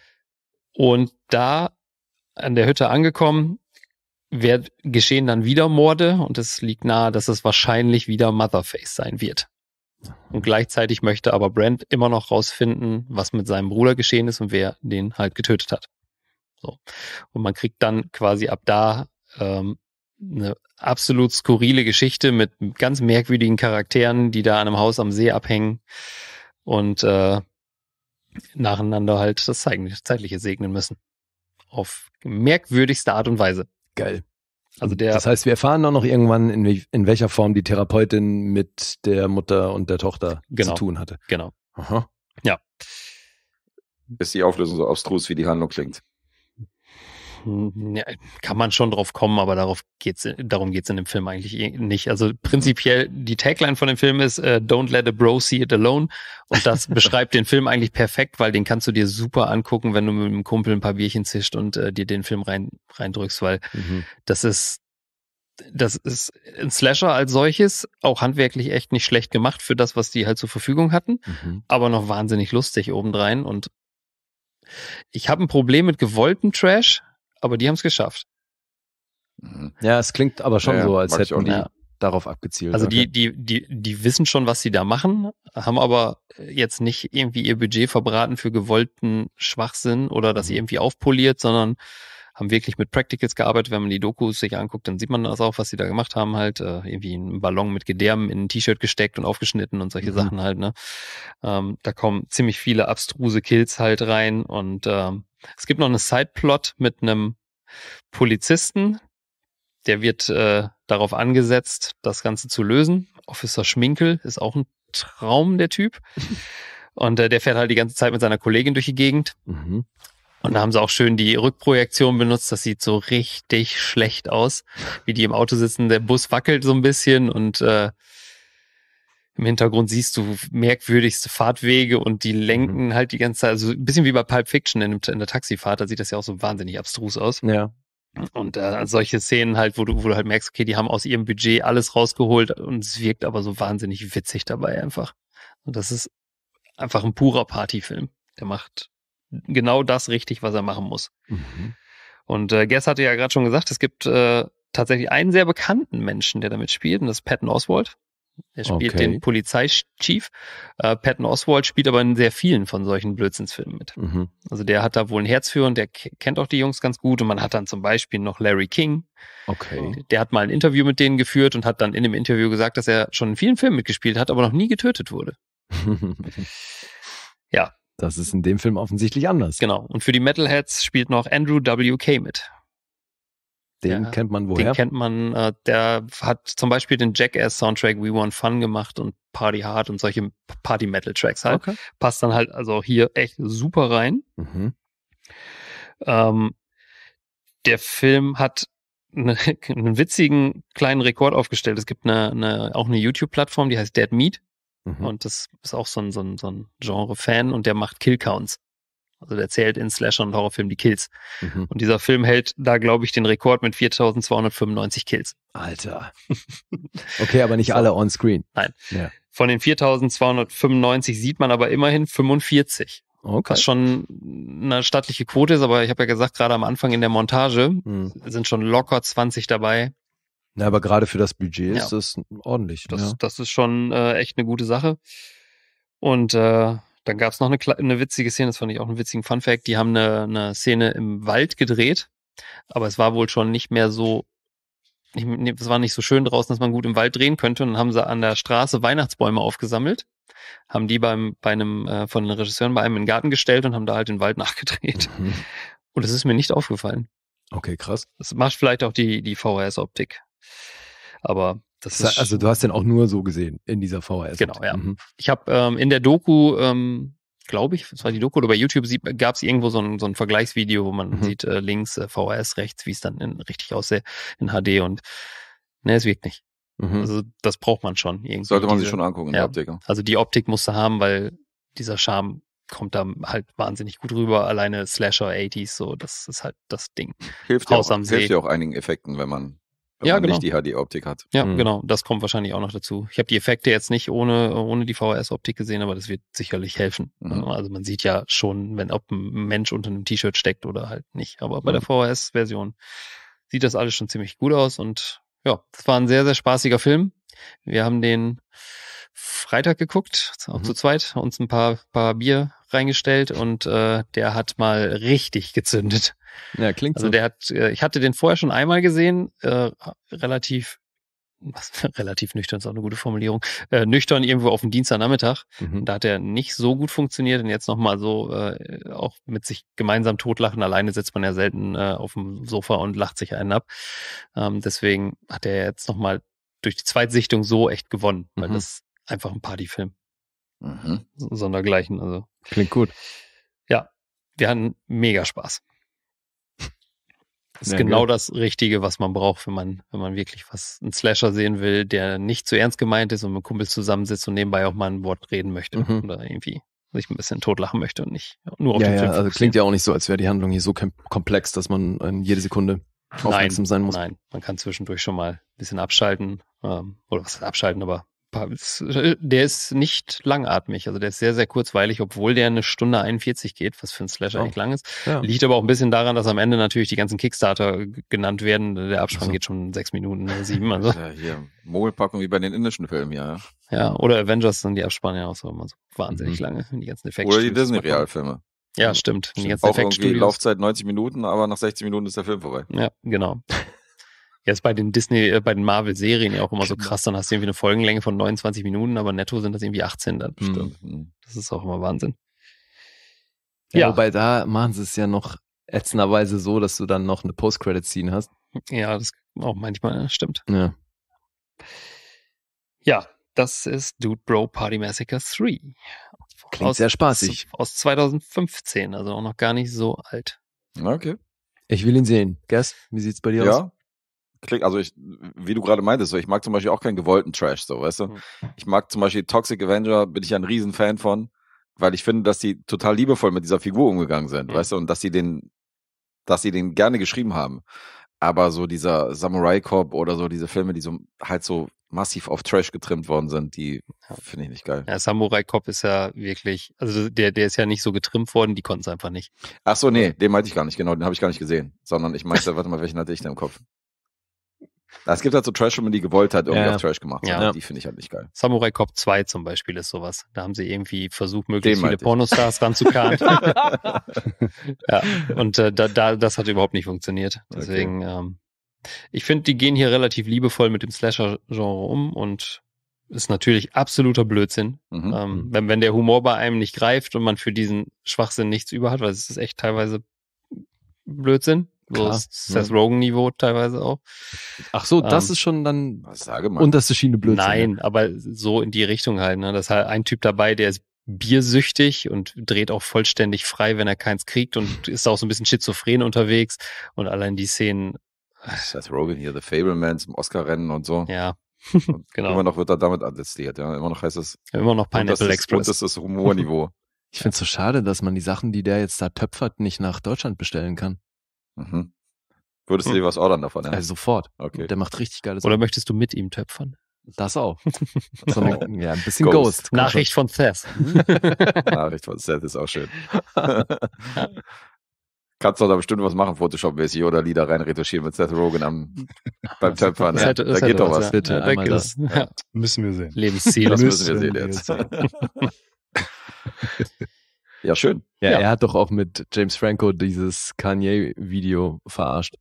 Und da an der Hütte angekommen, wird, geschehen dann wieder Morde und es liegt nahe, dass es wahrscheinlich wieder Motherface sein wird. Und gleichzeitig möchte aber Brent immer noch rausfinden, was mit seinem Bruder geschehen ist und wer den halt getötet hat. So. Und man kriegt dann quasi ab da ähm, eine absolut skurrile Geschichte mit ganz merkwürdigen Charakteren, die da an einem Haus am See abhängen und äh, nacheinander halt das Zeitliche segnen müssen. Auf merkwürdigste Art und Weise. Geil. Also der, das heißt, wir erfahren auch noch irgendwann, in, in welcher Form die Therapeutin mit der Mutter und der Tochter genau, zu tun hatte. Genau. Aha. Ja. Ist die Auflösung so abstrus, wie die Handlung klingt ja, kann man schon drauf kommen, aber darauf geht's, darum geht es in dem Film eigentlich eh nicht. Also prinzipiell, die Tagline von dem Film ist äh, Don't let a bro see it alone. Und das [laughs] beschreibt den Film eigentlich perfekt, weil den kannst du dir super angucken, wenn du mit einem Kumpel ein paar Bierchen zischt und äh, dir den Film rein, reindrückst, weil mhm. das ist das ist ein Slasher als solches auch handwerklich echt nicht schlecht gemacht für das, was die halt zur Verfügung hatten, mhm. aber noch wahnsinnig lustig obendrein. Und ich habe ein Problem mit gewolltem Trash, aber die haben es geschafft. Mhm. Ja, es klingt aber schon ja, so, als hätten die ja. darauf abgezielt. Also okay. die, die, die, die wissen schon, was sie da machen, haben aber jetzt nicht irgendwie ihr Budget verbraten für gewollten Schwachsinn oder das mhm. irgendwie aufpoliert, sondern haben wirklich mit Practicals gearbeitet. Wenn man die Dokus sich anguckt, dann sieht man das auch, was sie da gemacht haben, halt äh, irgendwie einen Ballon mit Gedärmen in ein T-Shirt gesteckt und aufgeschnitten und solche mhm. Sachen halt. Ne? Ähm, da kommen ziemlich viele abstruse Kills halt rein und ähm, es gibt noch eine Sideplot mit einem Polizisten, der wird äh, darauf angesetzt, das Ganze zu lösen. Officer Schminkel ist auch ein Traum, der Typ. [laughs] Und äh, der fährt halt die ganze Zeit mit seiner Kollegin durch die Gegend. Mhm. Und da haben sie auch schön die Rückprojektion benutzt. Das sieht so richtig schlecht aus, wie die im Auto sitzen. Der Bus wackelt so ein bisschen und äh, im Hintergrund siehst du merkwürdigste Fahrtwege und die mhm. lenken mhm. halt die ganze Zeit. Also ein bisschen wie bei Pulp Fiction in, in, der Taxifahrt. Da sieht das ja auch so wahnsinnig abstrus aus. Ja. Und äh, also solche Szenen halt, wo du, wo du halt merkst, okay, die haben aus ihrem Budget alles rausgeholt und es wirkt aber so wahnsinnig witzig dabei einfach. Und das ist einfach ein purer Partyfilm. Der macht genau das richtig, was er machen muss. Mhm. Und äh, Guess hatte ja gerade schon gesagt, es gibt äh, tatsächlich einen sehr bekannten Menschen, der damit spielt, und das ist Patton Oswald. Er spielt okay. den Polizeichief. Äh, Patton Oswald spielt aber in sehr vielen von solchen Blödsinnsfilmen mit. Mhm. Also der hat da wohl ein Herz für und der kennt auch die Jungs ganz gut. Und man hat dann zum Beispiel noch Larry King. Okay. Der hat mal ein Interview mit denen geführt und hat dann in dem Interview gesagt, dass er schon in vielen Filmen mitgespielt hat, aber noch nie getötet wurde. [laughs] ja, das ist in dem Film offensichtlich anders. Genau. Und für die Metalheads spielt noch Andrew W.K. mit. Den der, kennt man woher? Den kennt man, äh, der hat zum Beispiel den Jackass-Soundtrack We Want Fun gemacht und Party Hard und solche Party-Metal-Tracks halt. Okay. Passt dann halt also hier echt super rein. Mhm. Ähm, der Film hat eine, [laughs] einen witzigen kleinen Rekord aufgestellt. Es gibt eine, eine auch eine YouTube-Plattform, die heißt Dead Meat. Mhm. Und das ist auch so ein, so ein, so ein Genre-Fan und der macht Kill-Counts. Also der zählt in Slasher und Horrorfilmen die Kills. Mhm. Und dieser Film hält da, glaube ich, den Rekord mit 4295 Kills. Alter. [laughs] Okay, aber nicht so. alle on screen. Nein. Ja. Von den 4295 sieht man aber immerhin 45. Okay. Was schon eine stattliche Quote ist, aber ich habe ja gesagt, gerade am Anfang in der Montage mhm. sind schon locker 20 dabei, na, aber gerade für das Budget ja. ist das ordentlich. Das, ja. Ne? das ist schon äh, echt eine gute Sache. Und äh, dann gab es noch eine, eine witzige Szene, das fand ich auch einen witzigen Funfact. Die haben eine, eine Szene im Wald gedreht, aber es war wohl schon nicht mehr so ich, es war nicht so schön draußen, dass man gut im Wald drehen könnte. Und dann haben sie an der Straße Weihnachtsbäume aufgesammelt, haben die beim, bei einem, äh, von den Regisseuren bei einem in den Garten gestellt und haben da halt den Wald [laughs] nachgedreht. Mhm. Und es ist mir nicht aufgefallen. Okay, krass. Das macht vielleicht auch die, die VHS-Optik. Aber das ist also du hast den auch nur so gesehen in dieser VHS. Genau, ja. Mhm. Ich habe ähm, in der Doku, ähm, glaube ich, das war die Doku oder bei YouTube gab es irgendwo so ein, so ein Vergleichsvideo, wo man mhm. sieht äh, links äh, VHS, rechts, wie es dann in, richtig aussieht in HD und ne, es wirkt nicht. Mhm. Also das braucht man schon irgendwie. Sollte man diese, sich schon angucken in ja, der Optik. Also die Optik musst du haben, weil dieser Charme kommt da halt wahnsinnig gut rüber. Alleine Slasher 80s, so das ist halt das Ding. Hilft ja auch, hilft ja auch einigen Effekten, wenn man wenn ja, man genau. nicht die HD-Optik hat. Ja, mhm. genau. Das kommt wahrscheinlich auch noch dazu. Ich habe die Effekte jetzt nicht ohne, ohne die VHS-Optik gesehen, aber das wird sicherlich helfen. Mhm. Ne? Also man sieht ja schon, wenn ob ein Mensch unter einem T-Shirt steckt oder halt nicht. Aber bei der mhm. VHS-Version sieht das alles schon ziemlich gut aus und ja, es war ein sehr, sehr spaßiger Film. Wir haben den Freitag geguckt, auch mhm. zu zweit, uns ein paar, paar Bier reingestellt und äh, der hat mal richtig gezündet. Ja, klingt also so. der hat, äh, ich hatte den vorher schon einmal gesehen, äh, relativ was, [laughs] relativ nüchtern ist auch eine gute Formulierung, äh, nüchtern irgendwo auf dem Dienstagnachmittag. Mhm. Da hat er nicht so gut funktioniert und jetzt nochmal so äh, auch mit sich gemeinsam totlachen. Alleine sitzt man ja selten äh, auf dem Sofa und lacht sich einen ab. Ähm, deswegen hat er jetzt nochmal durch die Zweitsichtung so echt gewonnen, weil mhm. das einfach ein Partyfilm. Mhm. Sondergleichen. Also. Klingt gut. Ja, wir hatten mega Spaß. Das ist ja, genau gut. das Richtige, was man braucht, wenn man, wenn man wirklich was, einen Slasher sehen will, der nicht zu ernst gemeint ist und mit Kumpels zusammensitzt und nebenbei auch mal ein Wort reden möchte mhm. oder irgendwie sich ein bisschen totlachen möchte und nicht nur auf ja, den Film. Ja, also klingt ja auch nicht so, als wäre die Handlung hier so komplex, dass man jede Sekunde aufmerksam nein, sein muss. Nein, man kann zwischendurch schon mal ein bisschen abschalten ähm, oder was abschalten, aber äh, der ist nicht langatmig, also der ist sehr, sehr kurzweilig, obwohl der eine Stunde 41 geht, was für ein Slash eigentlich oh. lang ist. Ja. Liegt aber auch ein bisschen daran, dass am Ende natürlich die ganzen Kickstarter genannt werden. Der Abspann also. geht schon sechs Minuten, sieben. [laughs] Also. Ja, hier, Mogelpackung wie bei den indischen Filmen, ja. Ja, oder Avengers sind die Abspanne ja auch so immer so wahnsinnig mhm. lange, die ganzen Effekte. Oder die Disney-Realfilme. Ja, stimmt. Die ganzen auch irgendwie Laufzeit 90 Minuten, aber nach 60 Minuten ist der Film vorbei. Ja, genau. Ja, ist bei den Disney, äh, bei den Marvel-Serien ja auch immer so genau. krass. Dann hast du irgendwie eine Folgenlänge von 29 Minuten, aber netto sind das irgendwie 18 dann. Mhm. Stimmt. Das ist auch immer Wahnsinn. Ja, ja. Wobei da machen sie es ja noch ätzenderweise so, dass du dann noch eine Post-Credit-Scene hast. Ja, das auch manchmal, stimmt. Ja. Ja, das ist Dude Bro Party Massacre 3. Klingt aus, sehr spaßig. Aus 2015, also auch noch gar nicht so alt. Okay. Ich will ihn sehen. Gers, wie sieht's bei dir ja, aus? Ja, klick, also ich, wie du gerade meintest, ich mag zum Beispiel auch keinen gewollten Trash, so, weißt du? Hm. Ich mag zum Beispiel Toxic Avenger, bin ich ja ein Riesenfan von, weil ich finde, dass die total liebevoll mit dieser Figur umgegangen sind, mhm. weißt du, und dass sie den, dass sie den gerne geschrieben haben. Aber so dieser Samurai Cop oder so diese Filme, die so halt so massiv auf Trash getrimmt worden sind, die finde ich nicht geil. Ja, Samurai Cop ist ja wirklich, also der, der ist ja nicht so getrimmt worden, die konnten es einfach nicht. Ach so, nee, den meinte ich gar nicht, genau, den habe ich gar nicht gesehen, sondern ich meinte, warte mal, welchen hatte ich denn im Kopf? es gibt halt so Trash-Filme, die gewollt hat, irgendwie ja. auf Trash gemacht also ja. Die finde ich halt nicht geil. Samurai Cop 2 zum Beispiel ist sowas. Da haben sie irgendwie versucht, möglichst Den viele Pornostars ranzukarren. [laughs] [laughs] ja, und äh, da, da, das hat überhaupt nicht funktioniert. Deswegen, okay. ähm, ich finde, die gehen hier relativ liebevoll mit dem Slasher-Genre um und ist natürlich absoluter Blödsinn. Mhm. Ähm, mhm. wenn, wenn der Humor bei einem nicht greift und man für diesen Schwachsinn nichts über hat, weil es ist echt teilweise Blödsinn. So Seth ja. Rogen-Niveau teilweise auch. Ach so, das ähm, ist schon dann sage mal. unterste Schiene Blödsinn. Nein, aber so in die Richtung halt. Ne? Das ist halt ein Typ dabei, der ist biersüchtig und dreht auch vollständig frei, wenn er keins kriegt und [laughs] ist auch so ein bisschen schizophren unterwegs. Und allein die Szenen. Äh, Seth Rogen hier, The Fableman zum Oscar-Rennen und so. Ja, [laughs] genau. Immer noch wird er damit attestiert, ja. Immer noch heißt es. Ja, immer noch Pineapple und Express. Ist, und das ist Humorniveau. [laughs] ich finde es so schade, dass man die Sachen, die der jetzt da töpfert, nicht nach Deutschland bestellen kann. Mhm. Würdest du hm. dir was ordern davon? Ja? Äh, also sofort. Okay. Der macht richtig geiles. Oder möchtest du mit ihm töpfern? Das auch. [laughs] So eine, oh. ja, ein bisschen Ghost. Ghost. Nachricht von Seth. Mhm. [laughs] [laughs] Nachricht von Seth ist auch schön. Kannst du da bestimmt was machen, Photoshop-mäßig oder Lieder reinretuschieren mit Seth Rogen am, beim Töpfern. Das da geht doch was. Bitte, ja, ja, das, Müssen wir sehen. Lebensziel. Das müssen wir sehen jetzt. Ja, schön. Ja, ja, er hat doch auch mit James Franco dieses Kanye-Video verarscht,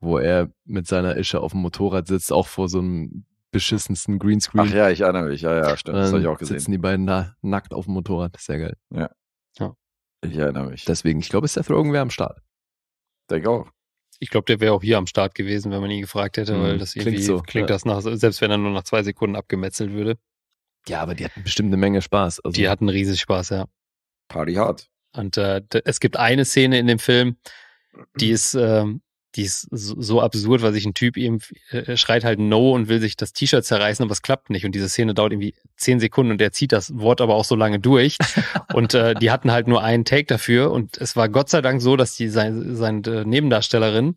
wo er mit seiner Ische auf dem Motorrad sitzt, auch vor so einem beschissensten Greenscreen. Ach ja, ich erinnere mich. Ja, ja, stimmt. Das habe ich ähm, auch gesehen. Sitzen die beiden da nackt auf dem Motorrad. Sehr geil. Ja. ja. Ich erinnere mich. Deswegen, ich glaube, ist Seth Rogen wäre am Start. Denke auch. Ich glaube, der wäre auch hier am Start gewesen, wenn man ihn gefragt hätte, mhm. weil das irgendwie klingt, so. klingt ja. das nach, selbst wenn er nur nach zwei Sekunden abgemetzelt würde. Ja, aber die hatten bestimmt eine Menge Spaß. Also die hatten riesig Spaß, ja. Party hard. Und äh, es gibt eine Szene in dem Film, die ist, äh, die ist so absurd, weil sich ein Typ eben äh, schreit halt No und will sich das T-Shirt zerreißen, aber es klappt nicht. Und diese Szene dauert irgendwie zehn Sekunden und er zieht das Wort aber auch so lange durch. [laughs] und äh, die hatten halt nur einen Take dafür. Und es war Gott sei Dank so, dass die sein, seine äh, Nebendarstellerin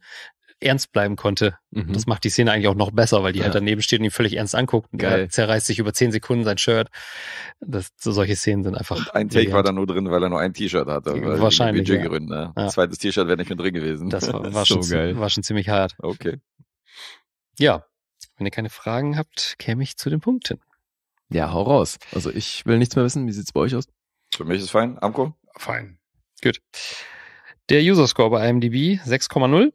ernst bleiben konnte. Mhm. Das macht die Szene eigentlich auch noch besser, weil die halt ja. halt daneben steht und ihn völlig ernst anguckt. Und Geil. er zerreißt sich über zehn Sekunden sein Shirt. Das, so solche Szenen sind einfach. Und ein Take brilliant. war da nur drin, weil er nur ein T-Shirt hatte. Wahrscheinlich. Ja. Gründen, ne? ja. Zweites T-Shirt wäre nicht mehr drin gewesen. Das war, [laughs] war, so schon, geil. war schon ziemlich hart. Okay. Ja, wenn ihr keine Fragen habt, käme ich zu den Punkten. Ja, hau raus. Also ich will nichts mehr wissen. Wie sieht's bei euch aus? Für mich ist fein. Amko? Fein. Gut. Der User Score bei IMDb 6,0.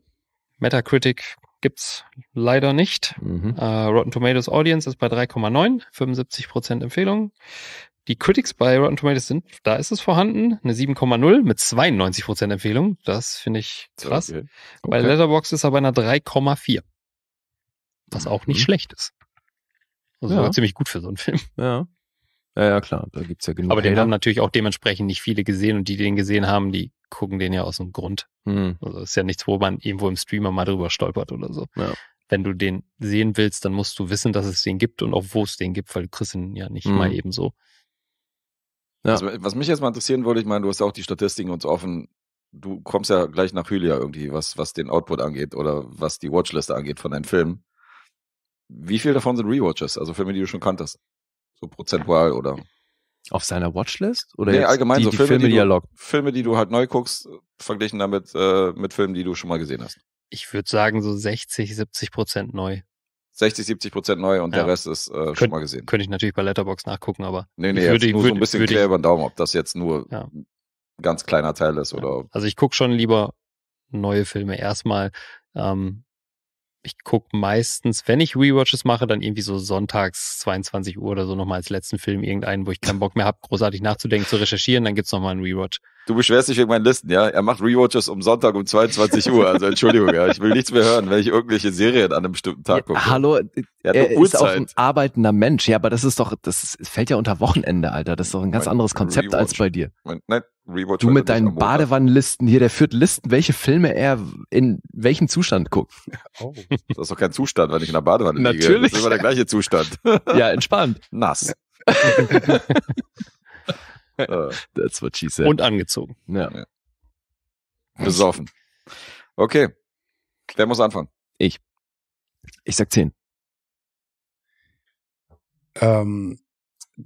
Metacritic gibt's leider nicht. Mhm. Uh, Rotten Tomatoes Audience ist bei 3,9, 75% Empfehlung. Die Critics bei Rotten Tomatoes sind, da ist es vorhanden, eine 7,0 mit 92% Empfehlung. Das finde ich krass. Okay. Okay. Bei Letterboxd ist er bei einer 3,4. Was auch nicht mhm. schlecht ist. Also ja. ziemlich gut für so einen Film. Ja. Ja, ja klar, da gibt's ja genug. Aber den haben natürlich auch dementsprechend nicht viele gesehen und die, die den gesehen haben, die gucken den ja aus dem Grund. Hm. Also ist ja nichts, wo man irgendwo im Streamer mal drüber stolpert oder so. Ja. Wenn du den sehen willst, dann musst du wissen, dass es den gibt und auch wo es den gibt, weil du kriegst ihn ja nicht hm. mal eben so. Ja. Also, was mich jetzt mal interessieren würde, ich meine, du hast ja auch die Statistiken uns offen. Du kommst ja gleich nach Hylia irgendwie, was, was den Output angeht oder was die Watchliste angeht von deinen Filmen. Wie viel davon sind Rewatches? Also Filme, die du schon kanntest? So prozentual oder? Auf seiner Watchlist? Oder nee, allgemein die, so die Filme, die, du, Filme, die du halt neu guckst, verglichen damit äh, mit Filmen, die du schon mal gesehen hast. Ich würde sagen, so 60, 70 Prozent neu. 60, 70 Prozent neu und ja. der Rest ist äh, Könnt, schon mal gesehen. Könnte ich natürlich bei Letterbox nachgucken, aber. Nee, nee, ich würde, nur würd, so ein bisschen quer über den Daumen, ob das jetzt nur ja. ein ganz kleiner Teil ist oder. Ja. Also ich gucke schon lieber neue Filme erstmal. Ähm, ich gucke meistens, wenn ich Rewatches mache, dann irgendwie so sonntags 22 Uhr oder so nochmal als letzten Film irgendeinen, wo ich keinen Bock mehr habe, großartig nachzudenken, zu recherchieren, dann gibt's nochmal einen Rewatch. Du beschwerst dich wegen meinen Listen, ja? Er macht Rewatches um Sonntag um 22 Uhr. Also Entschuldigung, ja, ich will nichts mehr hören, wenn ich irgendwelche Serien an einem bestimmten Tag gucke. Ja, hallo, er, er ist auch ein arbeitender Mensch. Ja, aber das ist doch, das fällt ja unter Wochenende, Alter. Das ist doch ein ganz mein anderes Konzept Rewatch. als bei dir. Mein, nein, Rewatch du halt mit deinen Badewannenlisten hier, der führt Listen, welche Filme er in welchem Zustand guckt. Oh. Das ist doch kein Zustand, wenn ich in der Badewanne Natürlich. liege. Natürlich. Das ist immer der gleiche Zustand. [laughs] Ja, entspannt. Nass. [laughs] That's what she said. Und angezogen. Ja. ja. Besoffen. Okay. Wer muss anfangen? Ich. Ich sag zehn. Ähm,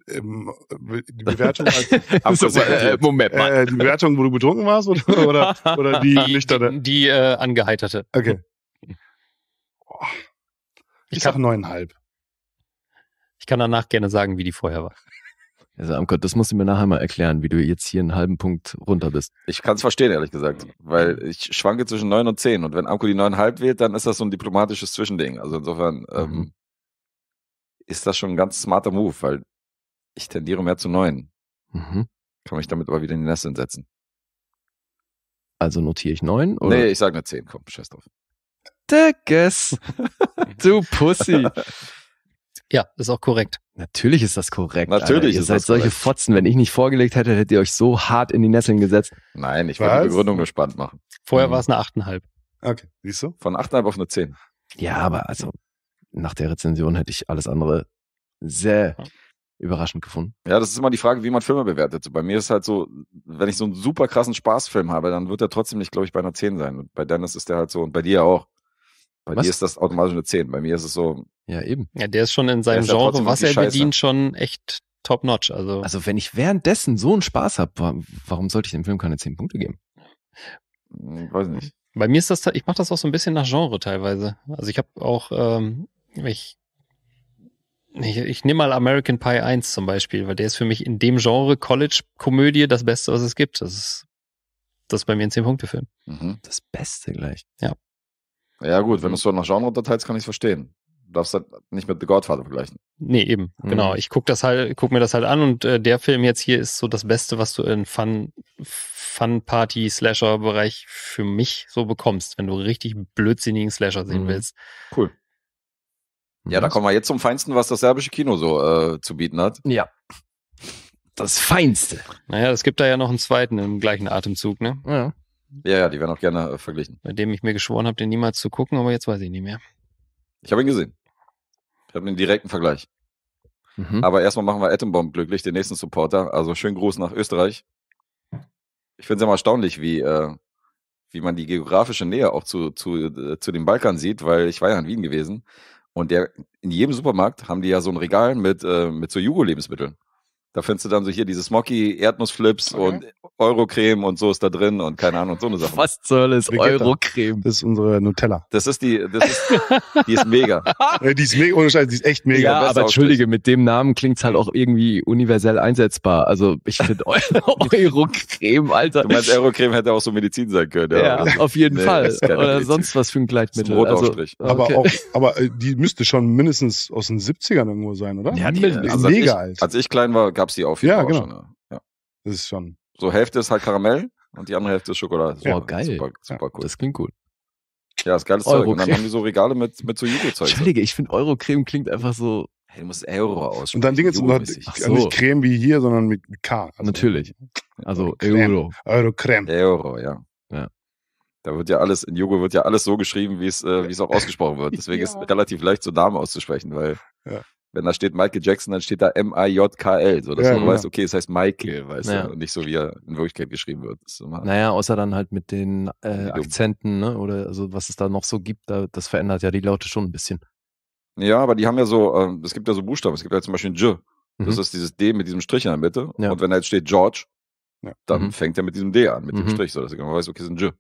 ähm, äh, die Bewertung als halt [laughs] also, äh, äh, Moment mal. Äh, die Bewertung, wo du betrunken warst oder oder, oder die Lichter? [laughs] Äh? Die, die äh, angeheiterte. Okay. Oh. Ich, ich sag neuneinhalb. Ich kann danach gerne sagen, wie die vorher war. Also Amkot, das musst du mir nachher mal erklären, wie du jetzt hier einen halben Punkt runter bist. Ich kann es verstehen, ehrlich gesagt, weil mhm. ich schwanke zwischen neun und zehn und wenn Amko die neuneinhalb wählt, dann ist das so ein diplomatisches Zwischending. Also insofern mhm. ähm, ist das schon ein ganz smarter Move, weil ich tendiere mehr zu neun. Mhm. Kann mich damit aber wieder in die Nässe setzen. Also notiere ich neun? Nee, ich sage eine zehn. Komm, scheiß drauf. Dickes. [laughs] du Pussy. [laughs] Ja, ist auch korrekt. Natürlich ist das korrekt. Natürlich. Alter. Ihr ist seid das solche korrekt. Fotzen. Wenn ich nicht vorgelegt hätte, hättet ihr euch so hart in die Nesseln gesetzt. Nein, ich wollte die Begründung nur spannend machen. Vorher mhm. war es eine 8,5. Okay, siehst du? Von 8,5 auf eine 10. Ja, aber also nach der Rezension hätte ich alles andere sehr überraschend gefunden. Ja, das ist immer die Frage, wie man Filme bewertet. Bei mir ist halt so, wenn ich so einen super krassen Spaßfilm habe, dann wird er trotzdem nicht, glaube ich, bei einer 10 sein. Und bei Dennis ist der halt so und bei dir auch. Bei was? dir ist das automatisch eine 10. Bei mir ist es so. Ja, eben. Ja, der ist schon in seinem Genre, was er Scheiße. bedient, schon echt top notch. Also. also, wenn ich währenddessen so einen Spaß habe, warum sollte ich dem Film keine 10 Punkte geben? Ich hm, weiß nicht. Bei mir ist das, ich mache das auch so ein bisschen nach Genre teilweise. Also ich habe auch, ähm, ich ich, ich nehme mal American Pie 1 zum Beispiel, weil der ist für mich in dem Genre College-Komödie das Beste, was es gibt. Das ist, das ist bei mir ein 10-Punkte-Film. Mhm. Das Beste gleich. Ja. Ja, gut, wenn du es so nach Genre unterteilst, kann ich es verstehen. Du darfst halt nicht mit The Godfather vergleichen. Nee, eben. Mhm. Genau. Ich gucke halt, guck mir das halt an und äh, der Film jetzt hier ist so das Beste, was du in Fun, Fun Party Slasher Bereich für mich so bekommst, wenn du richtig blödsinnigen Slasher sehen mhm. willst. Cool. Ja, da mhm. kommen wir jetzt zum Feinsten, was das serbische Kino so äh, zu bieten hat. Ja. Das Feinste. Naja, es gibt da ja noch einen zweiten im gleichen Atemzug, ne? Ja. Ja, ja die werden auch gerne äh, verglichen. Bei dem ich mir geschworen habe, den niemals zu gucken, aber jetzt weiß ich nicht mehr. Ich habe ihn gesehen. Ich habe einen direkten Vergleich. Mhm. Aber erstmal machen wir Atombomb glücklich, den nächsten Supporter. Also schönen Gruß nach Österreich. Ich finde es ja mal erstaunlich, wie, äh, wie man die geografische Nähe auch zu, zu, äh, zu dem Balkan sieht, weil ich war ja in Wien gewesen und der, in jedem Supermarkt haben die ja so ein Regal mit, äh, mit so Jugo-Lebensmitteln. Da findest du dann so hier diese Smoky Erdnussflips okay. und Eurocreme und so ist da drin und keine Ahnung und so eine Sache. Was soll es? Eurocreme. Das ist unsere Nutella. Das ist die, das ist, die ist mega. [laughs] Äh, die ist mega, ohne Scheiß, die ist echt mega. Ja, aber entschuldige, mit dem Namen klingt es halt auch irgendwie universell einsetzbar. Also ich finde [laughs] Eurocreme, Alter. Du meinst, Eurocreme hätte auch so Medizin sein können. Ja, ja auf jeden nee, Fall. Oder sonst was für ein Gleitmittel. Also, okay. Aber auch, aber äh, die müsste schon mindestens aus den 70ern irgendwo sein, oder? Ja, die, ist also mega alt. Als ich klein war, gab gab es die auf. Ja, genau. Schon, Ja. ja. Das ist schon. So Hälfte ist halt Karamell und die andere Hälfte ist Schokolade. Ja. geil. Super, super ja. cool. Das klingt gut. Ja, ist geiles Zeug. Und dann haben die so Regale mit, mit so Jugo-Zeug. Ne? Entschuldige, ich finde Eurocreme klingt einfach so. Hey, du musst Euro aussprechen. Und dann Ding ist also nicht Creme wie hier, sondern mit K. Also Natürlich. Also Creme. Euro. Eurocreme. Euro, ja. ja. Da wird ja alles, in Jugo wird ja alles so geschrieben, wie es, äh, es auch ausgesprochen wird. [laughs] Deswegen ja. ist es relativ leicht, so Namen auszusprechen, weil ja. Wenn da steht Michael Jackson, dann steht da M-I-J-K-L, so dass ja, man ja. Genau. weiß, okay, es heißt Michael, weißt ja. du, und nicht so, wie er in Wirklichkeit geschrieben wird. Naja, außer dann halt mit den äh, Akzenten, ne, oder also was es da noch so gibt, da, das verändert ja die Laute schon ein bisschen. Ja, aber die haben ja so, ähm, es gibt ja so Buchstaben, es gibt ja halt zum Beispiel ein J, das mhm. ist dieses D mit diesem Strich in der Mitte, und wenn da jetzt steht George, dann mhm. fängt er mit diesem D an, mit mhm. dem Strich, so dass man weiß, okay, es ist ein J.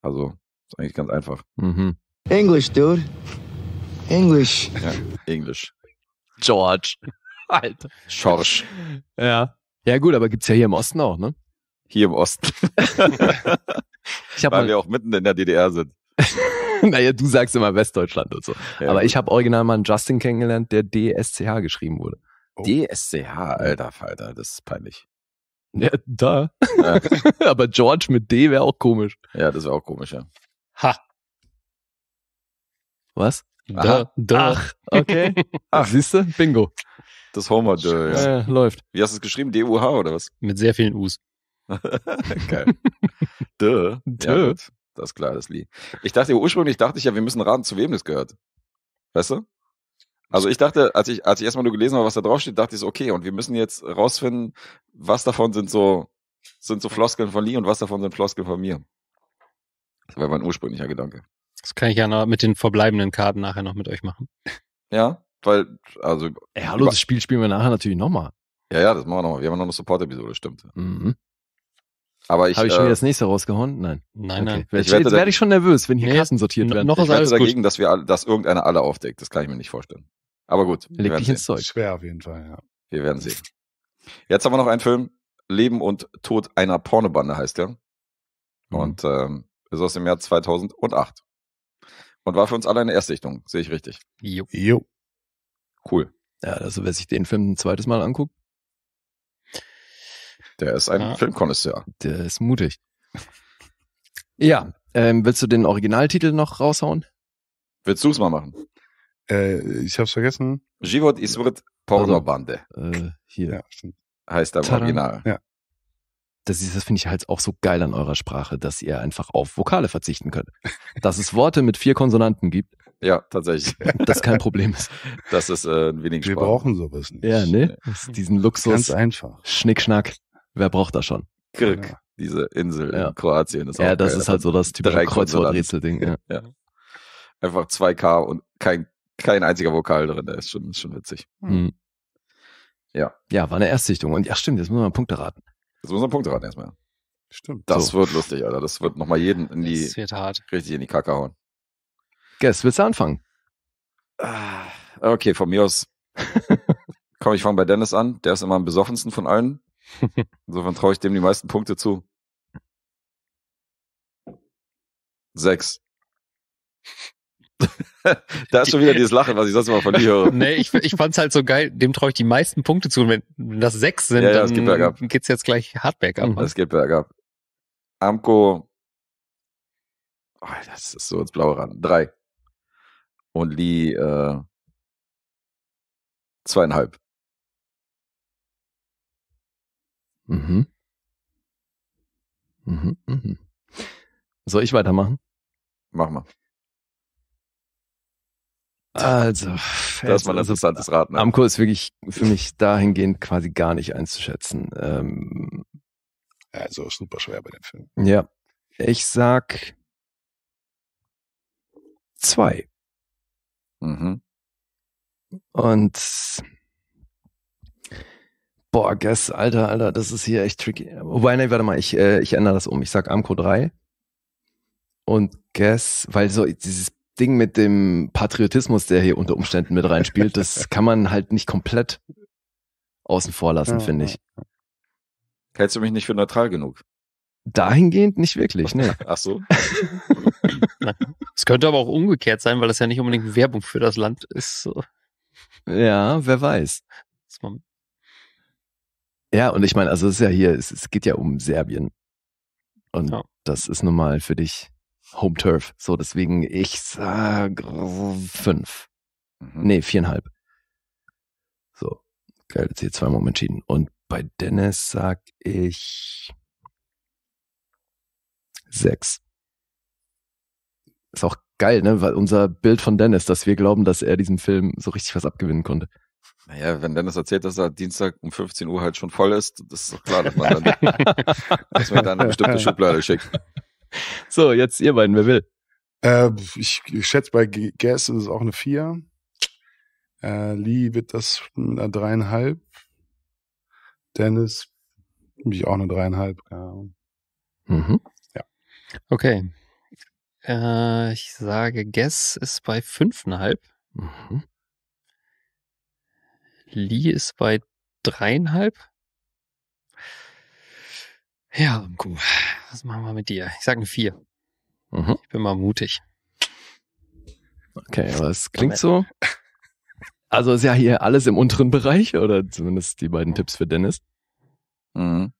Also, ist eigentlich ganz einfach. Mhm. English, dude. English. Ja, Englisch. George. [laughs] Alter. Schorsch. Ja. Ja, gut, aber gibt's ja hier im Osten auch, ne? Hier im Osten. [laughs] Weil mal, wir auch mitten in der DDR sind. [laughs] naja, du sagst immer Westdeutschland und so. Ja, aber gut. ich habe original mal einen Justin kennengelernt, der DSCH geschrieben wurde. Oh. DSCH, alter Falter, das ist peinlich. Ja, da. Ja. aber George mit D wäre auch komisch. Ja, das wäre auch komisch, ja. Ha. Was? Da, da. Ach. Okay. [laughs] Ach. Siehst du? Bingo. Das Homer wir ja. ja. Läuft. Wie hast du es geschrieben? D-U-H oder was? Mit sehr vielen U's. [laughs] Geil. Dö. Dö. Ja, das ist klar, das Lied. Ich dachte, ursprünglich dachte ich ja, wir müssen raten, zu wem das gehört. Weißt du? Also ich dachte, als ich, als ich erstmal nur gelesen habe, was da draufsteht, dachte ich so, okay, und wir müssen jetzt rausfinden, was davon sind so, sind so Floskeln von Lee und was davon sind Floskeln von mir. Das war mein ursprünglicher Gedanke. Das kann ich ja noch mit den verbleibenden Karten nachher noch mit euch machen. Ja, weil, also. Ey, hallo, das Spiel spielen wir nachher natürlich nochmal. Ja, ja, das machen wir nochmal. Wir haben noch eine Support-Episode, stimmt. Mhm. Aber ich. Habe ich schon äh, wieder das nächste rausgehauen? Nein. Nein, okay. nein. Ich wette, jetzt werde ich schon nervös, wenn hier nee, Karten sortiert werden. Noch ich wette dagegen, dass wir, alle, dass irgendeiner alle aufdeckt. Das kann ich mir nicht vorstellen. Aber gut. Leg dich ins Zeug. Schwer auf jeden Fall, ja. Wir werden sehen. Jetzt haben wir noch einen Film. Leben und Tod einer Pornobande heißt der. Mhm. Und ähm, ist aus dem Jahr 2008. Und war für uns alle eine Erstsichtung, sehe ich richtig. Jo. jo. Cool. Ja, also wer sich den Film ein zweites Mal anguckt. Der ist ein ah, Filmkonnoisseur. Der ist mutig. Ja, ähm, willst du den Originaltitel noch raushauen? Willst du es mal machen? Äh, ich hab's vergessen. Život Isvrt Pornobande. Also, äh, hier. Heißt der Original. Ja das, das finde ich halt auch so geil an eurer Sprache, dass ihr einfach auf Vokale verzichten könnt. Dass es Worte mit vier Konsonanten gibt. Ja, tatsächlich. Das kein Problem ist. [laughs] Das ist äh, ein wenig Wir Spaß. brauchen sowas nicht. Ja, ne? Diesen Luxus. Ganz einfach. Schnickschnack. Wer braucht das schon? Kirk, ja. diese Insel ja. in Kroatien. Ist ja, das geil. ist halt so das typische Kreuzworträtselding. Ja. ja. Einfach 2K und kein, kein einziger Vokal drin. Das ist schon, ist schon witzig. Hm. Ja. Ja, war eine Erstsichtung. Und ja, stimmt, jetzt müssen wir mal Punkte raten. Jetzt müssen wir Punkte raten erstmal. Stimmt. Das so. wird lustig, Alter. Das wird nochmal jeden in die, richtig in die Kacke hauen. Guess, willst du anfangen? Ah, okay, von mir aus. [laughs] Komm, ich fange bei Dennis an. Der ist immer am besoffensten von allen. [laughs] Insofern traue ich dem die meisten Punkte zu. Sechs. [laughs] da ist schon wieder dieses Lachen, was ich sonst immer von dir höre. [laughs] nee, ich, ich fand's halt so geil, dem traue ich die meisten Punkte zu. Und wenn das sechs sind, ja, ja, dann geht geht's jetzt gleich hart bergab. Ne? Es geht bergab. Amko. oh, das ist so ins Blaue ran. Drei. Und Lee, äh, zweieinhalb. Mhm. Mhm, mhm. Soll ich weitermachen? Mach mal. Also, das war ein interessantes Raten. Ne? Amco ist wirklich für mich dahingehend quasi gar nicht einzuschätzen. Ähm, also super schwer bei dem Film. Ja, ich sag zwei. Mhm. Und boah, Guess, Alter, Alter, das ist hier echt tricky. Wobei, nee, warte mal, ich, äh, ich ändere das um. Ich sag Amco 3 und Guess, weil so dieses Ding mit dem Patriotismus, der hier unter Umständen mit reinspielt, das [laughs] kann man halt nicht komplett außen vor lassen, ja, finde ich. Hältst du mich nicht für neutral genug? Dahingehend nicht wirklich, ne. [laughs] Ach so. Es könnte aber auch umgekehrt sein, weil das ja nicht unbedingt Werbung für das Land ist. So. Ja, wer weiß. Ja, und ich meine, also es ist ja hier, es, es geht ja um Serbien. Und ja. das ist nun mal für dich Home Turf. So, deswegen ich sag fünf. Mhm. Nee, viereinhalb. So. Geil, jetzt hier zweimal entschieden. Und bei Dennis sag ich sechs. Ist auch geil, ne? Weil unser Bild von Dennis, dass wir glauben, dass er diesem Film so richtig was abgewinnen konnte. Naja, wenn Dennis erzählt, dass er Dienstag um 15 Uhr halt schon voll ist, das ist doch klar, dass man dann, [laughs] dass man dann eine bestimmte Schublade schickt. [laughs] So, jetzt ihr beiden, wer will? Äh, ich, ich schätze, bei Gas ist es auch eine 4. Äh, Lee wird das mit einer dreieinhalb. Dennis mich auch eine 3,5, Ja. Mhm. ja. Okay. Äh, ich sage, Guess ist bei 5,5. Mhm. Lee ist bei dreieinhalb. Ja, Amku, was machen wir mit dir? Ich sage eine 4. Mhm. Ich bin mal mutig. Okay, aber es klingt so. Also ist ja hier alles im unteren Bereich oder zumindest die beiden Tipps für Dennis. Mhm.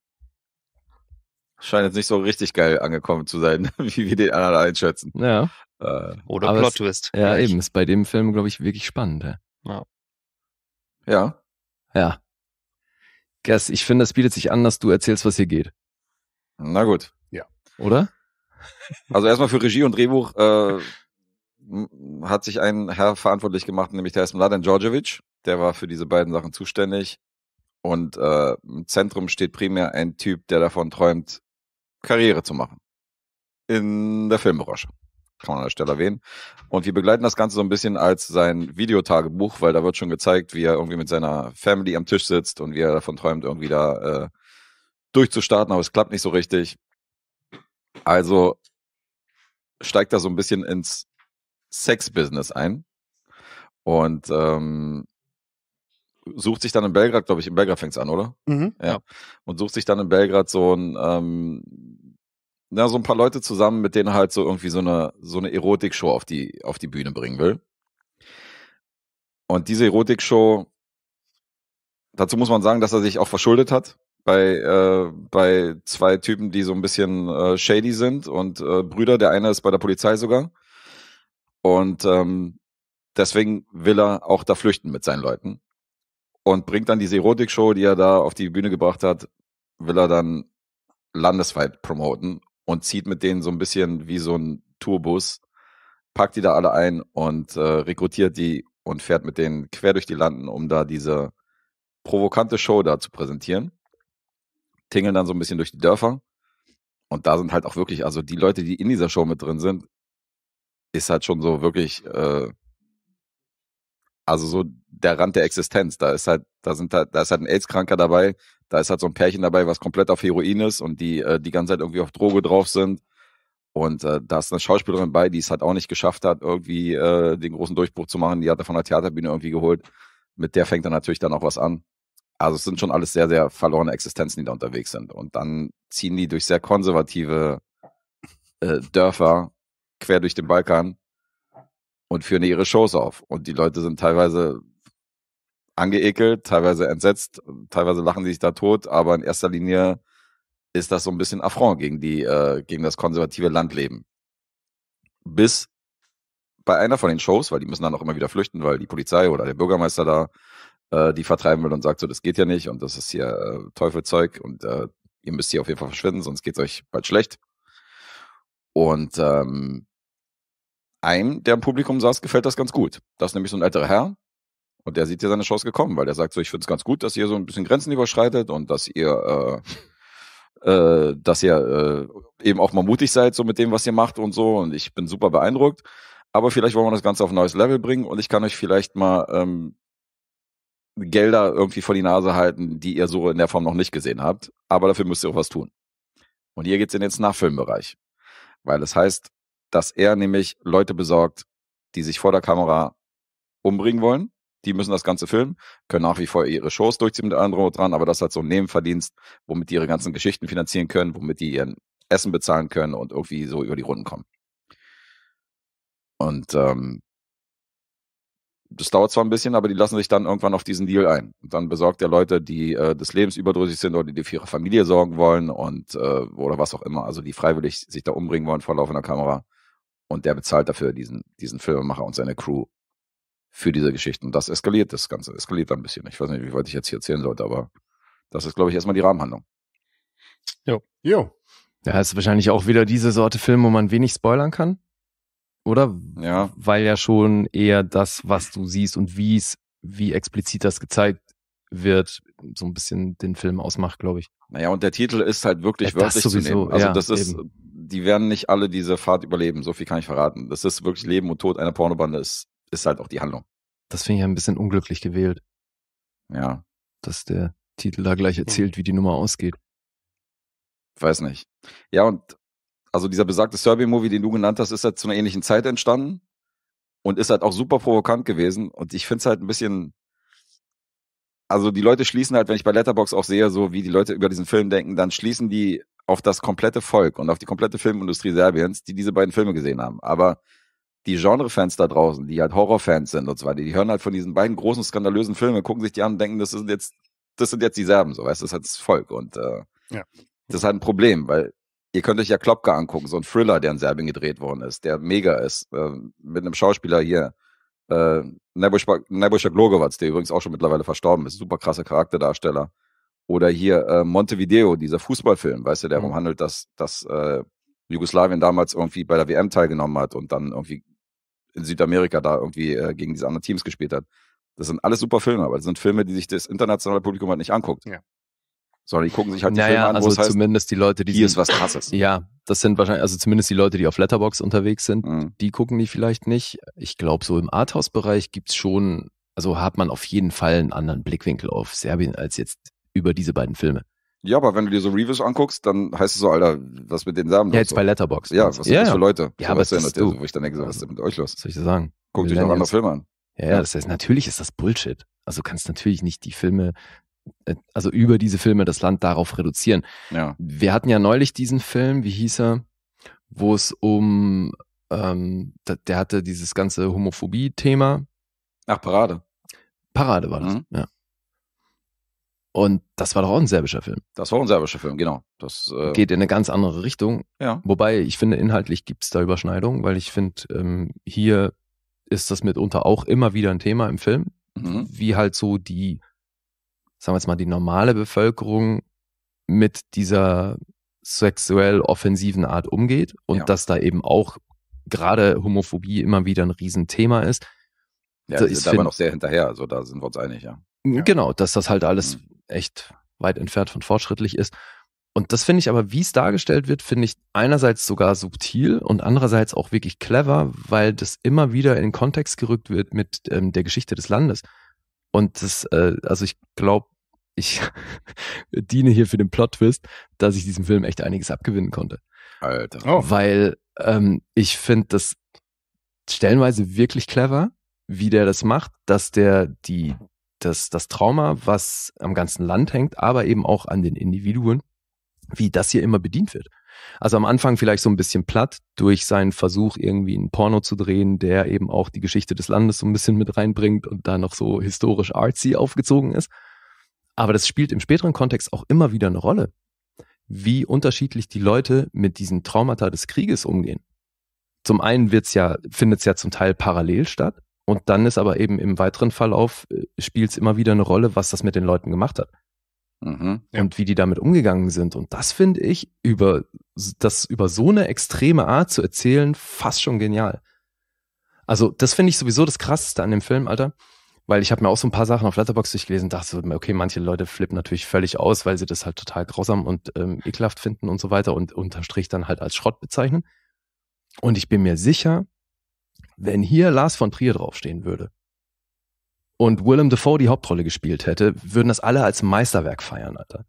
Scheint jetzt nicht so richtig geil angekommen zu sein, [laughs] wie wir den anderen einschätzen. Ja. Äh, oder Plot Twist. Ja, vielleicht. eben. Ist bei dem Film, glaube ich, wirklich spannend. Ja. Ja. Ja. ja. Guess, ich finde, es bietet sich an, dass du erzählst, was hier geht. Na gut. Ja. Oder? Also erstmal für Regie und Drehbuch äh, hat sich ein Herr verantwortlich gemacht, nämlich der ist Mladen Djordjevic. Der war für diese beiden Sachen zuständig. Und äh, im Zentrum steht primär ein Typ, der davon träumt, Karriere zu machen. In der Filmbranche. Kann man an der Stelle erwähnen. Und wir begleiten das Ganze so ein bisschen als sein Videotagebuch, weil da wird schon gezeigt, wie er irgendwie mit seiner Family am Tisch sitzt und wie er davon träumt, irgendwie da äh, durchzustarten, aber es klappt nicht so richtig. Also steigt er so ein bisschen ins Sex-Business ein und ähm, sucht sich dann in Belgrad, glaube ich, in Belgrad fängt es an, oder? Mhm. Ja. Und sucht sich dann in Belgrad so ein, ähm, na, so ein paar Leute zusammen, mit denen er halt so irgendwie so eine, so eine Erotikshow auf die, auf die Bühne bringen will. Und diese Erotikshow, dazu muss man sagen, dass er sich auch verschuldet hat bei, äh, bei zwei Typen, die so ein bisschen äh, shady sind und äh, Brüder. Der eine ist bei der Polizei sogar. Und ähm, deswegen will er auch da flüchten mit seinen Leuten. Und bringt dann diese Erotik-Show, die er da auf die Bühne gebracht hat, will er dann landesweit promoten und zieht mit denen so ein bisschen wie so ein Tourbus, packt die da alle ein und äh, rekrutiert die und fährt mit denen quer durch die Landen, um da diese provokante Show da zu präsentieren tingeln dann so ein bisschen durch die Dörfer. Und da sind halt auch wirklich, also die Leute, die in dieser Show mit drin sind, ist halt schon so wirklich, äh, also so der Rand der Existenz. Da ist halt, da sind halt, da ist halt ein AIDS-Kranker dabei, da ist halt so ein Pärchen dabei, was komplett auf Heroin ist und die äh, die ganze Zeit irgendwie auf Droge drauf sind. Und äh, da ist eine Schauspielerin bei, die es halt auch nicht geschafft hat, irgendwie äh, den großen Durchbruch zu machen. Die hat er von der Theaterbühne irgendwie geholt. Mit der fängt dann natürlich dann auch was an. Also es sind schon alles sehr, sehr verlorene Existenzen, die da unterwegs sind. Und dann ziehen die durch sehr konservative äh, Dörfer quer durch den Balkan und führen ihre Shows auf. Und die Leute sind teilweise angeekelt, teilweise entsetzt, teilweise lachen sie sich da tot, aber in erster Linie ist das so ein bisschen Affront gegen die, äh, gegen das konservative Landleben. Bis bei einer von den Shows, weil die müssen dann auch immer wieder flüchten, weil die Polizei oder der Bürgermeister da äh, die vertreiben will und sagt so, das geht ja nicht und das ist hier äh, Teufelzeug und äh, ihr müsst hier auf jeden Fall verschwinden, sonst geht es euch bald schlecht. Und ähm, einem, der im Publikum saß, gefällt das ganz gut. Das ist nämlich so ein älterer Herr und der sieht hier seine Chance gekommen, weil der sagt so, ich finde es ganz gut, dass ihr so ein bisschen Grenzen überschreitet und dass ihr äh, äh, dass ihr äh, eben auch mal mutig seid so mit dem, was ihr macht und so und ich bin super beeindruckt aber vielleicht wollen wir das Ganze auf ein neues Level bringen und ich kann euch vielleicht mal ähm, Gelder irgendwie vor die Nase halten, die ihr so in der Form noch nicht gesehen habt. Aber dafür müsst ihr auch was tun. Und hier geht's in den Nachfilmbereich. Weil das heißt, dass er nämlich Leute besorgt, die sich vor der Kamera umbringen wollen. Die müssen das Ganze filmen, können nach wie vor ihre Shows durchziehen mit anderen dran, aber das hat so ein Nebenverdienst, womit die ihre ganzen Geschichten finanzieren können, womit die ihren Essen bezahlen können und irgendwie so über die Runden kommen. Und ähm, das dauert zwar ein bisschen, aber die lassen sich dann irgendwann auf diesen Deal ein. Und dann besorgt er Leute, die äh, des Lebens überdrüssig sind oder die für ihre Familie sorgen wollen und äh, oder was auch immer, also die freiwillig sich da umbringen wollen vor laufender Kamera. Und der bezahlt dafür diesen, diesen Filmemacher und seine Crew für diese Geschichten. Und das eskaliert, das Ganze eskaliert dann ein bisschen. Ich weiß nicht, wie weit ich jetzt hier erzählen sollte, aber das ist, glaube ich, erstmal die Rahmenhandlung. Jo. Jo. Ja, ist wahrscheinlich auch wieder diese Sorte Film, wo man wenig spoilern kann. Oder? Ja. Weil ja schon eher das, was du siehst und wie es, wie explizit das gezeigt wird, so ein bisschen den Film ausmacht, glaube ich. Naja, und der Titel ist halt wirklich ja, wörtlich sowieso, zu nehmen. Also ja, das ist, eben. die werden nicht alle diese Fahrt überleben, so viel kann ich verraten. Das ist wirklich Leben und Tod einer Pornobande, ist, ist halt auch die Handlung. Das finde ich ein bisschen unglücklich gewählt. Ja. Dass der Titel da gleich hm. erzählt, wie die Nummer ausgeht. Weiß nicht. Ja, und also dieser besagte Serbian-Movie, den du genannt hast, ist halt zu einer ähnlichen Zeit entstanden und ist halt auch super provokant gewesen. Und ich finde es halt ein bisschen, also die Leute schließen halt, wenn ich bei Letterbox auch sehe, so wie die Leute über diesen Film denken, dann schließen die auf das komplette Volk und auf die komplette Filmindustrie Serbiens, die diese beiden Filme gesehen haben. Aber die Genrefans da draußen, die halt Horrorfans sind und so weiter, die hören halt von diesen beiden großen skandalösen Filmen, gucken sich die an und denken, das sind jetzt, das sind jetzt die Serben, so weißt, du, das ist halt das Volk und äh, ja. das ist halt ein Problem, weil ihr könnt euch ja Klopka angucken, so ein Thriller, der in Serbien gedreht worden ist, der mega ist, äh, mit einem Schauspieler hier, äh, Nebojša Glogovac, der übrigens auch schon mittlerweile verstorben ist, super krasser Charakterdarsteller. Oder hier äh, Montevideo, dieser Fußballfilm, weißt du, der mhm. darum handelt, dass, dass äh, Jugoslawien damals irgendwie bei der WM teilgenommen hat und dann irgendwie in Südamerika da irgendwie äh, gegen diese anderen Teams gespielt hat. Das sind alles super Filme, aber das sind Filme, die sich das internationale Publikum halt nicht anguckt. Ja sondern die gucken sich halt die naja, Filme an, also heißt, zumindest die Leute, die hier sind, ist was krasses. [clears throat] Ja, das sind wahrscheinlich also zumindest die Leute, die auf Letterbox unterwegs sind, mhm. die gucken die vielleicht nicht. Ich glaube, so im Arthouse Bereich gibt's schon, also hat man auf jeden Fall einen anderen Blickwinkel auf Serbien als jetzt über diese beiden Filme. Ja, aber wenn du dir so Reviews anguckst, dann heißt es so, Alter, was mit den Serben? Ja, jetzt so. bei Letterbox. Ja, was ja, das für Leute? Ja, so, aber was das ist du. So, wo ich dann denke, so, was ist denn mit euch los? Was soll ich dir sagen? Guckt euch noch andere Filme an. Ja, ja, das heißt, natürlich ist das Bullshit. Also kannst natürlich nicht die Filme äh, also über diese Filme das Land darauf reduzieren. Ja. Wir hatten ja neulich diesen Film, wie hieß er, wo es um, ähm, der hatte dieses ganze Homophobie-Thema. Ach, Parade. Parade war das, mhm. ja. Und das war doch auch ein serbischer Film. Das war auch ein serbischer Film, genau. Das äh geht in eine ganz andere Richtung. Ja. Wobei ich finde, inhaltlich gibt es da Überschneidungen, weil ich finde, ähm, hier ist das mitunter auch immer wieder ein Thema im Film, mhm. wie halt so die sagen wir jetzt mal, die normale Bevölkerung mit dieser sexuell offensiven Art umgeht und ja. dass da eben auch gerade Homophobie immer wieder ein Riesenthema ist. Ja, das ist aber noch sehr hinterher, also da sind wir uns einig, ja. Genau, dass das halt alles mhm. echt weit entfernt von fortschrittlich ist. Und das finde ich aber, wie es dargestellt wird, finde ich einerseits sogar subtil und andererseits auch wirklich clever, weil das immer wieder in Kontext gerückt wird mit ähm, der Geschichte des Landes. Und das, äh, also ich glaube, ich [laughs] diene hier für den Plot-Twist, dass ich diesem Film echt einiges abgewinnen konnte. Alter. Oh. Weil ähm, ich finde das stellenweise wirklich clever, wie der das macht, dass der die, das, das Trauma, was am ganzen Land hängt, aber eben auch an den Individuen, wie das hier immer bedient wird. Also am Anfang vielleicht so ein bisschen platt durch seinen Versuch, irgendwie einen Porno zu drehen, der eben auch die Geschichte des Landes so ein bisschen mit reinbringt und da noch so historisch artsy aufgezogen ist. Aber das spielt im späteren Kontext auch immer wieder eine Rolle, wie unterschiedlich die Leute mit diesen Traumata des Krieges umgehen. Zum einen wird's ja, findet es ja zum Teil parallel statt, und dann ist aber eben im weiteren Verlauf, äh, spielt es immer wieder eine Rolle, was das mit den Leuten gemacht hat. Mhm. Und wie die damit umgegangen sind. Und das finde ich über das über so eine extreme Art zu erzählen fast schon genial. Also das finde ich sowieso das Krasseste an dem Film, Alter. Weil ich habe mir auch so ein paar Sachen auf Letterboxd durchgelesen, dachte mir, okay, manche Leute flippen natürlich völlig aus, weil sie das halt total grausam und ähm, ekelhaft finden und so weiter und unterstrich dann halt als Schrott bezeichnen. Und ich bin mir sicher, wenn hier Lars von Trier draufstehen würde, und Willem Dafoe die Hauptrolle gespielt hätte, würden das alle als Meisterwerk feiern, Alter.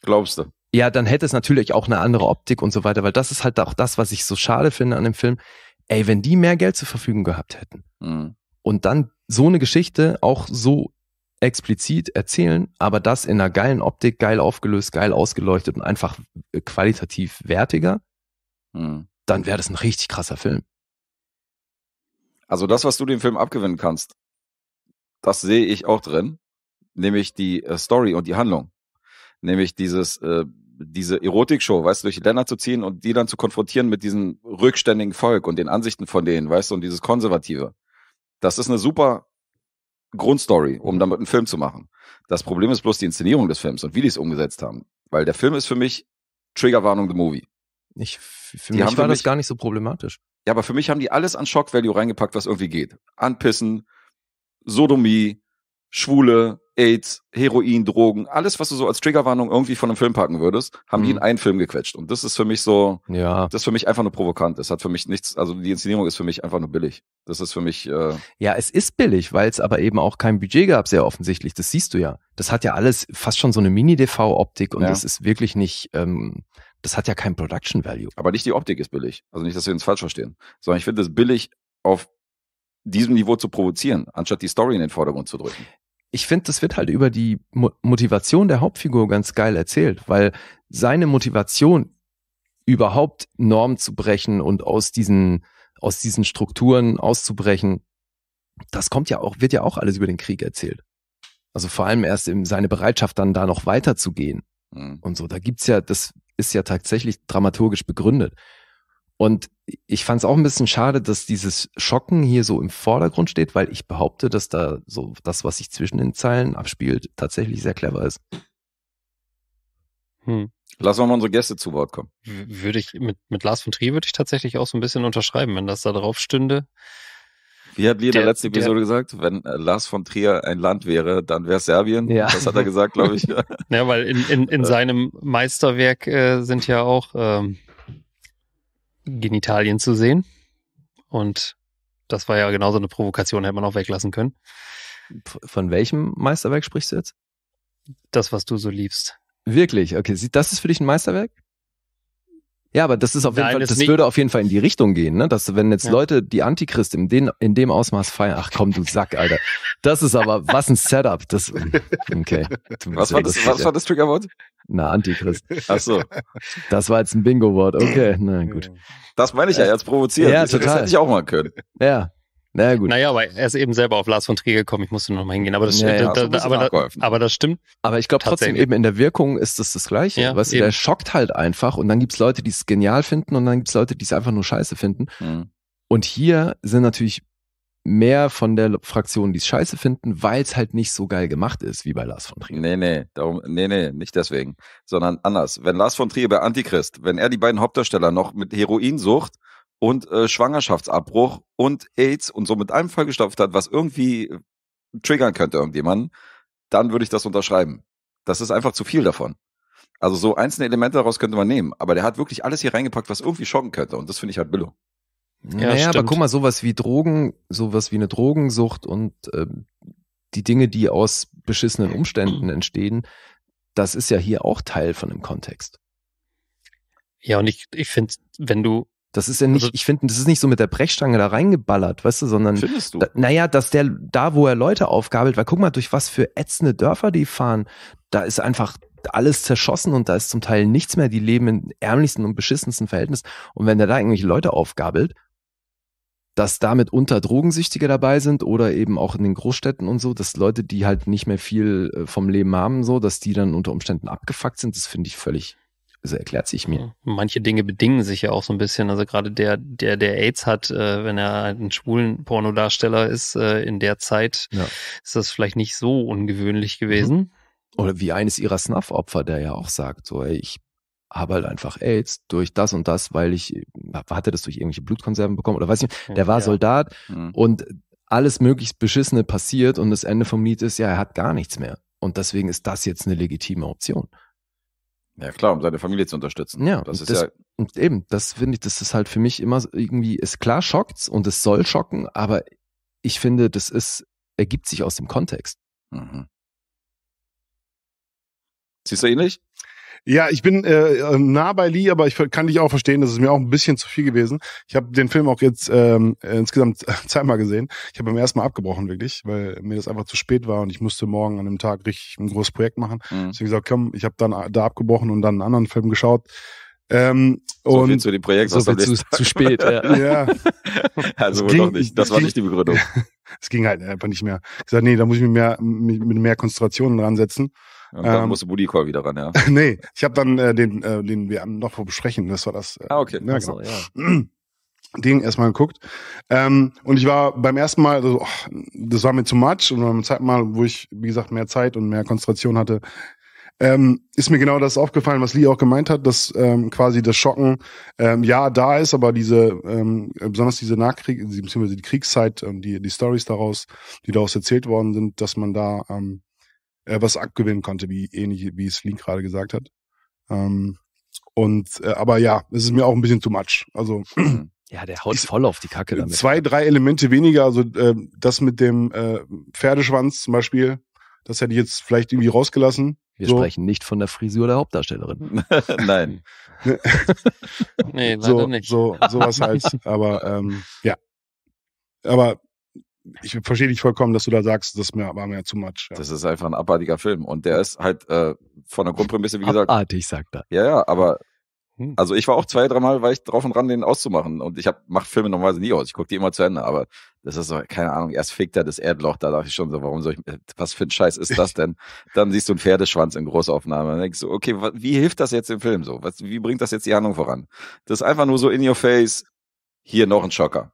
Glaubst du? Ja, dann hätte es natürlich auch eine andere Optik und so weiter, weil das ist halt auch das, was ich so schade finde an dem Film. Ey, wenn die mehr Geld zur Verfügung gehabt hätten mhm. und dann so eine Geschichte auch so explizit erzählen, aber das in einer geilen Optik, geil aufgelöst, geil ausgeleuchtet und einfach qualitativ wertiger, mhm. dann wäre das ein richtig krasser Film. Also das, was du dem Film abgewinnen kannst, das sehe ich auch drin, nämlich die äh, Story und die Handlung, nämlich dieses äh, diese Erotikshow, weißt du, durch die Länder zu ziehen und die dann zu konfrontieren mit diesem rückständigen Volk und den Ansichten von denen, weißt du, und dieses Konservative. Das ist eine super Grundstory, um damit einen Film zu machen. Das Problem ist bloß die Inszenierung des Films und wie die es umgesetzt haben. Weil der Film ist für mich Triggerwarnung the Movie. Ich, für die mich war für mich, das gar nicht so problematisch. Ja, aber für mich haben die alles an Shock Value reingepackt, was irgendwie geht. Anpissen, Sodomie, Schwule, AIDS, Heroin, Drogen, alles, was du so als Triggerwarnung irgendwie von einem Film packen würdest, haben mhm. die in mhm. einen Film gequetscht. Und das ist für mich so, ja. das ist für mich einfach nur provokant. Das hat für mich nichts, also die Inszenierung ist für mich einfach nur billig. Das ist für mich. Äh ja, es ist billig, weil es aber eben auch kein Budget gab, sehr offensichtlich. Das siehst du ja. Das hat ja alles fast schon so eine Mini-DV-Optik und ja. das ist wirklich nicht. Ähm, das hat ja kein Production Value. Aber nicht die Optik ist billig. Also nicht, dass wir uns falsch verstehen. Sondern ich finde es billig, auf diesem Niveau zu provozieren, anstatt die Story in den Vordergrund zu drücken. Ich finde, das wird halt über die Mo Motivation der Hauptfigur ganz geil erzählt, weil seine Motivation überhaupt Normen zu brechen und aus diesen, aus diesen Strukturen auszubrechen, das kommt ja auch, wird ja auch alles über den Krieg erzählt. Also vor allem erst in seine Bereitschaft, dann da noch weiterzugehen. Mhm. und so. Da gibt's ja, das ist ja tatsächlich dramaturgisch begründet. Und ich fand es auch ein bisschen schade, dass dieses Schocken hier so im Vordergrund steht, weil ich behaupte, dass da so das, was sich zwischen den Zeilen abspielt, tatsächlich sehr clever ist. Hm. Lassen mal unsere Gäste zu Wort kommen. Würde ich, mit, mit Lars von Trier würde ich tatsächlich auch so ein bisschen unterschreiben, wenn das da drauf stünde. Wie hat Lee in der, der letzten Episode der, gesagt? Wenn äh, Lars von Trier ein Land wäre, dann wäre Serbien. Ja. Das hat er gesagt, glaube ich. [laughs] ja, weil in, in, in äh. seinem Meisterwerk äh, sind ja auch ähm, Genitalien zu sehen. Und das war ja genauso eine Provokation, hätte man auch weglassen können. Von welchem Meisterwerk sprichst du jetzt? Das, was du so liebst. Wirklich? Okay, das ist für dich ein Meisterwerk? Ja, aber das ist auf jeden Fall, das, das würde auf jeden Fall in die Richtung gehen, ne? Dass wenn jetzt ja. Leute die Antichrist in, den, in dem Ausmaß feiern, ach komm, du Sack, Alter. Das ist aber, was ein Setup. Das, okay. [laughs] Was war das, was war das Triggerwort? Na, Antichrist. Ach so. Das war jetzt ein Bingo-Wort. Okay, na gut. Das meine ich ja, jetzt provozieren. Ja, total. das hätte ich auch mal können. Ja, na gut. Naja, aber er ist eben selber auf Lars von Trier gekommen. Ich musste noch mal hingehen. Aber das, ja, ja, da, da, aber, aber, das stimmt. Aber ich glaube trotzdem eben in der Wirkung ist das das Gleiche. Ja, weißt du, der schockt halt einfach und dann gibt's Leute, die es genial finden und dann gibt's Leute, die es einfach nur scheiße finden. Mhm. Und hier sind natürlich mehr von der Fraktion, die es scheiße finden, weil es halt nicht so geil gemacht ist wie bei Lars von Trier. Nee, nee, darum, nee, nee, nicht deswegen, sondern anders. Wenn Lars von Trier bei Antichrist, wenn er die beiden Hauptdarsteller noch mit Heroin sucht, und äh, Schwangerschaftsabbruch und AIDS und so mit einem Fall gestopft hat, was irgendwie triggern könnte irgendjemanden, dann würde ich das unterschreiben. Das ist einfach zu viel davon. Also so einzelne Elemente daraus könnte man nehmen, aber der hat wirklich alles hier reingepackt, was irgendwie schocken könnte und das finde ich halt Billo. Ja, naja, aber guck mal, sowas wie Drogen, sowas wie eine Drogensucht und ähm, die Dinge, die aus beschissenen Umständen [clears throat] entstehen, das ist ja hier auch Teil von dem Kontext. Ja, und ich, ich finde, wenn du das ist ja nicht, also, ich finde, das ist nicht so mit der Brechstange da reingeballert, weißt du, sondern. Findest du? Da, naja, dass der da, wo er Leute aufgabelt, weil guck mal, durch was für ätzende Dörfer die fahren, da ist einfach alles zerschossen und da ist zum Teil nichts mehr. Die leben in ärmlichsten und beschissensten Verhältnissen. Und wenn der da irgendwelche Leute aufgabelt, dass damit unter Drogensüchtige dabei sind oder eben auch in den Großstädten und so, dass Leute, die halt nicht mehr viel äh, vom Leben haben, so, dass die dann unter Umständen abgefuckt sind, das finde ich völlig so erklärt sich mir. Manche Dinge bedingen sich ja auch so ein bisschen. Also gerade der, der, der AIDS hat, äh, wenn er ein schwulen Pornodarsteller ist, äh, in der Zeit ja. ist das vielleicht nicht so ungewöhnlich gewesen. Mhm. Oder wie eines ihrer Snuff-Opfer, der ja auch sagt, so, ey, ich habe halt einfach AIDS durch das und das, weil ich, hatte das durch irgendwelche Blutkonserven bekommen oder weiß ich nicht, der war ja. Soldat mhm. und alles möglichst Beschissene passiert und das Ende vom Lied ist, ja, er hat gar nichts mehr. Und deswegen ist das jetzt eine legitime Option. Ja klar, um seine Familie zu unterstützen. Ja, das ist das, ja eben, das finde ich, das ist halt für mich immer irgendwie, ist klar schockt und es soll schocken, aber ich finde, das ist, ergibt sich aus dem Kontext. Mhm. Siehst du ähnlich? Ja, ich bin äh, ähm, nah bei Lee, aber ich kann dich auch verstehen, das ist mir auch ein bisschen zu viel gewesen. Ich habe den Film auch jetzt ähm, äh, insgesamt [laughs] zweimal gesehen. Ich habe beim ersten Mal abgebrochen, wirklich, weil mir das einfach zu spät war und ich musste morgen an dem Tag richtig ein großes Projekt machen. Mhm. Deswegen gesagt, komm, ich habe dann äh, da abgebrochen und dann einen anderen Film geschaut. Ähm, so und viel zu dem Projekt, so was viel zu, zu spät. [laughs] Ja, ja. [laughs] also ging, doch nicht. Das war ging, nicht die Begründung. Es ging halt einfach nicht mehr. Ich gesagt, nee, da muss ich mich mehr mit mehr Konzentration dran setzen. Und dann ähm, musste Call wieder ran, ja. [laughs] nee, ich habe dann äh, den, äh, den wir noch vor besprechen, das war das. Äh, ah, okay. Ja, genau. Also, ja. [clears throat] Ding erstmal geguckt. Ähm, und ich war beim ersten Mal, also, oh, das war mir zu much. Und beim zweiten Mal, wo ich, wie gesagt, mehr Zeit und mehr Konzentration hatte, ähm, ist mir genau das aufgefallen, was Lee auch gemeint hat, dass ähm, quasi das Schocken ähm, ja da ist, aber diese ähm, besonders diese Nachkrieg, beziehungsweise die Kriegszeit und die die Stories daraus, die daraus erzählt worden sind, dass man da ähm, äh, was abgewinnen konnte, wie ähnlich wie es Flink gerade gesagt hat. Ähm, und äh, aber ja, es ist mir auch ein bisschen too much. Also mhm. ja, der haut voll auf die Kacke damit. Zwei, drei Elemente weniger, also äh, das mit dem äh, Pferdeschwanz zum Beispiel, das hätte ich jetzt vielleicht irgendwie rausgelassen. Wir so. sprechen nicht von der Frisur der Hauptdarstellerin. [laughs] [laughs] nein. [laughs] nee, leider so, nicht. So, sowas halt. Aber ähm, ja. Aber ich verstehe dich vollkommen, dass du da sagst, das war mir zu much. Ja. Das ist einfach ein abartiger Film und der ist halt äh, von der Grundprämisse, wie gesagt. Abartig, sagt er. Ja, ja, aber hm. also ich war auch zwei, dreimal, war ich drauf und dran, den auszumachen. Und ich hab, mach Filme normalerweise nie aus. Ich gucke die immer zu Ende. Aber das ist so, keine Ahnung, erst fegt er das Erdloch. Da dachte ich schon so, warum soll ich, äh, was für ein Scheiß ist das denn? Dann siehst du einen Pferdeschwanz in Großaufnahme. Dann denkst du, okay, wie hilft das jetzt dem Film so? Was, wie bringt das jetzt die Handlung voran? Das ist einfach nur so in your face. Hier noch ein Schocker.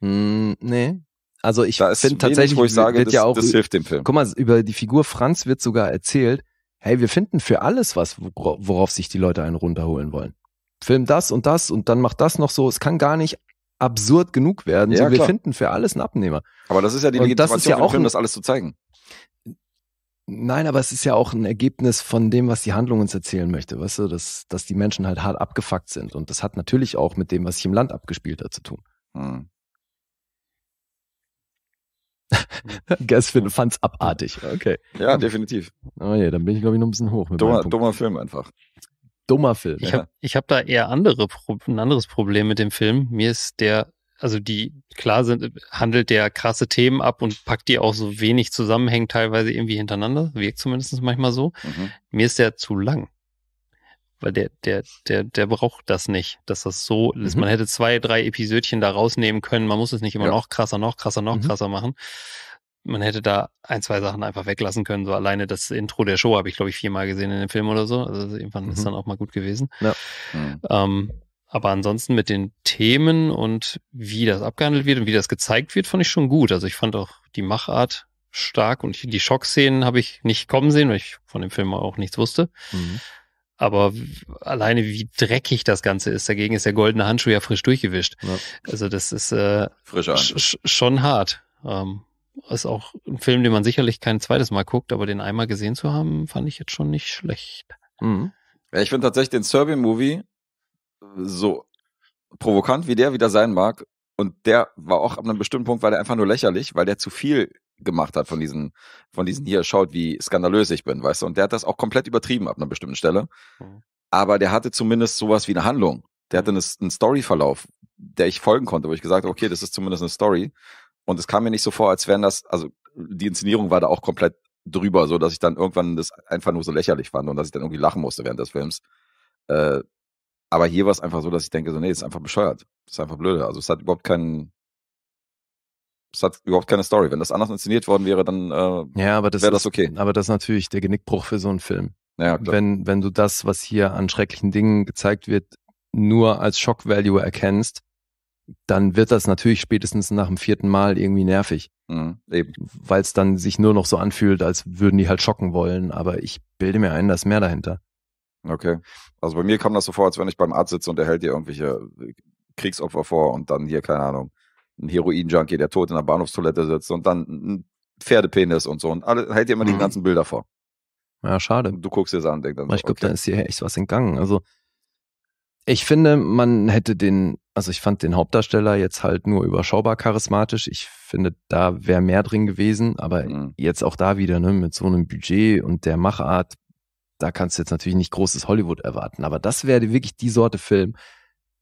Mm, nee. Also ich finde tatsächlich, wo ich sage, das, ja auch, das hilft dem Film. Guck mal, über die Figur Franz wird sogar erzählt, hey, wir finden für alles was, worauf sich die Leute einen runterholen wollen. Film das und das und dann macht das noch so. Es kann gar nicht absurd genug werden. Ja, so, wir klar. finden für alles einen Abnehmer. Aber das ist ja die und Legitimation das ist ja auch Film, ein, das alles zu zeigen. Nein, aber es ist ja auch ein Ergebnis von dem, was die Handlung uns erzählen möchte, weißt du, dass, dass die Menschen halt hart abgefuckt sind. Und das hat natürlich auch mit dem, was sich im Land abgespielt hat, zu tun. Hm. Gasfin [laughs] fand's abartig. Okay. Ja, definitiv. Oh je, dann bin ich, glaube ich, noch ein bisschen hoch. Mit dummer, dummer Film einfach. Dummer Film. Ich ja. habe hab da eher andere, ein anderes Problem mit dem Film. Mir ist der, also die, klar sind, handelt der krasse Themen ab und packt die auch so wenig zusammenhängend teilweise irgendwie hintereinander. Wirkt zumindest manchmal so. Mhm. Mir ist der zu lang weil der, der, der, der braucht das nicht, dass das so ist. Mhm. Man hätte zwei, drei Episödchen da rausnehmen können. Man muss es nicht immer ja. noch krasser, noch krasser, noch mhm. krasser machen. Man hätte da ein, zwei Sachen einfach weglassen können. So alleine das Intro der Show habe ich, glaube ich, viermal gesehen in dem Film oder so. Also irgendwann mhm. ist dann auch mal gut gewesen. Ja. Mhm. Ähm, aber ansonsten mit den Themen und wie das abgehandelt wird und wie das gezeigt wird, fand ich schon gut. Also ich fand auch die Machart stark und die Schockszenen habe ich nicht kommen sehen, weil ich von dem Film auch nichts wusste. Mhm aber alleine wie dreckig das Ganze ist, dagegen ist der goldene Handschuh ja frisch durchgewischt. Ja. Also das ist äh, sch schon hart. Ähm, ist auch ein Film, den man sicherlich kein zweites Mal guckt, aber den einmal gesehen zu haben, fand ich jetzt schon nicht schlecht. Mhm. Ja, ich finde tatsächlich den Serbian-Movie so provokant, wie der wieder sein mag. Und der war auch ab einem bestimmten Punkt, weil der einfach nur lächerlich, weil der zu viel gemacht hat von diesen, von diesen hier, schaut, wie skandalös ich bin, weißt du. Und der hat das auch komplett übertrieben ab einer bestimmten Stelle. Mhm. Aber der hatte zumindest sowas wie eine Handlung. Der hatte mhm. eine, einen Storyverlauf, der ich folgen konnte, wo ich gesagt habe, okay, das ist zumindest eine Story. Und es kam mir nicht so vor, als wären das, also die Inszenierung war da auch komplett drüber, so dass ich dann irgendwann das einfach nur so lächerlich fand und dass ich dann irgendwie lachen musste während des Films. Äh, aber hier war es einfach so, dass ich denke, so, nee, das ist einfach bescheuert. Das ist einfach blöde. Also es hat überhaupt keinen, es hat überhaupt keine Story. Wenn das anders inszeniert worden wäre, dann äh, ja, wäre das okay. aber das ist natürlich der Genickbruch für so einen Film. Ja, klar. Wenn, wenn du das, was hier an schrecklichen Dingen gezeigt wird, nur als Shock Value erkennst, dann wird das natürlich spätestens nach dem vierten Mal irgendwie nervig. Mhm, Weil es dann sich nur noch so anfühlt, als würden die halt schocken wollen. Aber ich bilde mir ein, dass mehr dahinter. Okay. Also bei mir kam das so vor, als wenn ich beim Arzt sitze und er hält dir irgendwelche Kriegsopfer vor und dann hier, keine Ahnung, ein Heroin-Junkie, der tot in der Bahnhofstoilette sitzt und dann ein Pferdepenis und so. Und alle hält dir immer mhm. die ganzen Bilder vor. Ja, schade. du guckst dir das an und denkst dann. Aber ich so, glaube, okay. da ist hier echt was entgangen. Also, ich finde, man hätte den, also ich fand den Hauptdarsteller jetzt halt nur überschaubar charismatisch. Ich finde, da wäre mehr drin gewesen, aber mhm. jetzt auch da wieder, ne, mit so einem Budget und der Machart, da kannst du jetzt natürlich nicht großes Hollywood erwarten. Aber das wäre wirklich die Sorte Film,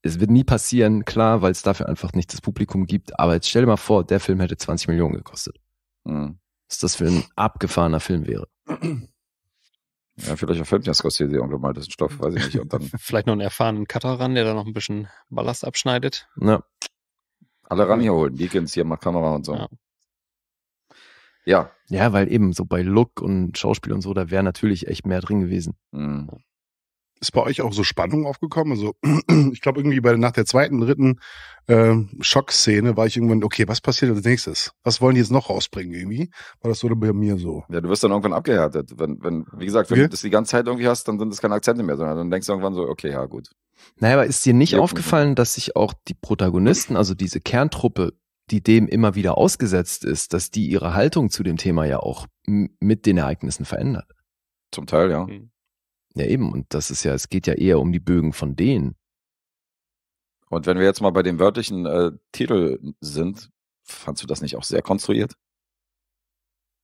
es wird nie passieren, klar, weil es dafür einfach nicht das Publikum gibt. Aber jetzt stell dir mal vor, der Film hätte 20 Millionen gekostet. Mhm. Was das für ein abgefahrener Film wäre. Ja, vielleicht erfüllt ja Scorsese irgendwann mal diesen Stoff, weiß ich nicht. Und dann [laughs] vielleicht noch einen erfahrenen Cutter ran, der da noch ein bisschen Ballast abschneidet. Ja. Alle ran hier holen. Deakins hier mal Kamera und so. Ja. ja. Ja, weil eben so bei Look und Schauspiel und so, da wäre natürlich echt mehr drin gewesen. Mhm ist bei euch auch so Spannung aufgekommen? Also [clears throat] ich glaube irgendwie bei nach der zweiten, dritten äh, Schockszene war ich irgendwann, okay, was passiert als nächstes? Was wollen die jetzt noch rausbringen irgendwie? War das so bei mir so? Ja, du wirst dann irgendwann abgehärtet. Wenn, wenn, wie gesagt, wenn okay. du das die ganze Zeit irgendwie hast, dann sind das keine Akzente mehr, sondern dann denkst du irgendwann so, okay, ja, gut. Naja, aber ist dir nicht ja, aufgefallen, dass sich auch die Protagonisten, also diese Kerntruppe, die dem immer wieder ausgesetzt ist, dass die ihre Haltung zu dem Thema ja auch mit den Ereignissen verändert? Zum Teil, ja. Mhm. Ja, eben. Und das ist ja, es geht ja eher um die Bögen von denen. Und wenn wir jetzt mal bei dem wörtlichen äh, Titel sind, fandst du das nicht auch sehr konstruiert?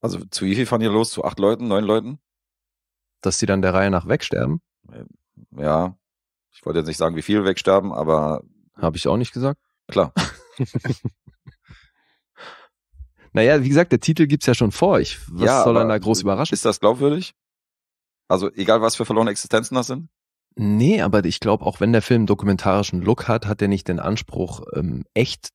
Also zu wie viel fahren hier los? Zu acht Leuten, neun Leuten? Dass die dann der Reihe nach wegsterben? Äh, ja. Ich wollte jetzt nicht sagen, wie viele wegsterben, aber. Habe ich auch nicht gesagt? Klar. [laughs] [laughs] naja, wie gesagt, der Titel gibt's ja schon vor. Ich, was ja, soll dann da groß überraschen? Ist das glaubwürdig? Also egal, was für verlorene Existenzen das sind? Nee, aber ich glaube, auch wenn der Film dokumentarischen Look hat, hat er nicht den Anspruch, ähm, echt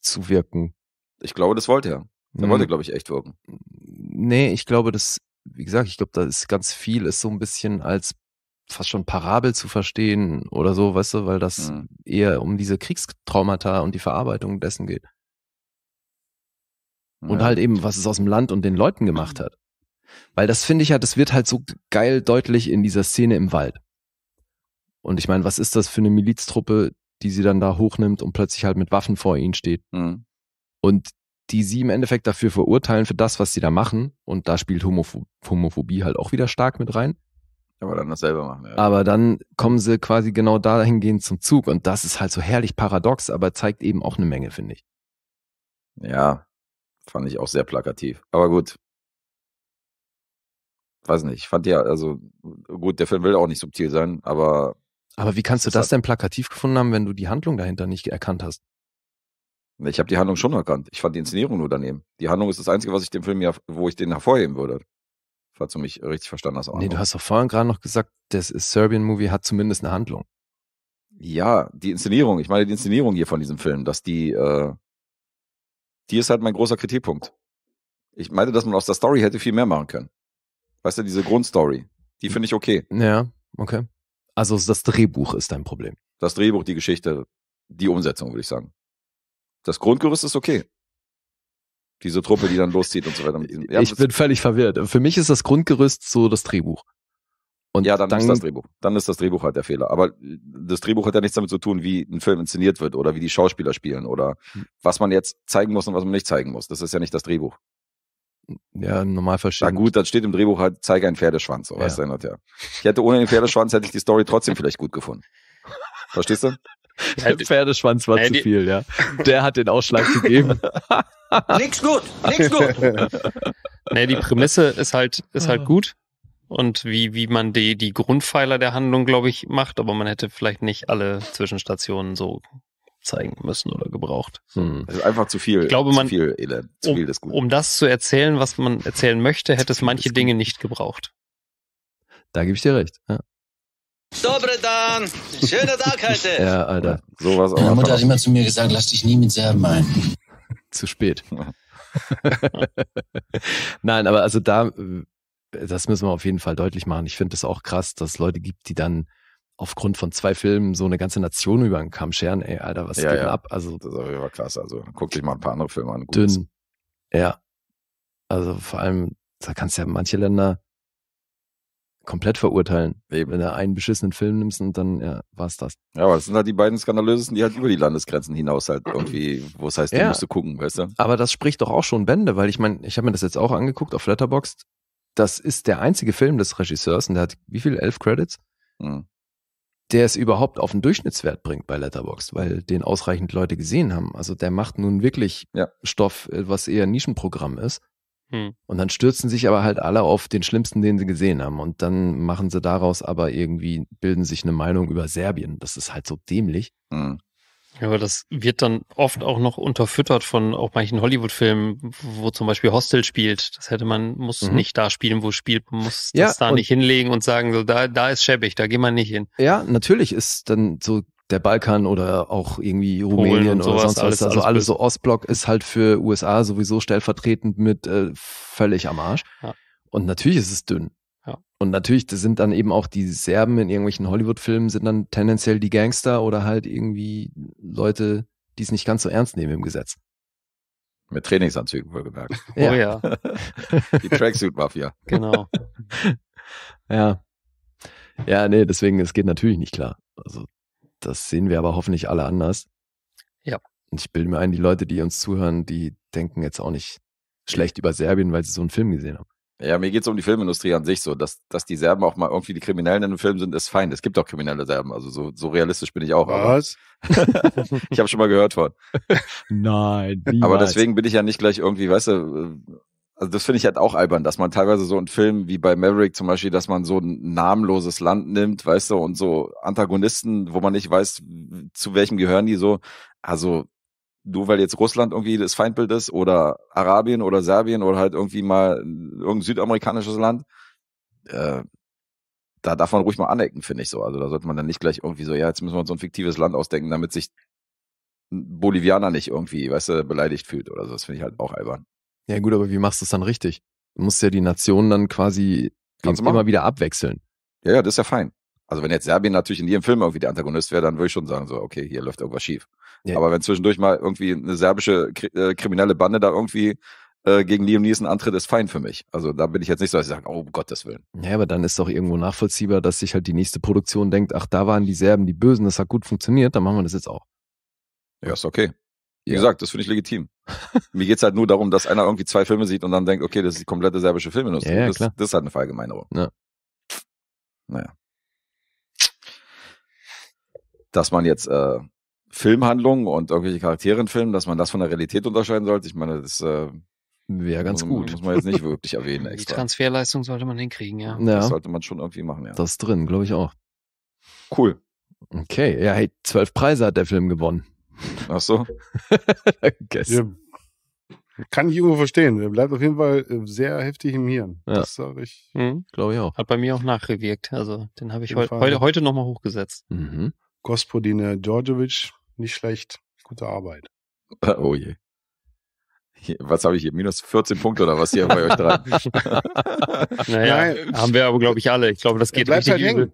zu wirken. Ich glaube, das wollte er. Er mhm. wollte, glaube ich, echt wirken. Nee, ich glaube, das, wie gesagt, ich glaube, da ist ganz viel, ist so ein bisschen als fast schon Parabel zu verstehen oder so, weißt du, weil das mhm. eher um diese Kriegstraumata und die Verarbeitung dessen geht. Und ja. halt eben, was es aus dem Land und den Leuten gemacht [clears throat] hat. Weil das finde ich ja, halt, das wird halt so geil deutlich in dieser Szene im Wald. Und ich meine, was ist das für eine Miliztruppe, die sie dann da hochnimmt und plötzlich halt mit Waffen vor ihnen steht? Mhm. Und die sie im Endeffekt dafür verurteilen, für das, was sie da machen. Und da spielt Homopho Homophobie halt auch wieder stark mit rein. Aber dann dasselbe machen. Ja. Aber dann kommen sie quasi genau dahingehend zum Zug. Und das ist halt so herrlich paradox, aber zeigt eben auch eine Menge, finde ich. Ja, fand ich auch sehr plakativ. Aber gut, weiß nicht, ich fand ja, also gut, der Film will auch nicht subtil sein, aber. Aber wie kannst du das, das denn plakativ gefunden haben, wenn du die Handlung dahinter nicht erkannt hast? Ich habe die Handlung schon erkannt. Ich fand die Inszenierung nur daneben. Die Handlung ist das Einzige, was ich dem Film ja, wo ich den hervorheben würde. Falls du mich richtig verstanden hast. Arno. Nee, du hast doch vorhin gerade noch gesagt, das Serbian-Movie hat zumindest eine Handlung. Ja, die Inszenierung. Ich meine die Inszenierung hier von diesem Film, dass die, äh, die ist halt mein großer Kritikpunkt. Ich meinte, dass man aus der Story hätte viel mehr machen können. Weißt du, diese Grundstory. Die finde ich okay. Ja, okay. Also das Drehbuch ist dein Problem. Das Drehbuch, die Geschichte, die Umsetzung, würde ich sagen. Das Grundgerüst ist okay. Diese Truppe, die dann loszieht und so weiter. [laughs] ja, ich bin völlig verwirrt. Für mich ist das Grundgerüst so das Drehbuch. Und ja, dann, dann, ist das Drehbuch. Dann ist das Drehbuch halt der Fehler. Aber das Drehbuch hat ja nichts damit zu tun, wie ein Film inszeniert wird oder wie die Schauspieler spielen oder hm. was man jetzt zeigen muss und was man nicht zeigen muss. Das ist ja nicht das Drehbuch. Ja, normal Normalfall Na gut, das steht im Drehbuch halt, zeige einen Pferdeschwanz, so ja. du, ändert ja. Ich hätte ohne den Pferdeschwanz hätte ich die Story trotzdem vielleicht gut gefunden. Verstehst du? [laughs] Der Pferdeschwanz war Andy. zu viel, ja. Der hat den Ausschlag gegeben. [laughs] nix gut, nix gut. Nee, die Prämisse ist halt, ist halt ah. gut. Und wie, wie man die, die Grundpfeiler der Handlung, glaube ich, macht, aber man hätte vielleicht nicht alle Zwischenstationen so zeigen müssen oder gebraucht. Hm. Das also ist einfach zu viel. Ich glaube, man, zu viel Elend, zu um, viel des Guten. um das zu erzählen, was man erzählen möchte, hätte es manche Dinge nicht gebraucht. Da gebe ich dir recht. Ja. Dobre Dan, schöner Tag [laughs] heute. ja, Alter. Sowas auch. Meine Mutter hat immer zu mir gesagt, lass dich nie mit Serben ein. zu spät. [laughs] Nein, aber also da, das müssen wir auf jeden Fall deutlich machen. Ich finde es auch krass, dass es Leute gibt, die dann aufgrund von zwei Filmen so eine ganze Nation über den Kamm scheren. Ey, Alter, was ja, geht ja. ab? Also, das war krass. Also, guck dich mal ein paar andere Filme an. Gutes. Dünn. Ja. Also, vor allem, da kannst du ja manche Länder komplett verurteilen. Eben. Wenn du einen beschissenen Film nimmst und dann, ja, war's das. Ja, aber das sind halt die beiden skandalösesten, die halt über die Landesgrenzen hinaus halt irgendwie, wo es heißt, ja. du musst du gucken, weißt du? Aber das spricht doch auch schon Bände, weil ich meine, ich habe mir das jetzt auch angeguckt auf Letterboxd. Das ist der einzige Film des Regisseurs und der hat wie viel? Elf Credits? Mhm der es überhaupt auf den Durchschnittswert bringt bei Letterboxd, weil den ausreichend Leute gesehen haben. Also der macht nun wirklich ja. Stoff, äh, was eher ein Nischenprogramm ist. Hm. Und dann stürzen sich aber halt alle auf den schlimmsten, den sie gesehen haben. Und dann machen sie daraus aber irgendwie, bilden sich eine Meinung über Serbien. Das ist halt so dämlich. Hm. Ja, aber das wird dann oft auch noch unterfüttert von auch manchen Hollywood-Filmen, wo zum Beispiel Hostel spielt. Das hätte man, muss mhm. nicht da spielen, wo spielt, man muss ja, da nicht hinlegen und sagen, so, da, da ist schäbig, da geht man nicht hin. Ja, natürlich ist dann so der Balkan oder auch irgendwie Rumänien oder sonst was. Alles, also alles, alles so Ostblock ist halt für USA sowieso stellvertretend mit äh, völlig am Arsch. Ja. Und natürlich ist es dünn und natürlich, das sind dann eben auch die Serben in irgendwelchen Hollywood-Filmen, sind dann tendenziell die Gangster oder halt irgendwie Leute, die es nicht ganz so ernst nehmen im Gesetz. Mit Trainingsanzügen wohlgemerkt. [laughs] Ja. Oh ja. [laughs] die Tracksuit-Mafia. Genau. [laughs] ja. Ja, nee, deswegen, es geht natürlich nicht klar. Also, das sehen wir aber hoffentlich alle anders. Ja. Und ich bilde mir ein, die Leute, die uns zuhören, die denken jetzt auch nicht schlecht über Serbien, weil sie so einen Film gesehen haben. Ja, mir geht es um die Filmindustrie an sich so, dass, dass die Serben auch mal irgendwie die Kriminellen in einem Film sind, ist fein. Es gibt auch kriminelle Serben, also so, so realistisch bin ich auch. Was? [laughs] ich habe schon mal gehört von. [laughs] Nein. [laughs] Niemals. Aber deswegen bin ich ja nicht gleich irgendwie, weißt du, äh, also das finde ich halt auch albern, dass man teilweise so einen Film wie bei Maverick zum Beispiel, dass man so ein namenloses Land nimmt, weißt du, und so Antagonisten, wo man nicht weiß, zu welchem gehören die so. Also du, weil jetzt Russland irgendwie das Feindbild ist oder Arabien oder Serbien oder halt irgendwie mal irgendein südamerikanisches Land, äh, da darf man ruhig mal anecken, finde ich so. Also da sollte man dann nicht gleich irgendwie so, ja, jetzt müssen wir uns so ein fiktives Land ausdenken, damit sich ein Bolivianer nicht irgendwie, weißt du, beleidigt fühlt oder so. Das finde ich halt auch albern. Ja gut, aber wie machst du es dann richtig? Du musst ja die Nationen dann quasi immer wieder abwechseln. Ja, ja, das ist ja fein. Also wenn jetzt Serbien natürlich in jedem Film irgendwie der Antagonist wäre, dann würde ich schon sagen, so, okay, hier läuft irgendwas schief. Ja. Aber wenn zwischendurch mal irgendwie eine serbische äh, kriminelle Bande da irgendwie äh, gegen Liam Neeson antritt, ist fein für mich. Also da bin ich jetzt nicht so, dass ich sage, oh, um Gottes Willen. Ja, aber dann ist doch irgendwo nachvollziehbar, dass sich halt die nächste Produktion denkt, ach, da waren die Serben die Bösen, das hat gut funktioniert, dann machen wir das jetzt auch. Ja, ist okay. Wie ja. gesagt, das finde ich legitim. [laughs] Mir geht's halt nur darum, dass einer irgendwie zwei Filme sieht und dann denkt, okay, das ist die komplette serbische Filmindustrie. Ja, ja, das, das, ist halt eine Verallgemeinerung. Ja. Naja dass man jetzt äh, Filmhandlungen und irgendwelche Charaktere in Filmen, dass man das von der Realität unterscheiden sollte. Ich meine, das äh, wäre ganz muss, gut. Muss man jetzt nicht [laughs] wirklich erwähnen. Extra. Die Transferleistung sollte man hinkriegen, ja. ja. Das sollte man schon irgendwie machen, ja. Das ist drin, glaube ich auch. Cool. Okay, ja, hey, zwölf Preise hat der Film gewonnen. Ach so. [laughs] ja, kann ich irgendwo verstehen. Der bleibt auf jeden Fall äh, sehr heftig im Hirn. Ja. Das sage ich. Mhm. Glaube ich auch. Hat bei mir auch nachgewirkt. Also den habe ich heu heute, heute nochmal hochgesetzt. Mhm. Gospodine Djordjevic, nicht schlecht. Gute Arbeit. [laughs] Oh je. Was habe ich hier? Minus 14 Punkte oder was hier bei euch dran? [laughs] naja, Nein. haben wir aber, glaube ich, alle. Ich glaube, das geht richtig halt übel.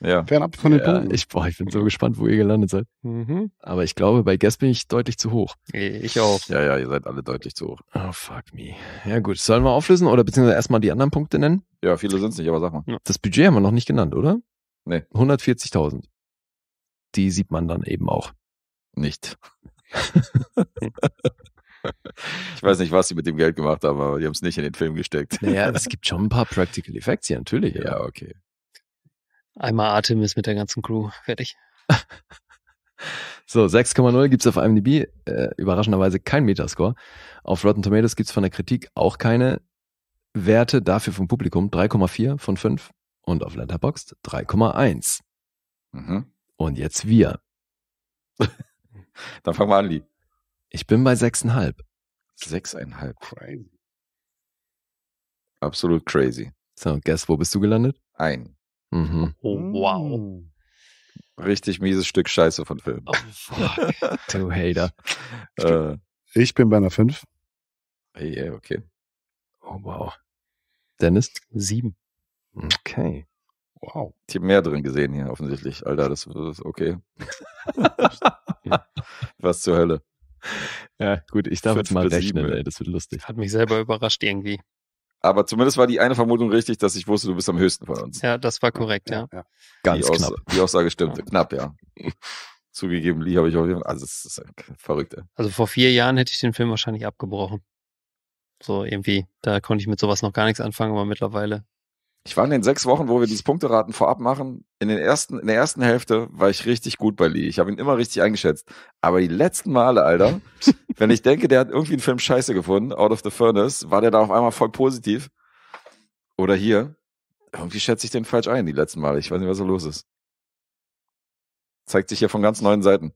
Ja. Fernab von den ja, Punkten. Ich, boah, ich bin so gespannt, wo ihr gelandet seid. Mhm. Aber ich glaube, bei Guess bin ich deutlich zu hoch. Ich auch. Ja, ja, ihr seid alle deutlich zu hoch. Oh, fuck me. Ja, gut. Sollen wir auflösen oder beziehungsweise erstmal die anderen Punkte nennen? Ja, viele sind es nicht, aber sag mal. Das Budget haben wir noch nicht genannt, oder? Nee. 140.000 die sieht man dann eben auch. Nicht. ich weiß nicht, was sie mit dem Geld gemacht haben, aber die haben es nicht in den Film gesteckt. Naja, es [laughs] gibt schon ein paar Practical Effects hier, natürlich. Ja, ja okay. Einmal Artemis mit der ganzen Crew. Fertig. [laughs] So, 6,0 gibt es auf IMDb, äh, überraschenderweise kein Metascore. Auf Rotten Tomatoes gibt es von der Kritik auch keine Werte, dafür vom Publikum 3,4 von 5 und auf Letterboxd 3,1. Mhm. Und jetzt wir. [laughs] Dann fangen wir an, Lee. Ich bin bei 6,5. 6,5. Crazy. Absolut crazy. So, guess, wo bist du gelandet? Ein. Mhm. Oh, wow. Mm. Richtig mieses Stück Scheiße von Film. Oh, fuck. [laughs] du Hater. Äh, ich bin bei einer 5. Hey, okay. Oh, wow. Dennis? 7. Okay. Wow. Ich habe mehr drin gesehen hier, offensichtlich. Alter, das ist okay. [laughs] Was zur Hölle. Ja, gut, ich darf Fünf jetzt mal rechnen, ey. das wird lustig. Hat mich selber überrascht irgendwie. Aber zumindest war die eine Vermutung richtig, dass ich wusste, du bist am höchsten von uns. Ja, das war korrekt, ja. ja. Ganz die knapp. die Aussage stimmte. Knapp, ja. Zugegeben, Lee habe ich auch. Also, es ist verrückt, ey. Also, vor vier Jahren hätte ich den Film wahrscheinlich abgebrochen. So irgendwie, da konnte ich mit sowas noch gar nichts anfangen, aber mittlerweile ich war in den sechs Wochen, wo wir dieses Punkteraten vorab machen, in, den ersten, in der ersten Hälfte war ich richtig gut bei Lee. Ich habe ihn immer richtig eingeschätzt. Aber die letzten Male, Alter, [laughs] wenn ich denke, der hat irgendwie einen Film scheiße gefunden, Out of the Furnace, war der da auf einmal voll positiv. Oder hier. Irgendwie schätze ich den falsch ein, die letzten Male. Ich weiß nicht, was so los ist. Zeigt sich hier von ganz neuen Seiten.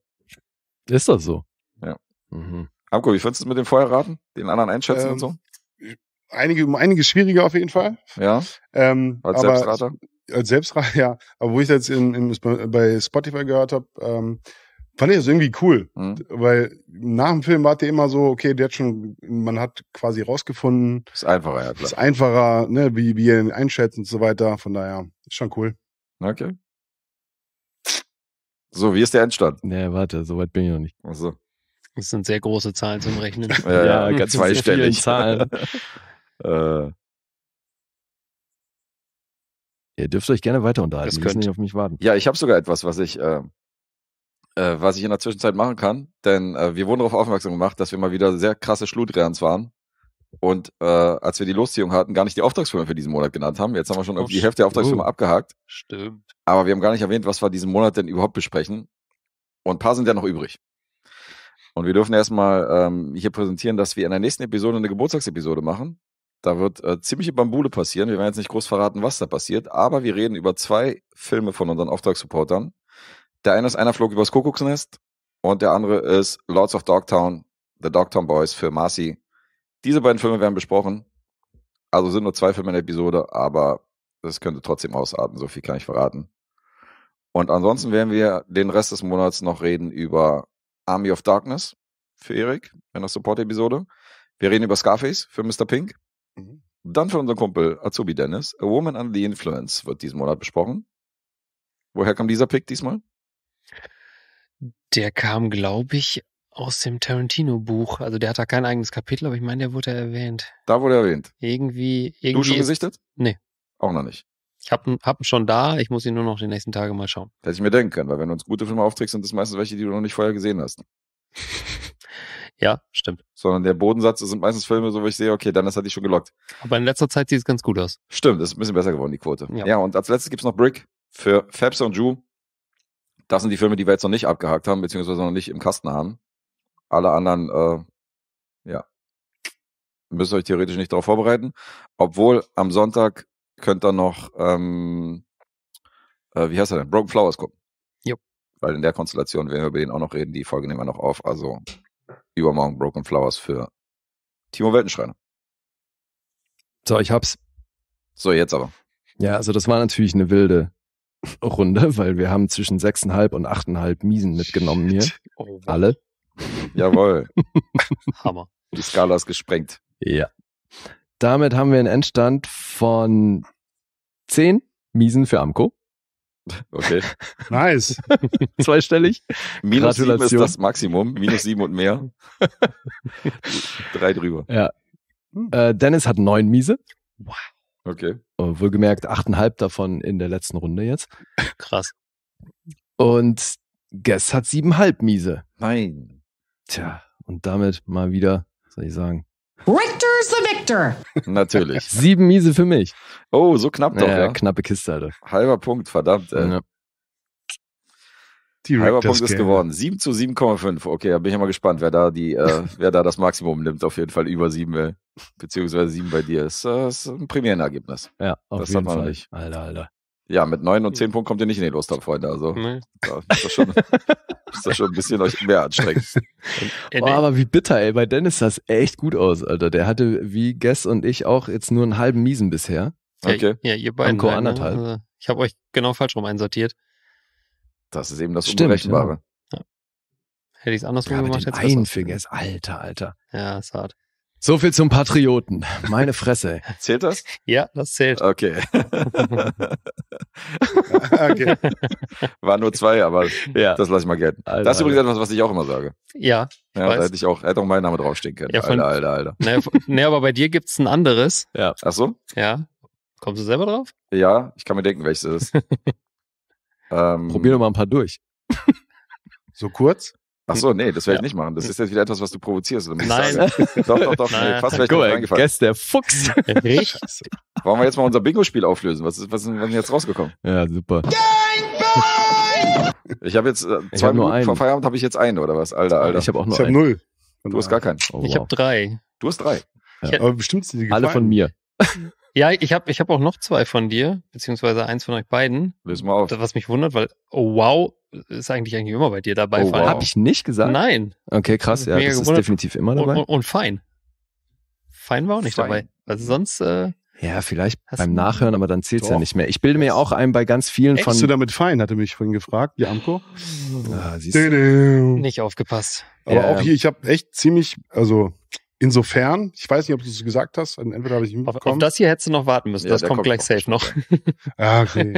Ist das so? Ja. Mhm. Amko, wie findest du es mit dem Feuerraten? Den anderen einschätzen ähm, und so? einige, um einige schwieriger auf jeden Fall. Ja. Ähm, als aber, Selbstrater? Als Selbstrater, [laughs] ja. Aber wo ich jetzt in, in, bei Spotify gehört habe, ähm, fand ich das irgendwie cool, mhm. weil nach dem Film war der immer so, okay, der hat schon, man hat quasi rausgefunden. Ist einfacher, ja klar. Ist einfacher, ne, wie, wie ihr ihn einschätzt und so weiter. Von daher, ist schon cool. Okay. So, wie ist der Endstand? Nee, warte, so weit bin ich noch nicht. Ach so. Das sind sehr große Zahlen zum Rechnen. ja, ja, [laughs] ganz zweistellig. Zahlen. [laughs] Äh, ihr dürft euch gerne weiter unterhalten. Das könnt nicht auf mich warten. Ja, ich habe sogar etwas, was ich, äh, äh, was ich in der Zwischenzeit machen kann, denn äh, wir wurden darauf aufmerksam gemacht, dass wir mal wieder sehr krasse Schludrians waren. Und äh, als wir die Losziehung hatten, gar nicht die Auftragsfirma für diesen Monat genannt haben. Jetzt haben wir schon irgendwie die Hälfte der Auftragsfirma oh. abgehakt. Stimmt. Aber wir haben gar nicht erwähnt, was wir diesen Monat denn überhaupt besprechen. Und ein paar sind ja noch übrig. Und wir dürfen erstmal ähm, hier präsentieren, dass wir in der nächsten Episode eine Geburtstagsepisode machen. Da wird äh, ziemliche Bambule passieren. Wir werden jetzt nicht groß verraten, was da passiert, aber wir reden über zwei Filme von unseren Auftragssupportern. Der eine ist einer flog übers Kuckucksnest und der andere ist Lords of Dogtown, The Dogtown Boys für Marcy. Diese beiden Filme werden besprochen. Also sind nur zwei Filme in der Episode, aber das könnte trotzdem ausarten, so viel kann ich verraten. Und ansonsten werden wir den Rest des Monats noch reden über Army of Darkness für Erik in der Support-Episode. Wir reden über Scarface für Mr. Pink. Mhm. Dann für unseren Kumpel Azubi Dennis. A Woman Under the Influence wird diesen Monat besprochen. Woher kam dieser Pick diesmal? Der kam, glaube ich, aus dem Tarantino-Buch. Also der hat da kein eigenes Kapitel, aber ich meine, der wurde erwähnt. Da wurde er erwähnt. Irgendwie, irgendwie. Du schon gesichtet? Nee. Auch noch nicht. Ich hab, hab ihn schon da, ich muss ihn nur noch die nächsten Tage mal schauen. Hätte ich mir denken können, weil wenn du uns gute Filme aufträgst, sind das meistens welche, die du noch nicht vorher gesehen hast. [laughs] Ja, stimmt. Sondern der Bodensatz sind meistens Filme, so wo ich sehe, okay, dann ist er die schon gelockt. Aber in letzter Zeit sieht es ganz gut aus. Stimmt, ist ein bisschen besser geworden, die Quote. Ja, ja und als letztes gibt es noch Brick für Fabs und Ju. Das sind die Filme, die wir jetzt noch nicht abgehakt haben, beziehungsweise noch nicht im Kasten haben. Alle anderen, äh, ja, müsst ihr euch theoretisch nicht darauf vorbereiten. Obwohl am Sonntag könnt ihr noch, ähm, äh, wie heißt er denn? Broken Flowers gucken. Weil in der Konstellation werden wir über den auch noch reden. Die Folge nehmen wir noch auf. Also übermorgen Broken Flowers für Timo Weltenschreiner. So, ich hab's. So, jetzt aber. Ja, also das war natürlich eine wilde Runde, weil wir haben zwischen 6,5 und 8,5 Miesen mitgenommen hier. Oh, Alle. Jawohl. [laughs] Hammer. Die Skala ist gesprengt. Ja. Damit haben wir einen Endstand von 10 Miesen für Amco. Okay. [laughs] Nice. [laughs] Zweistellig. Minus sieben ist das Maximum. Minus sieben und mehr. [laughs] Drei drüber. Ja. Hm. Äh, Dennis hat neun Miese. Wow. Okay. Und oh, wohlgemerkt achteinhalb davon in der letzten Runde jetzt. Krass. Und Guess hat siebenhalb Miese. Nein. Tja, und damit mal wieder, soll ich sagen, Richter's the Victor. Natürlich. [laughs] Sieben miese für mich. Oh, so knapp doch. Ja, ja. knappe Kiste, Alter. Halber Punkt, verdammt, ey. Ja. Die Halber Punkt ist geworden. 7 zu 7,5. Okay, da bin ich mal gespannt, wer da, die, äh, [laughs] wer da das Maximum nimmt. Auf jeden Fall über 7, ey. Äh, beziehungsweise 7 bei dir. Das ist, äh, ist ein Premierenergebnis. Ja, auf das jeden Fall. Nicht. Alter, Alter. Ja, mit neun und zehn Punkten kommt ihr nicht in den Lostop, Freunde. Also nee. da ist, das schon, ist das schon ein bisschen euch mehr anstrengend. [laughs] oh, aber wie bitter, ey. Bei Dennis sah es echt gut aus, Alter. Der hatte wie Guess und ich auch jetzt nur einen halben Miesen bisher. Okay. Ja, ihr beiden. Nein, anderthalb. Also, ich habe euch genau falsch rum einsortiert. Das ist eben das Stimmt, Unberechenbare. Ja. Ja. Hätte ich es andersrum ja, gemacht, hätte es Ein Finger alter, alter. Ja, ist hart. So viel zum Patrioten. Meine Fresse. [laughs] Zählt das? Ja, das zählt. Okay. [laughs] okay. War nur zwei, aber ja. das lasse ich mal gelten. Alter, also, das ist übrigens Alter. Also. etwas, was ich auch immer sage. Ja. ja, Da hätte ich auch, hätte auch mein Name draufstehen können. Ja, von, Alter, Alter, Alter. [laughs] Ne, ne, aber bei dir gibt es ein anderes. Ja. Ach so? Ja. Kommst du selber drauf? Ja, ich kann mir denken, welches es ist. ähm, Probier doch mal ein paar durch. so kurz? Ach so, nee, das werde ich ja. nicht machen. Das ist jetzt wieder etwas, was du provozierst. Nein. doch, doch, doch. Nee, [laughs] fast wäre ich reingefallen. Guess der Fuchs. [laughs] Richtig. Wollen wir jetzt mal unser Bingo-Spiel auflösen? Was ist, was ist denn jetzt rausgekommen? Ja, super. Ich habe jetzt äh, ich zwei hab Minuten vor Feierabend habe ich jetzt einen oder was? Alter, Alter. Ich habe auch noch Ich habe null. Du hast gar keinen. Oh, wow. Ich habe drei. Du hast drei. Ja. Aber bestimmt sind die gefallen. Alle von mir. [laughs] Ja, ich habe ich hab auch noch zwei von dir, beziehungsweise eins von euch beiden. Lösen mal auf. Was mich wundert, weil oh wow ist eigentlich eigentlich immer bei dir dabei. Oh, wow. Habe ich nicht gesagt? Nein. Okay, krass. ja, das gewundert. ist definitiv immer dabei. Und, und, und, fein. Fein war auch nicht fein. dabei. Also sonst... Äh, ja, vielleicht beim Nachhören, aber dann zählt's doch. ja nicht mehr. Ich bilde mir auch einen bei ganz vielen Echt? von. Bist du damit fein, hatte mich vorhin gefragt, die Amco. Ah, siehst du. Nicht aufgepasst. Aber ja. auch hier, ich habe echt ziemlich, also Insofern, ich weiß nicht, ob du es gesagt hast, entweder habe ich ihn auf, auf das hier hättest du noch warten müssen, ja, das kommt, kommt gleich safe noch. [laughs] Ah, okay.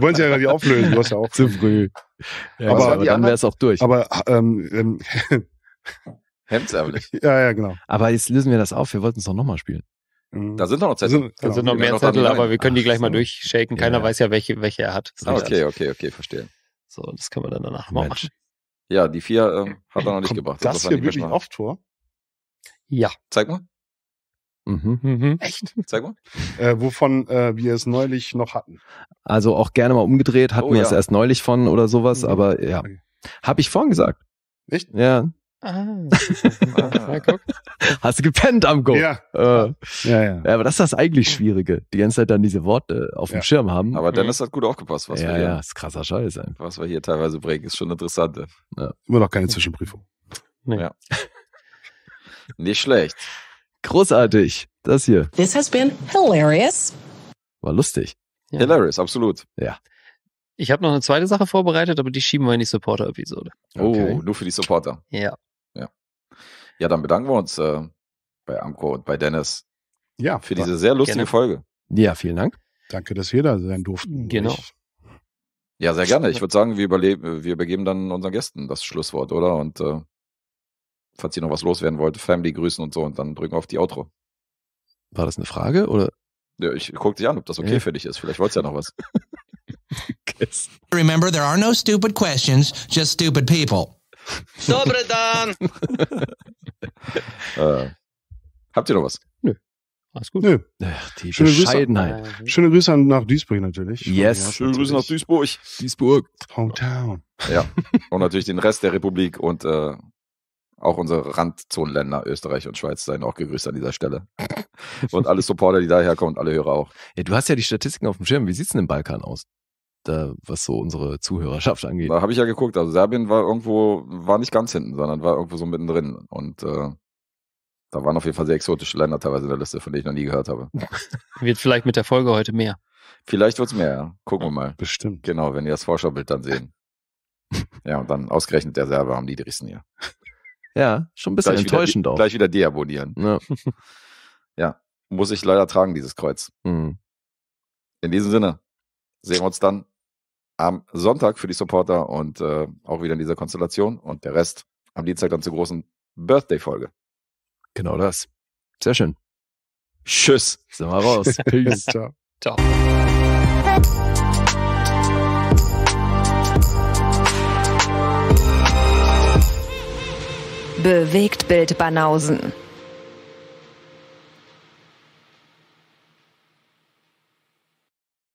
Wollen sie ja gerade auflösen, du hast ja auch. Zu früh. Ja, aber, aber, aber dann wäre es auch durch. Aber ähm, ähm, [laughs] Hemdsärmlich. Ja, ja, genau. Aber jetzt lösen wir das auf, wir wollten es doch nochmal spielen. Da sind doch noch Zettel. Da sind noch mehr Zettel, aber wir können die gleich mal durchshaken. Keiner ja. weiß ja, welche, welche er hat. Ah, okay, okay, okay, verstehe. So, das können wir dann danach Mensch. machen. Ja, die vier ähm, hat er noch nicht Kommt gebracht. Das, also das hier wirklich oft vor. Ja. Zeig mal. Mhm. Mhm. Echt? Zeig mal. Äh, wovon äh, wir es neulich noch hatten. Also auch gerne mal umgedreht, hatten oh, wir ja. es erst neulich von oder sowas, mhm. aber ja. Habe ich vorhin gesagt. Echt? Ja. Ah. ah. Hast du gepennt am Go? Ja. Äh, ja, ja. ja. Aber das ist das eigentlich Schwierige. Die ganze Zeit dann diese Worte auf dem Schirm haben. Aber Dennis mhm. hat gut aufgepasst, was ja, wir hier. Ja, ja, ist krasser Scheiß. Was wir hier teilweise bringen, ist schon interessant. Ja. Immer noch keine Zwischenprüfung. Nee. Ja. Nicht schlecht. Großartig. Das hier. This has been hilarious. War lustig. Ja. Hilarious, absolut. Ja. Ich habe noch eine zweite Sache vorbereitet, aber die schieben wir in die Supporter-Episode. Oh, okay. Oh, nur für die Supporter. Ja. Ja, ja dann bedanken wir uns äh, bei Amco und bei Dennis. Ja. Für diese sehr lustige gerne. Folge. Ja, vielen Dank. Danke, dass wir da sein durften. Genau. Ja, sehr gerne. Ich würde sagen, wir, überleben, wir übergeben dann unseren Gästen das Schlusswort, oder? Und äh, falls ihr noch was loswerden wollt, Family grüßen und so und dann drücken wir auf die Outro. War das eine Frage oder? Ja, ich gucke dich an, ob das okay ja. für dich ist. Vielleicht wollt ihr ja noch was. [laughs] Remember, there are no stupid questions, just stupid people. Dobre dan! [laughs] äh, habt ihr noch was? Nö. Alles gut. Nö. Ach, die schöne Bescheidenheit. Grüße, schöne Grüße nach Duisburg natürlich. Yes. schöne natürlich. Grüße nach Duisburg. Duisburg. Hometown. Ja. und natürlich den Rest der Republik und äh, auch unsere Randzonenländer, Österreich und Schweiz, seien auch gegrüßt an dieser Stelle. [laughs] und alle Supporter, die daherkommen, alle Hörer auch. Ja, du hast ja die Statistiken auf dem Schirm. Wie sieht es denn im Balkan aus? Da, was so unsere Zuhörerschaft angeht. Da habe ich ja geguckt. Also Serbien war irgendwo, war nicht ganz hinten, sondern war irgendwo so mittendrin. Und äh, da waren auf jeden Fall sehr exotische Länder teilweise in der Liste, von denen ich noch nie gehört habe. [laughs] Wird vielleicht mit der Folge heute mehr. Vielleicht wird es mehr, Gucken wir mal. Bestimmt. Genau, wenn ihr das Vorschaubild dann sehen. [laughs] ja, und dann ausgerechnet der Serbe am niedrigsten hier. Ja, schon ein bisschen gleich enttäuschend wieder, auch. Gleich wieder deabonnieren. Ja. [laughs] ja. muss ich leider tragen, dieses Kreuz. Mhm. In diesem Sinne, sehen wir uns dann am Sonntag für die Supporter und äh, auch wieder in dieser Konstellation und der Rest am Dienstag dann zur großen Birthday-Folge. Genau das. Sehr schön. Tschüss. Sind wir raus. [laughs] Peace. Ciao. Ciao. Bewegt Bild Banausen.